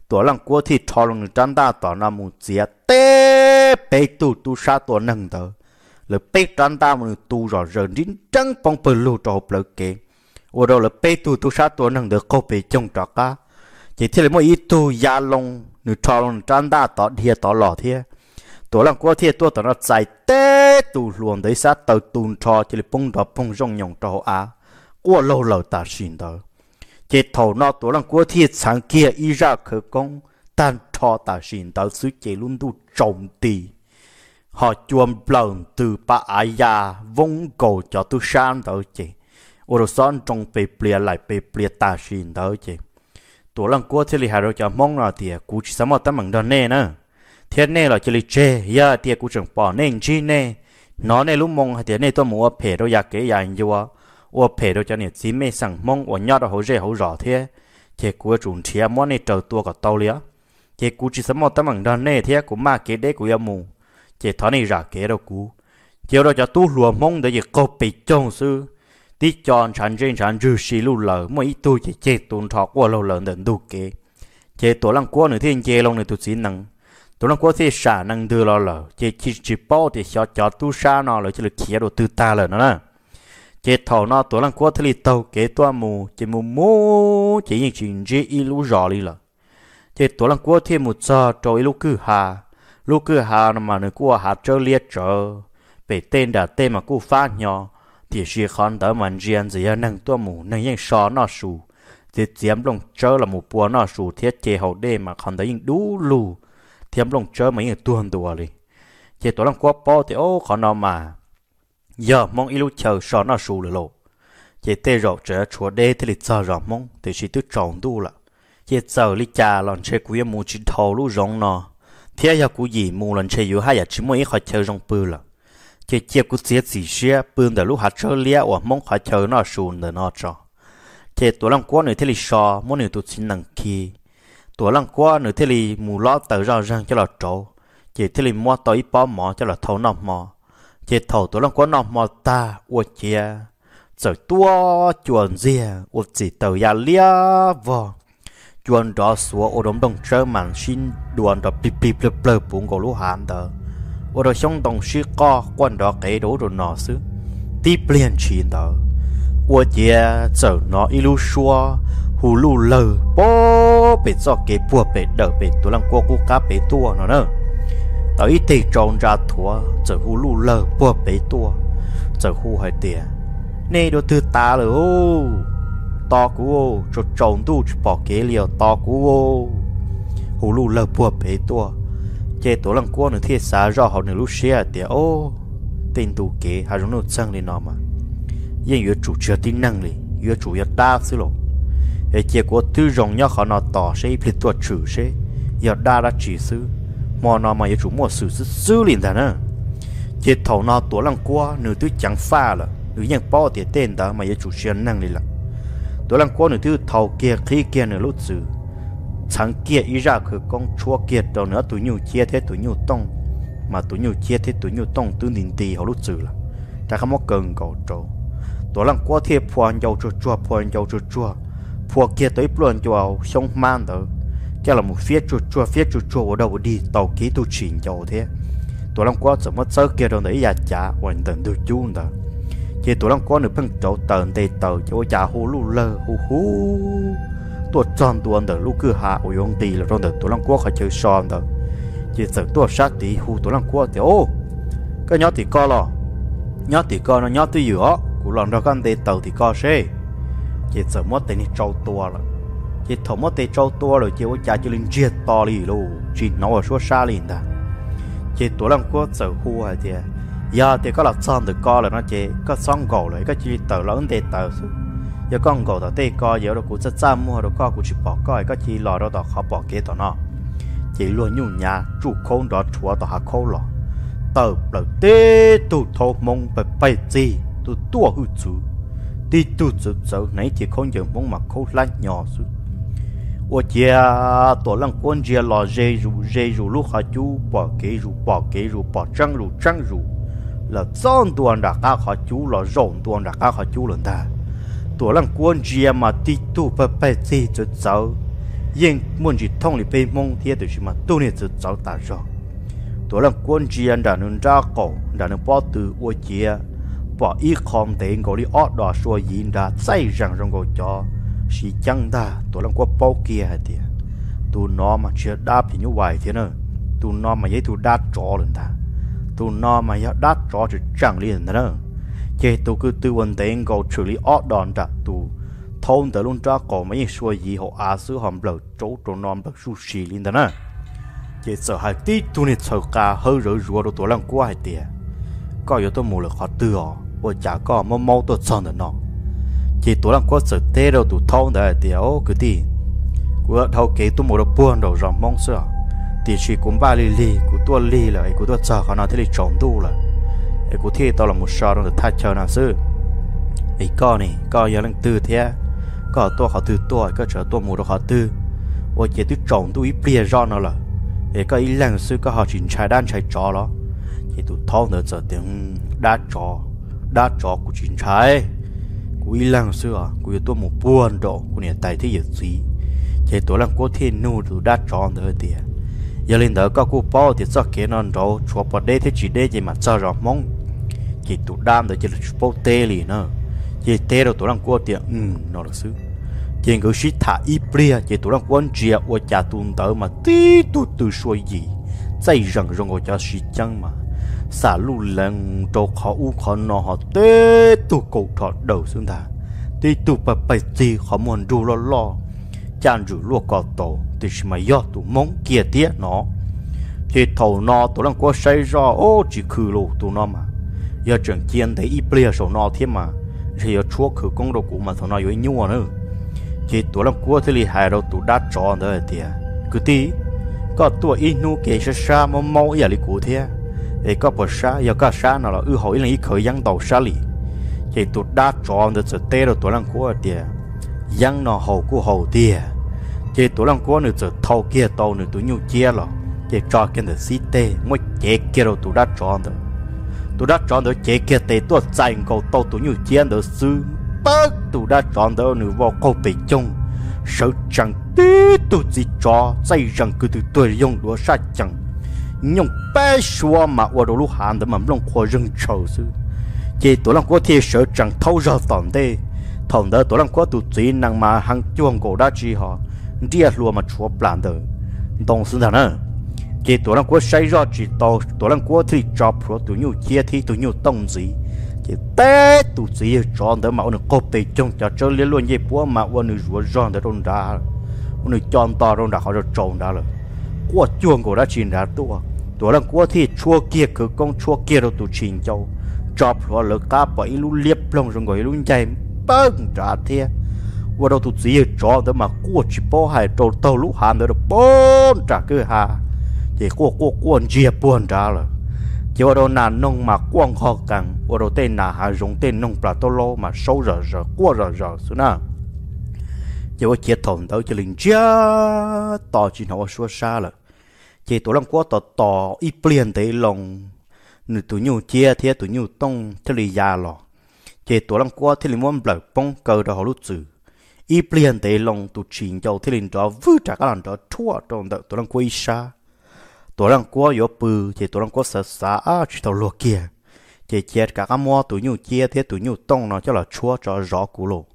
tổ lăng qua thì thọ lồng trăn ta tỏ nó mù chia tê bê tu tu sa tổ nâng tới là bê trăn ta mà tu rồi rời đến trăng bóng bờ lù trò bờ kế ủa đâu là bê tu tu sát tu năng được copy trong trọ cá chỉ thế là mỗi ít tu gia long nửa trò long trang đa tỏ thiệt tỏ lò thiệt tổ lòng qua thiệt tu tỏ nó chạy tê tu luôn đấy sát tàu tuôn trò chỉ là bông đỏ bông rong nhộng trò á qua lâu lâu ta xin đó chỉ thầu nó tổ lòng qua thiệt sáng kia y ra khởi công tan trò ta xin đó suy chỉ luôn tu trọng tì họ chuông lần từ ba ai ya vong cầu cho tu san đó chỉ ô tô son trong bề bìa lại bề bìa ta xin đó chứ tổ lăng cua thì lì hà đâu cho mong là thì cú chỉ sắm một tấm bằng đơn nè nữa thiên nè là chỉ lì chê ya dạ, thì cú chẳng bỏ nên chi nè nó nè lúc mong thì nè tôi mua phê đâu ya dạ kế ya nhiều à ô phe đâu cho nè chỉ mê sẵn mong ô nhát đâu hổ dễ hổ rõ thế thì cú chúng chia món nè trâu tua cả tàu lia Thế cú chỉ sắm một tấm bằng đơn nè Thế cú mà kế đấy cú ya mù Thế thằng này ra kế đâu cú chiều đó cho tu lùa mong để gì có bị trông sư tí chọn sản trên sản rư xì lù lờ mà ít tu chỉ chết tuôn thọ qua lâu lờ đến tu kế chế tổ lăng qua nữa thiên chế long nữa tu sĩ năng tổ lăng qua thì xả năng đưa lo lờ chế chỉ chỉ bao thì cho cho tu sa nó rồi chỉ là kia đồ tư ta lờ nó nè chế thọ nó tổ lăng qua thì lì tàu kế toa mù chế mù mù chế những chuyện chế ít lù rõ lì lờ chế tổ lăng qua thì một giờ trôi lù cứ hà lù cứ hà mà nữa qua hà chơi liệt chơi về tên đã tên mà cú phát nhỏ thì chỉ khán đỡ mình riêng gì nâng tua mù nâng yên sò nó sù thì tiêm lông chơi là một bùa nó sù thiết chế hậu đê mà khán tới yên đu lù tiêm lông chơi mà yên tuần đùa đi chế tổ lông quá bao thì ô khán nó mà giờ mong ilu chờ sò nó sù lửa lộ chế tê rộ trở chúa đê thì lịch chờ rõ mong thì chỉ tức trọng đu là chế giờ lịch cha lòn chế quý mù chỉ thầu lù rong nó thế giờ cú gì mù lòn chế yếu hai giờ chỉ mỗi khỏi chơi rong bự là chế chế cú chế chỉ xe bưng đầu lúc hạt chơi lia và mong hạt chơi nó xuống để nó cho chế tổ lăng quá nửa thế li sò mỗi nửa tổ xin năng kỳ tổ lăng quá nửa thế li mù lọ tờ ra răng cho là trâu chế thế li mua tờ ít bao mỏ cho là thâu nọ mỏ chế thầu tổ lăng quá nọ mỏ ta và chế rồi tua chuồn gì và chỉ tờ ya lia vò chuồn đó xuống ôm đông đông chơi màn xin đuôn đó bì bì bì bì bùng cổ lũ hàn đó ô đồ đồng suy co quan đó cái đó rồi nó xứ tí liền chỉ đó ô chia trở nó ilu xua hù lù lờ bó bể cho cái bùa bể đỡ bể tụ lăng qua cá bể tua nữa tao thì tròn ra thua trở hù lù lờ bùa bể tua trở hù hơi tiền nè đồ tư ta lỡ to cú ô cho tròn tu bỏ kế liều to cú hù lù lờ bùa bể tua chế tổ lăng cua nữa thì xa rõ họ nữa lúc xe thì ô tên tù kế hà giống nó chăng đi nó mà nhưng yếu chủ chưa tin năng đi yếu chủ yếu đa xí lộ hệ chế của tư rồng nhau họ nó tỏ sẽ bị tuột trừ sẽ yếu đa đã chỉ xứ mà nó mà yếu chủ mua xử xứ xứ liền thà nữa chế thầu nó tổ lăng cua nữa tư chẳng pha là nữ nhân bao tiền tên đó mà yếu chủ chưa năng đi là tổ lăng cua nữa tư thầu kia khi kia nữa lúc xử sáng kia ý ra cứ con chúa kia đâu nữa tụi nhiều chia thế tụi nhiều tông mà tụi nhiều chia thế tụi nhiều tông tư nín tì họ lúc xử là ta không có cần cầu trâu tổ lăng qua thiệp phuan dầu chua chua phuan dầu chua chua phua kia tới phuan dầu sống mang đó kia là một phía chua chua phía chua chua ở đâu đi tàu ký tu chuyển dầu thế tổ lăng qua 怎么这 kia đâu đấy ya chả hoàn tận được chú đó chỉ tổ lăng quá nửa phân trâu tận tê tàu chỗ chả hồ lù lơ hú hú ตัวจอมตัวเดอลูกคือหาอุยงตีแล้วตอนเดอตัวลังกัวเขาเจอชอมเดอจีเสือตัวชักตีหูตัวลังกัวเดอโอ้ก็ยอดตีก็หรอ nhớ thì con nó nhớ tôi giữa của lần đó con tê tàu thì con xê chỉ sợ mất tên trâu tua rồi chỉ thổ mất tên trâu tua rồi chỉ có trả cho linh chia to lì luôn chỉ nó ở số xa ta chỉ tuổi làm quốc sợ khu hả chị giờ thì có là xong được con là nó chị có xong gầu lại có chỉ tờ lớn tê tờ xuống giờ con gỗ tao tê co giờ đó cũng rất xa mua đó co cũng bỏ coi có chỉ lò đó đó khó bỏ kế tao nó chỉ luôn nhung nhà chủ không đó chúa tao khâu lò tờ đầu tê tụ thô mông bật bay gì tụ tua hư chú tí tụ chú chú nấy chỉ không giờ mông mà khâu lăn nhỏ chú ô chia tổ lăng quân chia lò dê rù dê rù lúc bỏ kế rù bỏ kế rù bỏ trăng rù trăng rù là zon tuan đã cá hạ chú là rộn tuan đã cá hạ chú lần ta ตัวลังกวนเจียมาตีตู้ไปไปตีจุดเจ้ายิ่งมันจีท่องหรือไปมองเทียตัวชิมาตู้เนี่ยจุดเจ้าตาจอตัวลังกวนเจียนด่านุนจ้าก่อด่านุป้อตืออวเจียป้ออีคอมเต็งก็ลีออดดอชัวยินด่าใส่รังรงก็จอสีจังด่าตัวลังกวนป้อเกียเดียตัวน้อมาเชื่อดาพิญญวายเทียเนอตัวน้อมาเยตัวดาจอเลยด่าตัวน้อมาเยดาจอจะจังเรียนนะเนอ chế tu cứ tư vấn tiền ngô xử lý ót đòn trả tu thôn tới luôn cho cổ mấy xua gì họ á sư hầm lở chỗ chỗ nằm bất su xì lên đó nè chế sợ hai tí tu nít sợ cả hơi rửa rùa đồ tổ lăng qua hai tìa có yếu tôi mù lực khó tư ọ và chả có mơ mâu tôi sơn được nọ chế tổ lăng qua sợ tê đâu tụ thôn đấy tìa ô cứ tì của thâu kế tôi mua được buôn đầu ròng mong sợ thì chỉ cũng ba lì lì của tôi lì lại của tôi sợ khả năng thế là trộm tu rồi ไอ้กูที่ตอลมุชอต้องจะทัดเชนะซื้อไอ้ก้อนี่ก็ยังลังตื้อแท้ก็ตัวเขาตื้อตัวก็เจอตัวหมูตัวเขาตื้อว่าเจตื้อจงตัวอีเปลี่ยนร้อนนั่นแหละไอ้ก็อีแรงซื้อก็เขาจินชายด้านชายจอแล้วเจตื้อท้องเดือดเจอเตียงด้าจอด้าจอกูจินชายกูอีแรงซื้อกูอยู่ตัวหมูป้วนโดกูเนี่ยไตที่เหยียดสีเจตัวลังกูที่นู่นตัวด้าจอเดือดเตีย giờ lên đó có cụ bao thì cho kế non rồi chúa bỏ đây thì chỉ để gì mà cho rõ mong chỉ tụ đam để chỉ bố tê lì nữa chỉ tê đâu tụ đang qua tiệt ừ nó là xứ chỉ cứ shit thả ít bia chỉ tụ đang quan chia ô cha tuôn tới mà tí tụ từ xuôi gì dây rằng rong ô cha shit chăng mà xả lù lần cho khó u khó nó họ tê tụ cầu thọ đầu xuống thả tí tụ bà bày gì khó muốn rù lo lo chàng rủ lo cỏ tổ thì mà do tụ mong kia tiếc nó chỉ thầu nó tụ đang qua say ra ô chỉ khử lù tụ nó mà giờ trường chiến thấy ít bia sổ nọ thế mà thì giờ chúa khử công đồ cũ mà thằng nó yếu nhua nữa chỉ tuổi làm cua thì li hài đâu tụ đá tròn thôi thì cứ tí có tuổi ít nu kể xa xa mà mau giờ li cũ thế thì có bờ xa giờ có xa nào là ư hỏi là ít khởi giăng đầu xa li chỉ tụ đá tròn rồi sợ tê rồi tuổi làm cua thì giăng nó hầu cua hầu thì chỉ tuổi làm cua nữa sợ thâu kia tàu nữa tụi nhu chia rồi chỉ cho cái nữa si tê mỗi chế kia rồi tụ đá tròn rồi tôi đã chọn được chế kia tế tôi dành cầu tàu tôi như chiến được sư bớt tôi đã chọn được nữ vào cầu bị chung sợ chẳng tí tôi chỉ cho dây rằng cứ từ tuổi dùng đùa sa chẳng nhưng bé xua mà ở đồ lúc hàn để mầm lòng khó rừng trầu sư chỉ tôi làm có thể sợ chẳng thấu rõ tổn đây thằng đó tôi làm có tôi chỉ năng mà hàng chuồng cổ đã chi họ đi à lùa mà chúa plan đời đồng sư thằng nữa chỉ tổ lăng quốc xây ra chỉ tổ tổ lăng quốc thì cho pro tổ nhiều chia thì tổ nhiều tông gì chỉ té tổ gì cho đỡ mà ông cốp tay trong cho chơi liên luôn gì búa mà ông nuôi rùa rong đỡ rong đá ông chọn to rong đá họ rồi trồng đá rồi quốc chuông của đã chín đá tổ tổ lăng quốc thì chua kia cứ công chua kia rồi tổ chín châu cho pro lỡ cá bởi luôn liếp lông rồi gọi luôn chạy bưng trả thiệt và đầu tụt gì cho đỡ mà quốc chỉ bỏ hai trâu tàu lũ hàm đỡ được bốn trả cơ hà chỉ qua qua quan chia buồn ra là chỉ ở đâu nà nông mà quăng họ càng ở đâu tên nà hà dùng tên nông bà tô lô mà sâu rờ rờ qua rờ rờ xứ nà chỉ ở chia thòng đâu chỉ linh chia tỏ chỉ nó xua xa là chỉ tổ lăng qua tỏ tỏ ít liền tới lòng nữ tuổi nhu chia thế tuổi nhu tông thế lì già lò chỉ tổ lăng qua thế lì muốn bờ bông cờ đó họ lúc chữ ít liền tới lòng tụ chỉnh cho thế linh đó vứt cả các lần đó thua trong đó tổ lăng qua xa tổ răng quá yếu bự chỉ tổ răng quá sợ xã chỉ tàu lúa kia chỉ chết cả các mua tụi nhu chia thế tụi nhu tông nó cho là chúa cho rõ cú lộ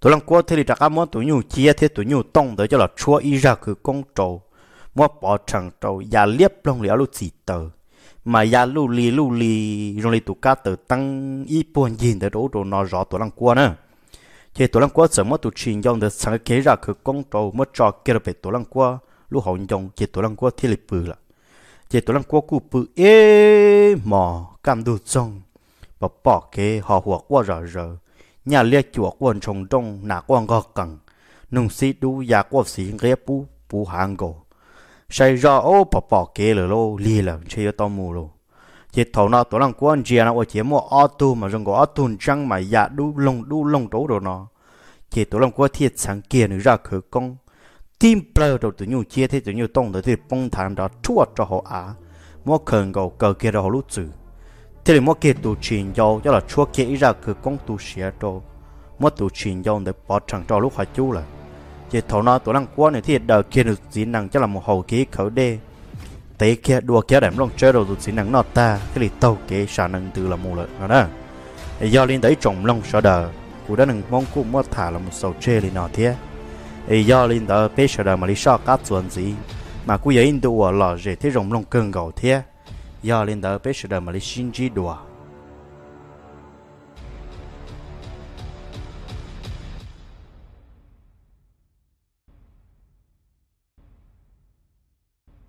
tổ răng quá thế thì các mua tụi nhu chia thế tụi nhu tông đó cho là chúa y ra cứ công trầu mua bỏ chẳng trầu già liếp lông liễu lúc chỉ tờ mà già lưu lì lưu lì rồi lì tụ cá tờ tăng y buồn gì để đổ đồ nó rõ tổ răng quá nữa chỉ tổ lăng quá sợ mất tụ chuyện dòng để sáng kế ra cứ công trầu mất cho kia là về tổ lăng quá lúc hậu dòng chỉ tổ lăng quá thiết lập bự là chế tổ lăng quốc cụ bự ê mò cam đủ trong bà bỏ kế họ hùa qua rờ rờ nhà liệt chùa quần trồng đông nà quang gò cẳng nung sĩ đu ya quốc sĩ ghé bú bú hàng gồ sai rõ ô bà bỏ kế lờ lô lì lờ chế tông mù lô chế thầu nào tổ lăng quan chia nào chế mua auto mà rừng có auto chăng mà dạ đu lông đu lông đổ đồ nó chế tổ lăng quan thiệt sáng kia nữa ra khởi công tim bơ đồ tự nhau chia thế tự nhau tông tới thì bông thảm đó chua cho họ á mua cần cầu cờ kia đó họ lút chữ thế là mua kia tụ chuyện nhau cho là chua kia ý ra cứ con tụ xia cho mua tụ chuyện nhau để bỏ chẳng cho lúc họ chú là chỉ thọ nó tụi năng quá này thì đời kia được chỉ năng cho là một hậu ký khẩu đê tế kia đua kia đẹp lòng chơi đồ tụi chỉ năng nó ta cái lì tàu kia xả năng từ là mù lợi nó đó do lên đấy trồng lòng sợ đời của đã nâng mong cũng mất thả là một sầu chê lì nó thế ấy do linh đó bây giờ là mà đi sao cá chuẩn gì mà cũng vậy Ấn Độ là gì thế rồng lông cưng gầu thế do linh đó bây giờ là mà đi xin chỉ đùa